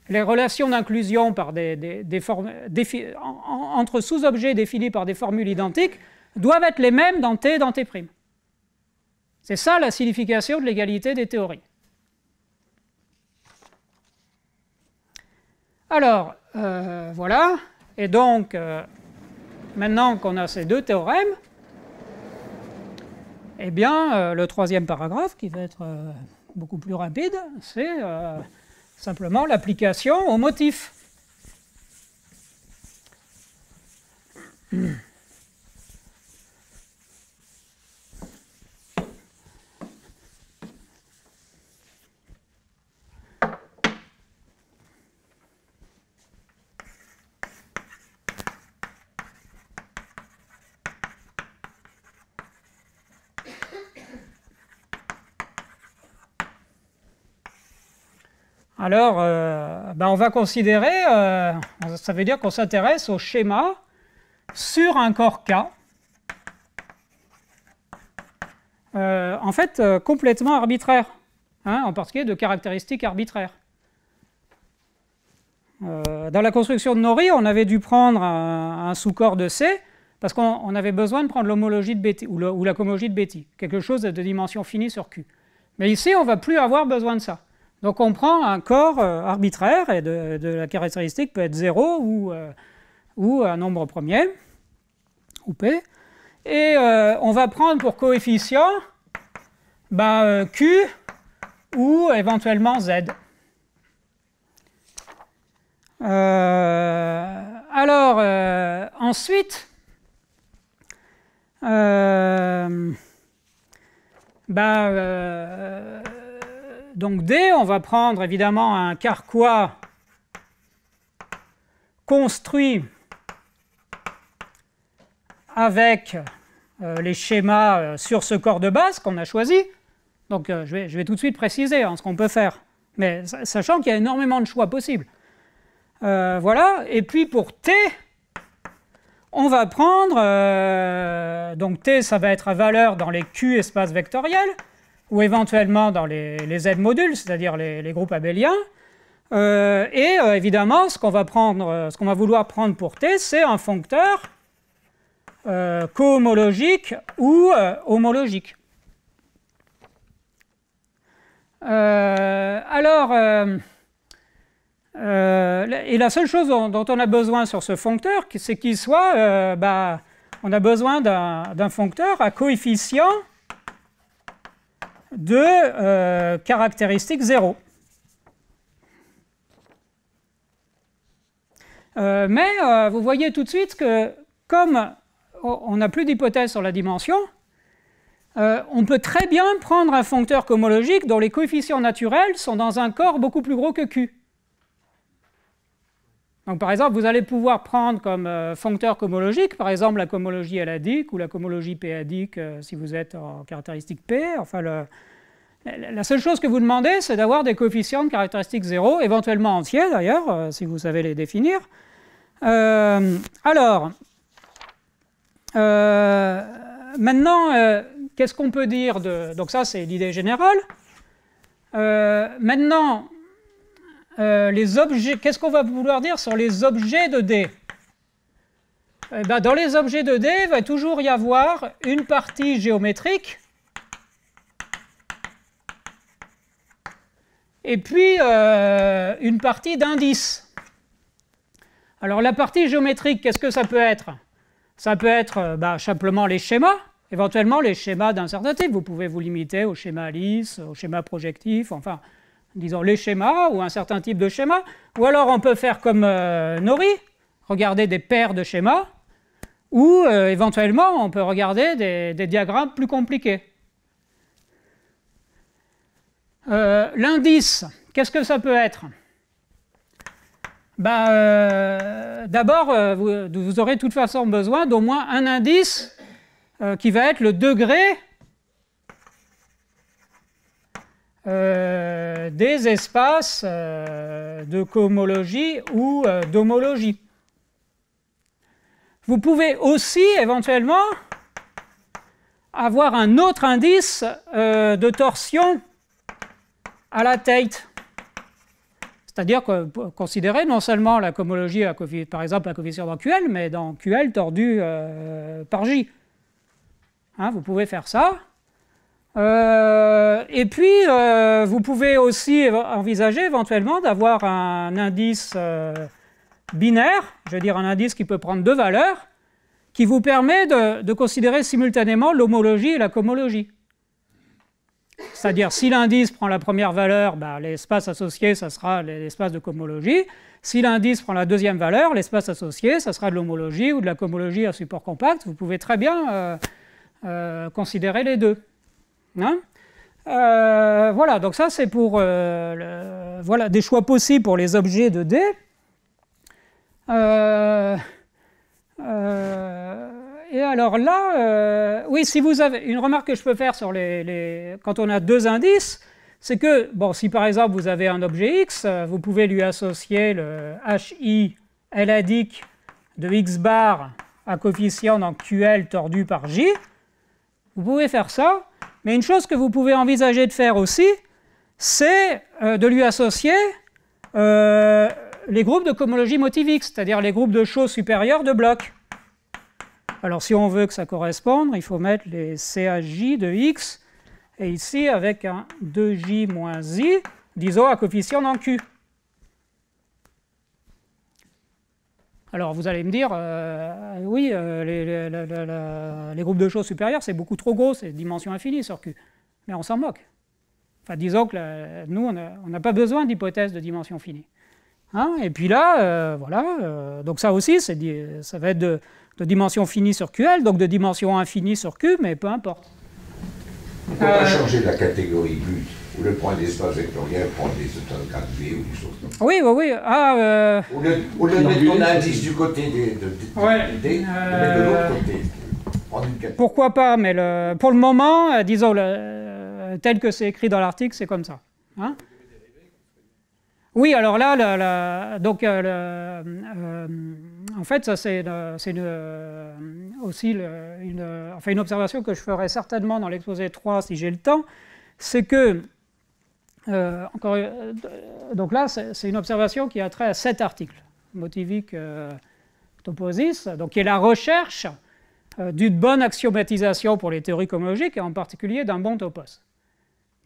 Speaker 1: Les relations d'inclusion des, entre sous-objets définis par des formules identiques doivent être les mêmes dans t et dans t'. C'est ça la signification de l'égalité des théories. Alors, euh, voilà. Et donc, euh, maintenant qu'on a ces deux théorèmes, eh bien, euh, le troisième paragraphe, qui va être beaucoup plus rapide, c'est simplement l'application au motif. Alors, euh, ben, on va considérer, euh, ça veut dire qu'on s'intéresse au schéma sur un corps K, euh, en fait complètement arbitraire, hein, en particulier de caractéristiques arbitraires. dans la construction de Nori, on avait dû prendre un, sous-corps de C, parce qu'on avait besoin de prendre l'homologie de Betty, ou, la cohomologie de Betty, quelque chose de dimension finie sur Q. Mais ici, on ne va plus avoir besoin de ça. Donc on prend un corps euh, arbitraire et de, la caractéristique peut être 0 ou, euh, ou un nombre premier, ou P. Et euh, on va prendre pour coefficient ben, Q ou éventuellement Z. alors, ensuite, ben, donc D, on va prendre évidemment un carquois construit avec euh, les schémas euh, sur ce corps de base qu'on a choisi. Donc euh, je, vais, tout de suite préciser hein, ce qu'on peut faire, mais sachant qu'il y a énormément de choix possibles. voilà, et puis pour T, on va prendre, donc T ça va être à valeur dans les Q espaces vectoriels, ou éventuellement dans les, Z-modules, c'est-à-dire les, groupes abéliens. Euh, et euh, évidemment, euh, ce qu'on va, vouloir prendre pour T, c'est un foncteur cohomologique ou homologique. alors, et la seule chose dont, on a besoin sur ce foncteur, c'est qu'il soit, bah, on a besoin d'un foncteur à coefficient de euh, caractéristiques caractéristique euh, 0. mais euh, vous voyez tout de suite que comme on n'a plus d'hypothèse sur la dimension, on peut très bien prendre un foncteur cohomologique dont les coefficients naturels sont dans un corps beaucoup plus gros que Q. Donc par exemple, vous allez pouvoir prendre comme euh, foncteur cohomologique, par exemple la comologie L-adique ou la cohomologie P-adique euh, si vous êtes en caractéristique P. Enfin, la seule chose que vous demandez, c'est d'avoir des coefficients de caractéristique 0, éventuellement entiers d'ailleurs, euh, si vous savez les définir. alors, maintenant, qu'est-ce qu'on peut dire de... Donc ça, c'est l'idée générale. maintenant, euh, les objets. Qu'est-ce qu'on va vouloir dire sur les objets de D eh ben, Dans les objets de D, il va toujours y avoir une partie géométrique et puis euh, une partie d'indice. Alors la partie géométrique, qu'est-ce que ça peut être Ça peut être euh, bah, simplement les schémas, éventuellement les schémas d'un certain type. Vous pouvez vous limiter au schéma lisse, au schéma projectif, enfin disons les schémas ou un certain type de schéma, ou alors on peut faire comme euh, Nori, regarder des paires de schémas, ou euh, éventuellement on peut regarder des, diagrammes plus compliqués. Euh, l'indice, qu'est-ce que ça peut être ben, D'abord, vous, vous, aurez de toute façon besoin d'au moins un indice qui va être le degré Euh, des espaces euh, de cohomologie ou euh, d'homologie. Vous pouvez aussi éventuellement avoir un autre indice de torsion à la tête. C'est-à-dire considérer non seulement la cohomologie, à, par exemple, la coefficient dans QL, mais dans QL tordu par J. Hein, vous pouvez faire ça. Euh, et puis, euh, vous pouvez aussi envisager éventuellement d'avoir un indice euh, binaire, je veux dire un indice qui peut prendre deux valeurs, qui vous permet de, considérer simultanément l'homologie et la cohomologie. C'est-à-dire, si l'indice prend la première valeur, ben, l'espace associé, ça sera l'espace de cohomologie. Si l'indice prend la deuxième valeur, l'espace associé, ça sera de l'homologie ou de la cohomologie à support compact. Vous pouvez très bien considérer les deux. Hein euh, voilà, donc ça c'est pour euh, voilà, des choix possibles pour les objets de d euh, et alors là, oui, si vous avez une remarque que je peux faire sur les, quand on a deux indices, c'est que bon, si par exemple vous avez un objet x, vous pouvez lui associer le hi LADIC de x bar à coefficient en QL tordu par j. Vous pouvez faire ça. Mais une chose que vous pouvez envisager de faire aussi, c'est euh, de lui associer euh, les groupes de cohomologie motivique, c'est-à-dire les groupes de choses supérieures de blocs. Alors si on veut que ça corresponde, il faut mettre les CHJ de X, et ici avec un 2J moins I, disons à coefficient dans Q. Alors vous allez me dire, euh, oui, euh, les, groupes de choses supérieures, c'est beaucoup trop gros, c'est dimension infinie sur Q. Mais on s'en moque. Enfin, disons que euh, nous, on n'a pas besoin d'hypothèses de dimension finie. Hein, et puis là, voilà, donc ça aussi, ça va être de, dimension finie sur QL, donc de dimension infinie sur Q, mais peu importe.
Speaker 2: On peut pas changer la catégorie but ou le point d'espace vectoriel prend des 4 V ou des
Speaker 1: choses comme ça. Oui, oui, bah oui. Ah, euh... Ou le, mettre un indice
Speaker 2: du côté des, de,
Speaker 1: ouais, de euh, l'autre côté. Pourquoi pas, mais le, pour le moment, euh, disons, euh, tel que c'est écrit dans l'article, c'est comme ça. Hein oui, alors là, le, donc, en fait, ça c'est aussi une, enfin, une observation que je ferai certainement dans l'exposé 3 si j'ai le temps, c'est que euh, euh, donc là, c'est une observation qui a trait à cet article, Motivic euh, Toposis, donc qui est la recherche d'une bonne axiomatisation pour les théories comologiques, et en particulier d'un bon topos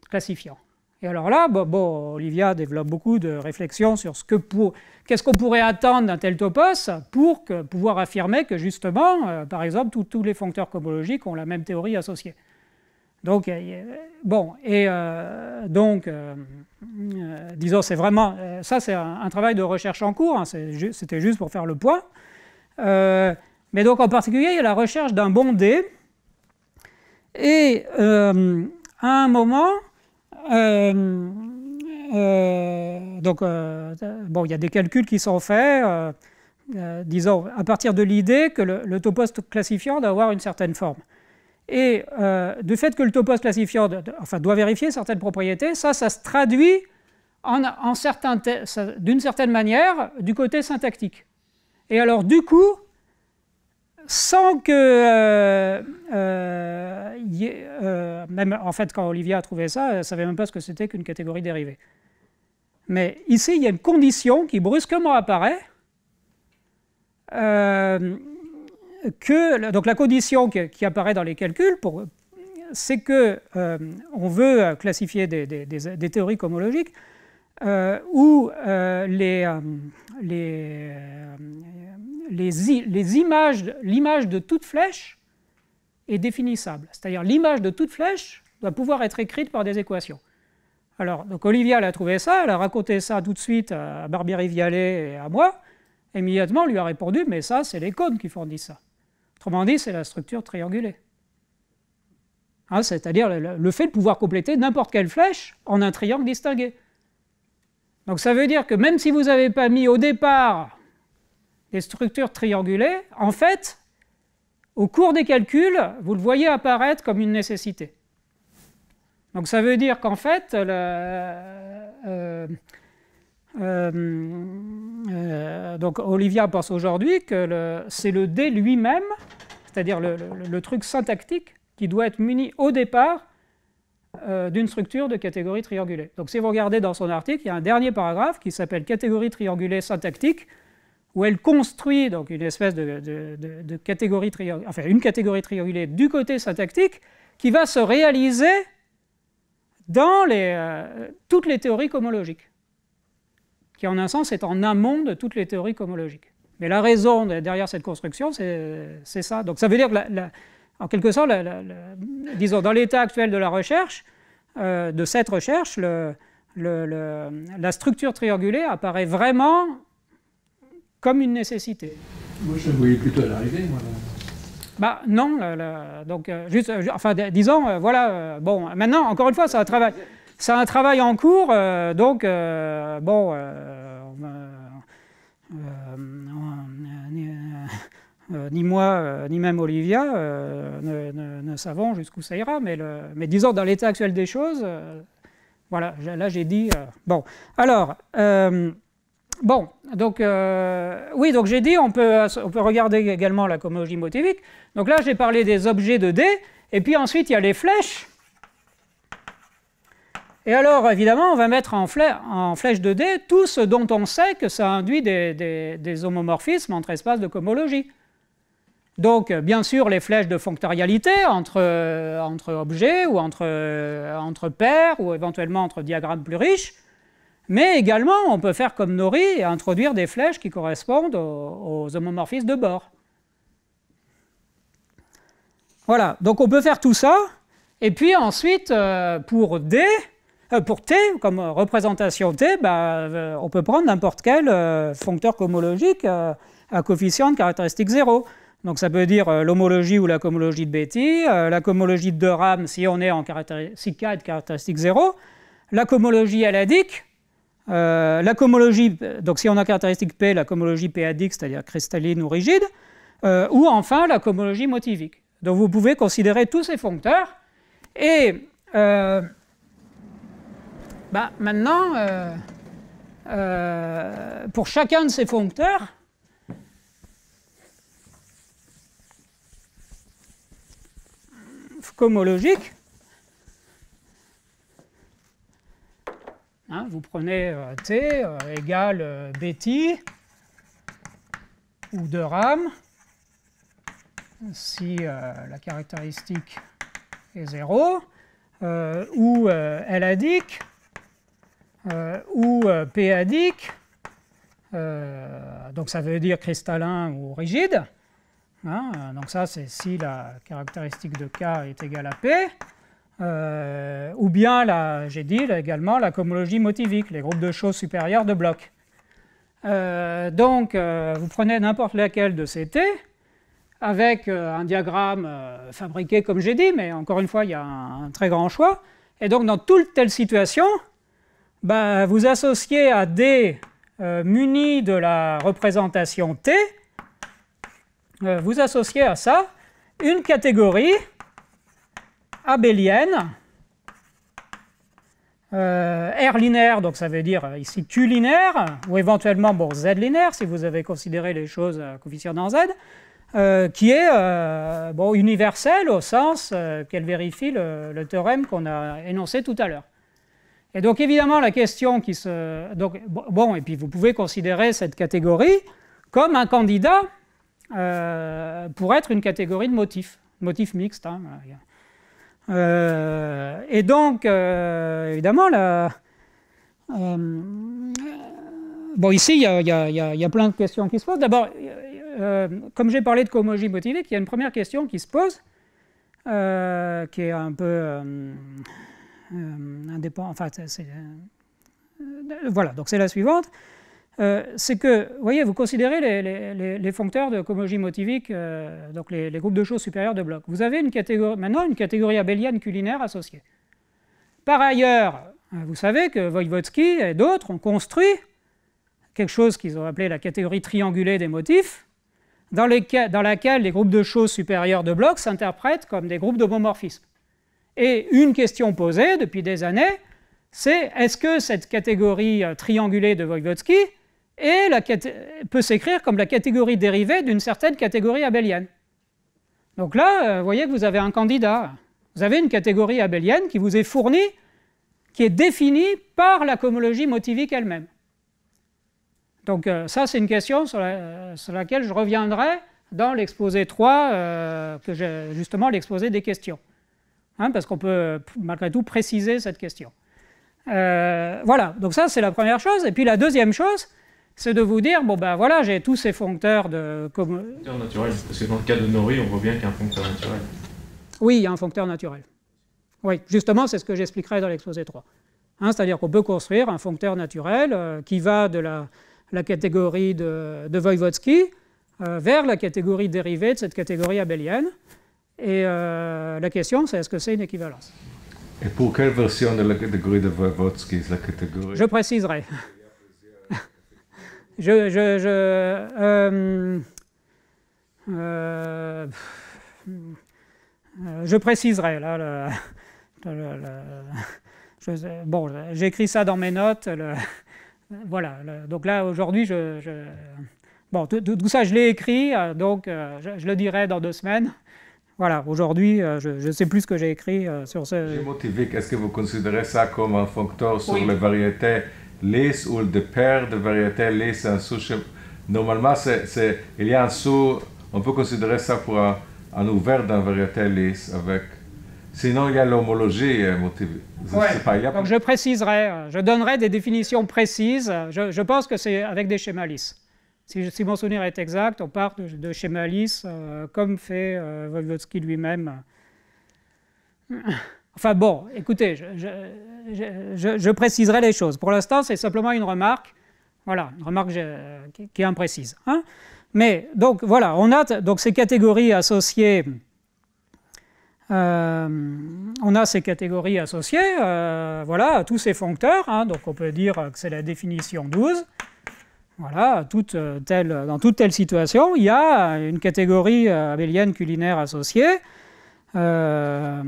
Speaker 1: classifiant. Et alors là, bon, Olivia développe beaucoup de réflexions sur ce que qu'est-ce qu'on pourrait attendre d'un tel topos pour pouvoir affirmer que justement, par exemple, tous les foncteurs comologiques ont la même théorie associée. Donc, euh, bon, et euh, donc, euh, disons, c'est vraiment, ça c'est un, travail de recherche en cours, hein, c'était juste pour faire le point. mais donc en particulier, il y a la recherche d'un bon dé. Et à un moment, donc, bon, il y a des calculs qui sont faits, disons, à partir de l'idée que le, le topos classifiant doit avoir une certaine forme. Et euh, du fait que le topos classifiant doit vérifier certaines propriétés, ça, ça se traduit d'une certaine manière du côté syntactique. Et alors, du coup, sans que. Euh, euh, même en fait, quand Olivia a trouvé ça, elle ne savait même pas ce que c'était qu'une catégorie dérivée. Mais ici, il y a une condition qui brusquement apparaît que donc la condition qui, apparaît dans les calculs, c'est que euh, on veut classifier des, théories cohomologiques euh, où euh, les, les, les l'image de toute flèche est définissable. C'est-à-dire l'image de toute flèche doit pouvoir être écrite par des équations. Alors, donc Olivia, elle a trouvé ça, elle a raconté ça tout de suite à Barbieri-Vialet et à moi. Et immédiatement, on lui a répondu, mais ça, c'est les cônes qui fournissent ça. Autrement dit, c'est la structure triangulée. Hein, c'est-à-dire le fait de pouvoir compléter n'importe quelle flèche en un triangle distingué. Donc ça veut dire que même si vous n'avez pas mis au départ des structures triangulées, en fait, au cours des calculs, vous le voyez apparaître comme une nécessité. Donc ça veut dire qu'en fait, euh, euh, euh, donc Olivia pense aujourd'hui que c'est le D lui-même, c'est-à-dire le, truc syntactique, qui doit être muni au départ euh, d'une structure de catégorie triangulée. Donc si vous regardez dans son article, il y a un dernier paragraphe qui s'appelle Catégorie triangulée syntactique, où elle construit donc une espèce de, catégorie triangulée, enfin une catégorie triangulée du côté syntactique qui va se réaliser dans toutes les théories homologiques qui en un sens est en amont de toutes les théories cosmologiques. Mais la raison derrière cette construction, c'est ça. Donc ça veut dire que, en quelque sorte, disons, dans l'état actuel de la recherche, euh, de cette recherche, le, le, la structure triangulée apparaît vraiment comme une nécessité.
Speaker 2: Moi, je voyais plutôt à l'arrivée,
Speaker 1: moi. Bah non, donc euh, juste, euh, enfin disons, voilà, bon, maintenant, encore une fois, ça va travailler. C'est un travail en cours, donc, bon, ni moi, euh, ni même Olivia euh, ne, savons jusqu'où ça ira, mais, le, mais disons, dans l'état actuel des choses, euh, voilà, là j'ai dit, bon, alors... Bon, donc, oui, donc j'ai dit, on peut, peut regarder également la cohomologie motivique. Donc là, j'ai parlé des objets de D, et puis ensuite, il y a les flèches. Et alors, évidemment, on va mettre en, flèche de d tout ce dont on sait que ça induit des, homomorphismes entre espaces de cohomologie. Donc, bien sûr, les flèches de fonctorialité entre, objets ou entre, paires ou éventuellement entre diagrammes plus riches. Mais également, on peut faire comme Nori et introduire des flèches qui correspondent aux, aux homomorphismes de bord. Voilà, donc on peut faire tout ça. Et puis ensuite, euh, pour D, euh, pour T, comme représentation T, ben, euh, on peut prendre n'importe quel euh, foncteur cohomologique à coefficient de caractéristique 0. Donc ça peut dire l'homologie ou la cohomologie de Betty, la cohomologie de Durham si on est en caractéristique 4 de caractéristique 0, la cohomologie alladique, euh, la cohomologie, donc si on a caractéristique P, la cohomologie P adique, c'est-à-dire cristalline ou rigide, ou enfin la cohomologie motivique. Donc vous pouvez considérer tous ces foncteurs et bah, maintenant, euh, euh, pour chacun de ces foncteurs, homologique, hein, vous prenez euh, t égale bt ou de Rame si la caractéristique est 0, ou elle indique euh, ou ou euh, péadique, euh, donc ça veut dire cristallin ou rigide. Hein, donc ça, c'est si la caractéristique de K est égale à P. ou bien, j'ai dit également, la cohomologie motivique, les groupes de choses supérieurs de blocs. donc, vous prenez n'importe laquelle de ces T, avec un diagramme fabriqué comme j'ai dit, mais encore une fois, il y a un, très grand choix. Et donc, dans toute telle situation, bah, vous associez à D euh, muni de la représentation T, euh, vous associez à ça une catégorie abélienne, euh, R linéaire, donc ça veut dire ici Q linéaire, ou éventuellement bon, Z linéaire, si vous avez considéré les choses à coefficient dans Z, qui est bon, universelle au sens qu'elle vérifie le théorème qu'on a énoncé tout à l'heure. Et donc évidemment, la question qui se... Donc, bon, et puis vous pouvez considérer cette catégorie comme un candidat euh, pour être une catégorie de motifs, motifs mixtes. Hein, euh, et donc, euh, évidemment, la, bon, ici, il y, y, a plein de questions qui se posent. D'abord, comme j'ai parlé de cohomologie motivée, il y a une première question qui se pose, qui est un peu euh, euh, voilà, donc c'est la suivante. Euh, c'est que, vous voyez, vous considérez les, foncteurs de homogie motivique, donc les, groupes de choses supérieures de blocs. Vous avez une catégorie, maintenant une catégorie abélienne culinaire associée. Par ailleurs, vous savez que Voivodsky et d'autres ont construit quelque chose qu'ils ont appelé la catégorie triangulée des motifs, dans, laquelle les groupes de choses supérieures de blocs s'interprètent comme des groupes d'homomorphisme. Et une question posée depuis des années, c'est est-ce que cette catégorie euh, triangulée de Voivodsky peut s'écrire comme la catégorie dérivée d'une certaine catégorie abélienne Donc là, euh, vous voyez que vous avez un candidat. Vous avez une catégorie abélienne qui vous est fournie, qui est définie par la cohomologie motivique elle-même. Donc euh, ça, c'est une question sur, laquelle je reviendrai dans l'exposé 3, que justement l'exposé des questions. Hein, parce qu'on peut malgré tout préciser cette question. Euh, voilà, donc ça c'est la première chose. Et puis la deuxième chose, c'est de vous dire, bon ben voilà, j'ai tous ces foncteurs de... Foncteurs naturel,
Speaker 2: parce que dans le cas de Nori, on voit bien qu'il y a un foncteur naturel.
Speaker 1: Oui, il y a un foncteur naturel. Oui, justement, c'est ce que j'expliquerai dans l'exposé 3. Hein, c'est-à-dire qu'on peut construire un foncteur naturel euh, qui va de la, catégorie de, de euh, vers la catégorie dérivée de cette catégorie abélienne. Et euh, la question, c'est est-ce que c'est une équivalence
Speaker 2: Et pour quelle version de la catégorie de Voivodsky la catégorie Je
Speaker 1: préciserai. je. je, je euh, euh, préciserai, là, bon, j'écris ça dans mes notes. voilà, donc là, aujourd'hui, je, bon, tout, ça, je l'ai écrit, donc je, je, le dirai dans deux semaines. Voilà, aujourd'hui, euh, je, ne sais plus ce que j'ai écrit euh, sur ce.
Speaker 2: motivé, est-ce que vous considérez ça comme un facteur sur les variétés lisses ou des paires de variétés lisses Normalement, il y a un sous. On peut considérer ça pour un, ouvert d'une variété lisse avec. Sinon, il y a l'homologie motivée. Donc, je
Speaker 1: préciserai, euh, je donnerai des définitions précises. Je, je pense que c'est avec des schémas lisses. Si, mon souvenir est exact, on part de, chez euh, comme fait euh, lui-même. Enfin bon, écoutez, je, préciserai les choses. Pour l'instant, c'est simplement une remarque, voilà, une remarque euh, qui, est imprécise. Hein. Mais donc voilà, on a donc ces catégories associées. Euh, on a ces catégories associées, voilà, à tous ces foncteurs. Hein. donc on peut dire que c'est la définition 12. Voilà, euh, dans toute telle situation, il y a une catégorie euh, abélienne culinaire associée. Euh,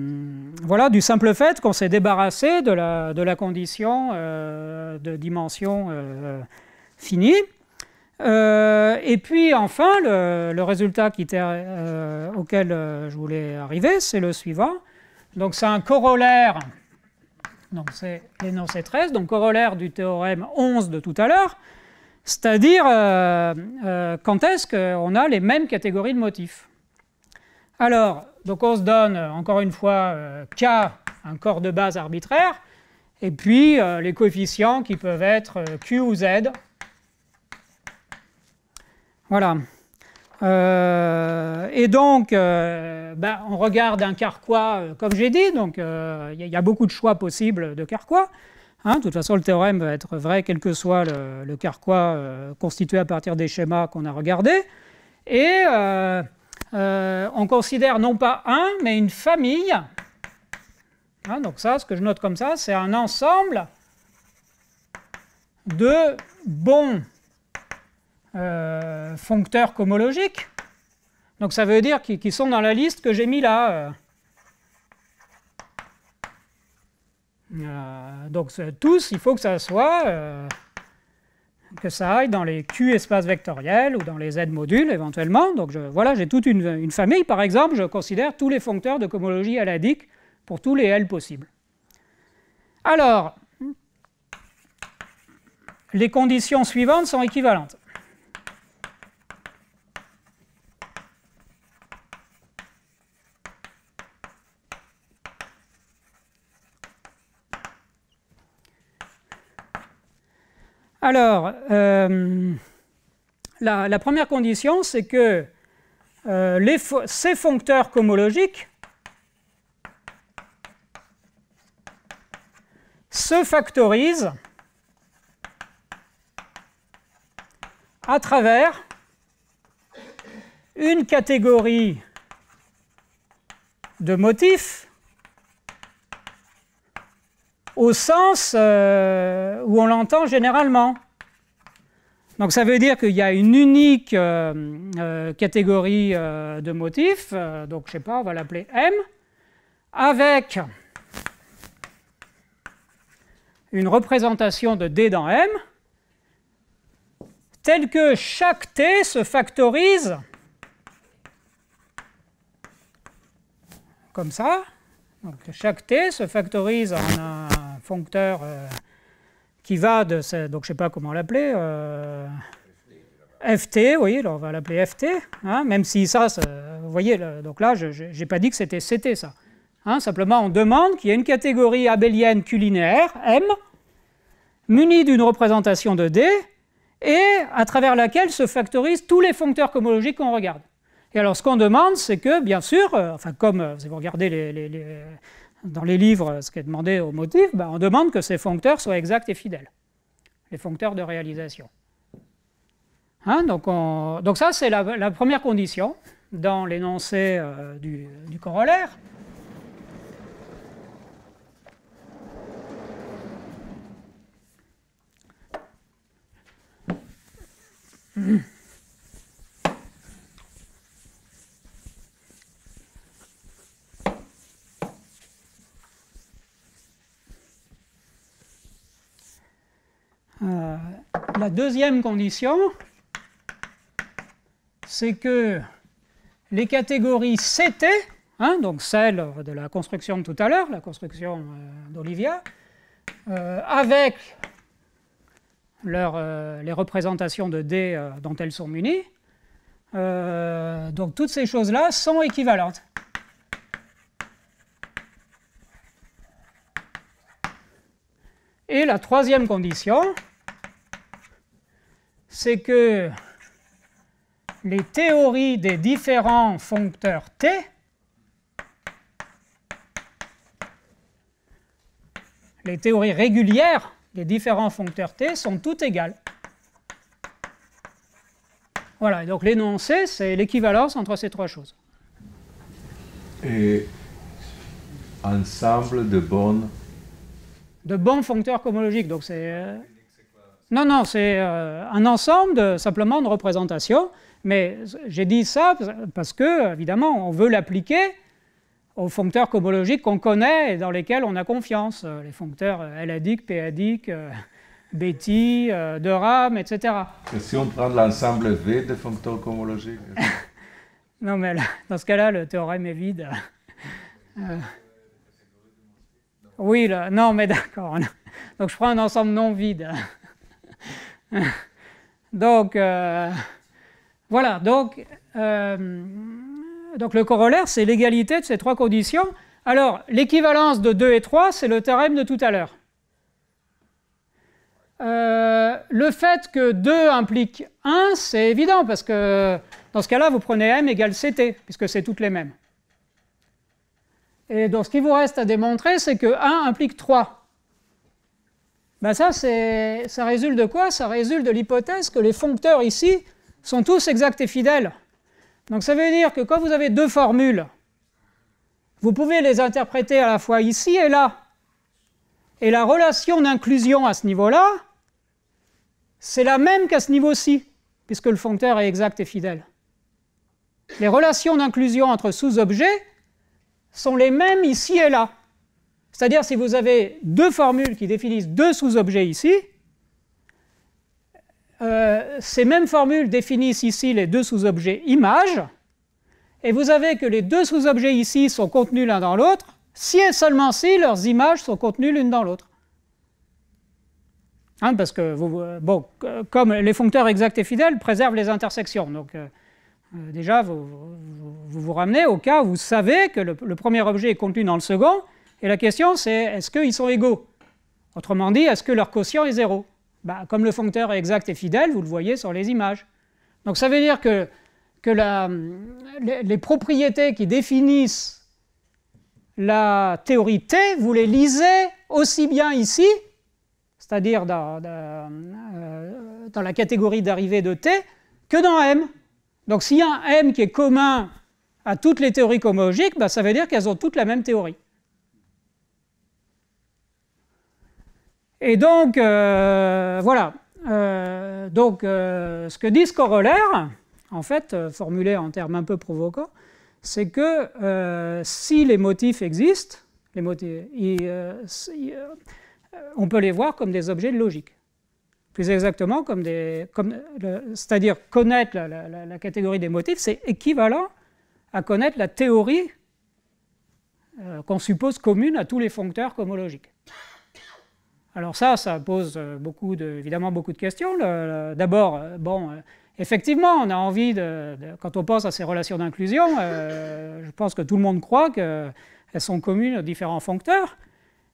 Speaker 1: voilà, du simple fait qu'on s'est débarrassé de la, condition de dimension finie. et puis enfin, le, résultat auquel je voulais arriver, c'est le suivant. Donc c'est un corollaire, donc c'est l'énoncé 13, donc corollaire du théorème 11 de tout à l'heure, c'est-à-dire, euh, euh, quand est-ce qu'on a les mêmes catégories de motifs Alors, donc on se donne, euh, encore une fois, K, un corps de base arbitraire, et puis les coefficients qui peuvent être Q ou Z. Voilà. et donc, ben, on regarde un carquois, comme j'ai dit, donc il y, a beaucoup de choix possibles de carquois. Hein, de toute façon, le théorème va être vrai quel que soit le, carquois euh, constitué à partir des schémas qu'on a regardés. Et euh, euh, on considère non pas un, mais une famille. Hein, donc ça, ce que je note comme ça, c'est un ensemble de bons foncteurs cohomologiques. Donc ça veut dire qu'ils sont dans la liste que j'ai mis là. Euh, donc tous, il faut que ça soit, euh, que ça aille dans les Q espaces vectoriels ou dans les Z modules éventuellement. Donc voilà, j'ai toute une, famille. Par exemple, je considère tous les foncteurs de cohomologie aladique pour tous les L possibles. Alors, les conditions suivantes sont équivalentes. Alors, euh, la, première condition, c'est que euh, ces foncteurs cohomologiques se factorisent à travers une catégorie de motifs au sens euh, où on l'entend généralement. Donc ça veut dire qu'il y a une unique euh, euh, catégorie de motifs, donc je sais pas, on va l'appeler M, avec une représentation de D dans M, telle que chaque T se factorise comme ça. Donc chaque T se factorise en un foncteur euh, qui va de donc je ne sais pas comment l'appeler, euh, FT, oui, alors on va l'appeler FT, hein, même si ça, vous voyez, donc là, je n'ai pas dit que c'était CT ça. Hein, simplement, on demande qu'il y ait une catégorie abélienne culinaire, M, munie d'une représentation de D, et à travers laquelle se factorisent tous les foncteurs cohomologiques qu'on regarde. Et alors, ce qu'on demande, c'est que, bien sûr, euh, enfin, comme euh, vous regardez les, les, les dans les livres, ce qui est demandé au motif, ben, on demande que ces foncteurs soient exacts et fidèles, les foncteurs de réalisation. Hein, donc, ça, c'est la, première condition dans l'énoncé euh, du, corollaire. Euh, la deuxième condition, c'est que les catégories CT, hein, donc celles de la construction de tout à l'heure, la construction euh, d'Olivia, euh, avec les représentations de D dont elles sont munies, donc toutes ces choses-là sont équivalentes. Et la troisième condition, c'est que les théories des différents foncteurs t les théories régulières des différents foncteurs t sont toutes égales. Voilà, donc l'énoncé, c'est l'équivalence entre ces trois choses.
Speaker 2: Et ensemble de bonnes...
Speaker 1: De bons foncteurs cohomologiques, donc c'est... Euh, non, non, c'est euh, un ensemble simplement de représentations. Mais j'ai dit ça parce que, évidemment, on veut l'appliquer aux foncteurs cohomologiques qu'on connaît et dans lesquels on a confiance. Euh, les foncteurs euh, LADIC, PADIC, P-adique, Betti, etc.
Speaker 2: Et si on prend l'ensemble V des foncteurs cohomologiques
Speaker 1: Non, mais là, dans ce cas-là, le théorème est vide. Oui, non, mais d'accord. Donc je prends un ensemble non vide. donc, euh, voilà. Donc, euh, donc, le corollaire, c'est l'égalité de ces trois conditions. Alors, l'équivalence de 2 et 3, c'est le théorème de tout à l'heure. Euh, le fait que 2 implique 1, c'est évident, parce que dans ce cas-là, vous prenez m égale ct, puisque c'est toutes les mêmes. Et donc, ce qui vous reste à démontrer, c'est que 1 implique 3. Ben ça, ça résulte de quoi Ça résulte de l'hypothèse que les foncteurs ici sont tous exacts et fidèles. Donc ça veut dire que quand vous avez deux formules, vous pouvez les interpréter à la fois ici et là. Et la relation d'inclusion à ce niveau-là, c'est la même qu'à ce niveau-ci, puisque le foncteur est exact et fidèle. Les relations d'inclusion entre sous-objets sont les mêmes ici et là. C'est-à-dire si vous avez deux formules qui définissent deux sous-objets ici, euh, ces mêmes formules définissent ici les deux sous-objets images, et vous avez que les deux sous-objets ici sont contenus l'un dans l'autre, si et seulement si leurs images sont contenues l'une dans l'autre. Hein, parce que, euh, bon, comme les foncteurs exacts et fidèles préservent les intersections, donc euh, déjà vous vous, ramenez au cas où vous savez que le premier objet est contenu dans le second, et la question, c'est est-ce qu'ils sont égaux Autrement dit, est-ce que leur quotient est zéro bah, Comme le foncteur est exact et fidèle, vous le voyez sur les images. Donc ça veut dire que, que les, propriétés qui définissent la théorie T, vous les lisez aussi bien ici, c'est-à-dire euh, dans, la catégorie d'arrivée de T, que dans M. Donc s'il y a un M qui est commun à toutes les théories homologiques, bah, ça veut dire qu'elles ont toutes la même théorie. Et donc, euh, voilà. Euh, donc, euh, ce que dit ce corollaire, en fait, formulé en termes un peu provoquants, c'est que si les motifs existent, on peut les voir comme des objets de logique plus exactement comme des... c'est-à-dire connaître la, catégorie des motifs, c'est équivalent à connaître la théorie qu'on suppose commune à tous les foncteurs homologiques. Alors ça, ça pose euh, beaucoup de, évidemment beaucoup de questions. D'abord, euh, bon, euh, effectivement, on a envie, de, quand on pense à ces relations d'inclusion, je pense que tout le monde croit qu'elles sont communes aux différents foncteurs.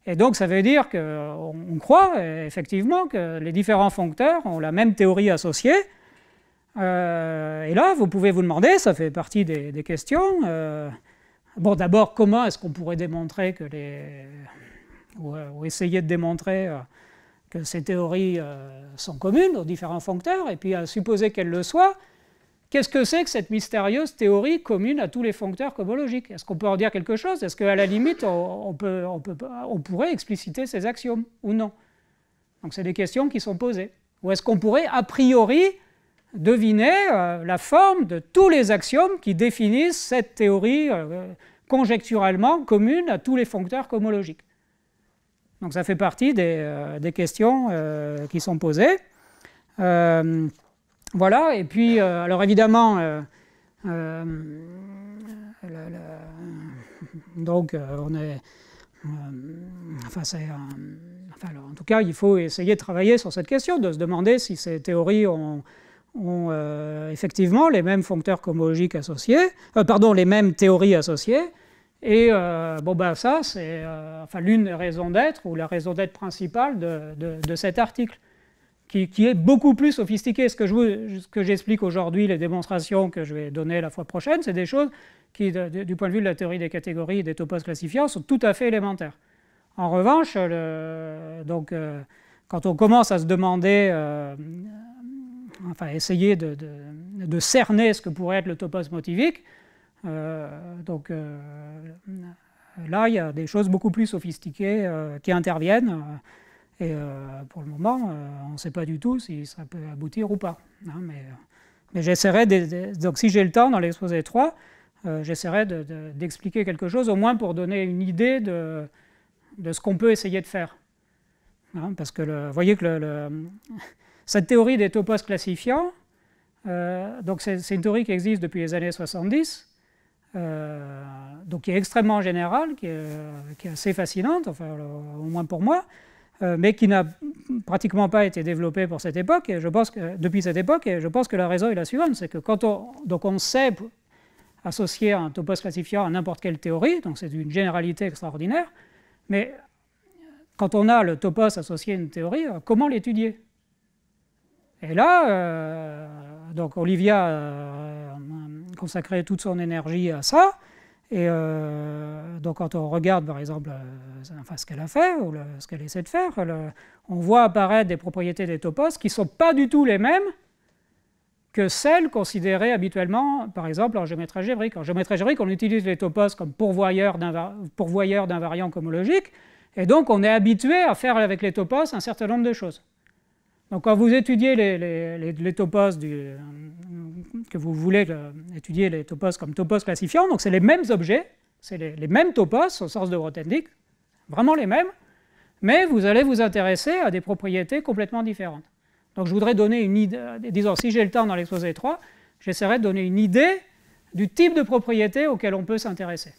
Speaker 1: Et donc ça veut dire qu'on croit effectivement que les différents foncteurs ont la même théorie associée. et là, vous pouvez vous demander, ça fait partie des, questions. bon, d'abord, comment est-ce qu'on pourrait démontrer que les ou, essayer de démontrer euh, que ces théories euh, sont communes aux différents foncteurs, et puis à supposer qu'elles le soient, Qu'est-ce que c'est que cette mystérieuse théorie commune à tous les foncteurs cobologiques Est-ce qu'on peut en dire quelque chose Est-ce qu'à la limite, on, pourrait expliciter ces axiomes ou non Donc, c'est des questions qui sont posées. Ou est-ce qu'on pourrait, a priori, deviner euh, la forme de tous les axiomes qui définissent cette théorie conjecturalement commune à tous les foncteurs comologiques donc ça fait partie des, euh, questions euh, qui sont posées. Euh, voilà, et puis, alors évidemment, donc on est... enfin, en tout cas, il faut essayer de travailler sur cette question, de se demander si ces théories ont, effectivement les mêmes foncteurs cohomologiques associés, pardon, les mêmes théories associées, et euh, bon, ben ça, c'est euh, l'une des raisons d'être, ou la raison d'être principale de, cet article, qui, est beaucoup plus sophistiqué. Ce que, j'explique aujourd'hui, les démonstrations que je vais donner la fois prochaine, c'est des choses qui, du point de vue de la théorie des catégories et des topos classifiants, sont tout à fait élémentaires. En revanche, donc, euh, quand on commence à se demander, enfin, essayer de, cerner ce que pourrait être le topos motivique, euh, donc euh, là, il y a des choses beaucoup plus sophistiquées euh, qui interviennent. Et pour le moment, on ne sait pas du tout si ça peut aboutir ou pas. Hein, mais, mais j'essaierai, donc si j'ai le temps dans l'exposé 3, j'essaierai d'expliquer quelque chose, au moins pour donner une idée de, ce qu'on peut essayer de faire. Hein, parce que vous voyez que le, cette théorie des topos classifiants, donc c'est une théorie qui existe depuis les années 70, euh, donc qui est extrêmement générale, qui est, assez fascinante, enfin, euh, au moins pour moi, euh, mais qui n'a pratiquement pas été développée pour cette époque, et je pense que, depuis cette époque, et je pense que la raison est la suivante, c'est que quand on, donc on sait associer un topos classifiant à n'importe quelle théorie, donc c'est une généralité extraordinaire, mais quand on a le topos associé à une théorie, comment l'étudier Et là, donc Olivia consacrer toute son énergie à ça. Et euh, donc, quand on regarde, par exemple, euh, ce qu'elle a fait ou ce qu'elle essaie de faire, on voit apparaître des propriétés des topos qui ne sont pas du tout les mêmes que celles considérées habituellement, par exemple, en géométrie algébrique. En géométrie algébrique, on utilise les topos comme pourvoyeurs d'invariants variant et donc on est habitué à faire avec les topos un certain nombre de choses. Donc quand vous étudiez les, topos que vous voulez euh, étudier les topos comme topos classifiants, donc c'est les mêmes objets, c'est les, mêmes topos au sens de Grothendieck, vraiment les mêmes, mais vous allez vous intéresser à des propriétés complètement différentes. Donc je voudrais donner une idée, disons si j'ai le temps dans l'exposé 3, j'essaierai de donner une idée du type de propriété auquel on peut s'intéresser.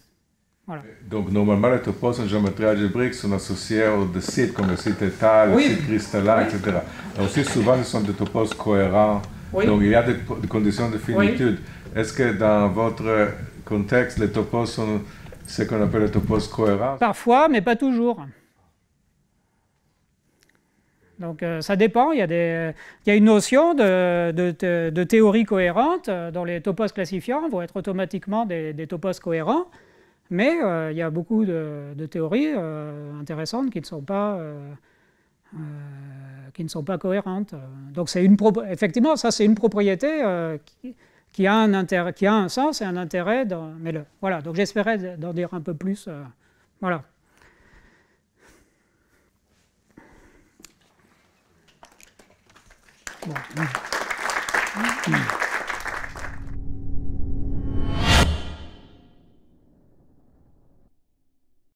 Speaker 2: Donc, normalement, les topos en géométrie algébrique sont associés aux sites, comme le site étal, le site cristallin, etc. aussi, souvent, ils sont des topos cohérents. Donc, il y a des, conditions de finitude. Est-ce que dans votre contexte, les topos sont ce qu'on appelle les topos cohérents
Speaker 1: Parfois, mais pas toujours. Donc euh, ça dépend, il y, a une notion de, théorie cohérente euh, dont les topos classifiants vont être automatiquement des, des topos cohérents. Mais euh, il y a beaucoup de, théories euh, intéressantes qui ne sont pas... Euh, qui ne sont pas cohérentes. Donc c'est une effectivement ça c'est une propriété qui, a un qui a un sens et un intérêt. mais voilà, donc j'espérais d'en dire un peu plus. voilà.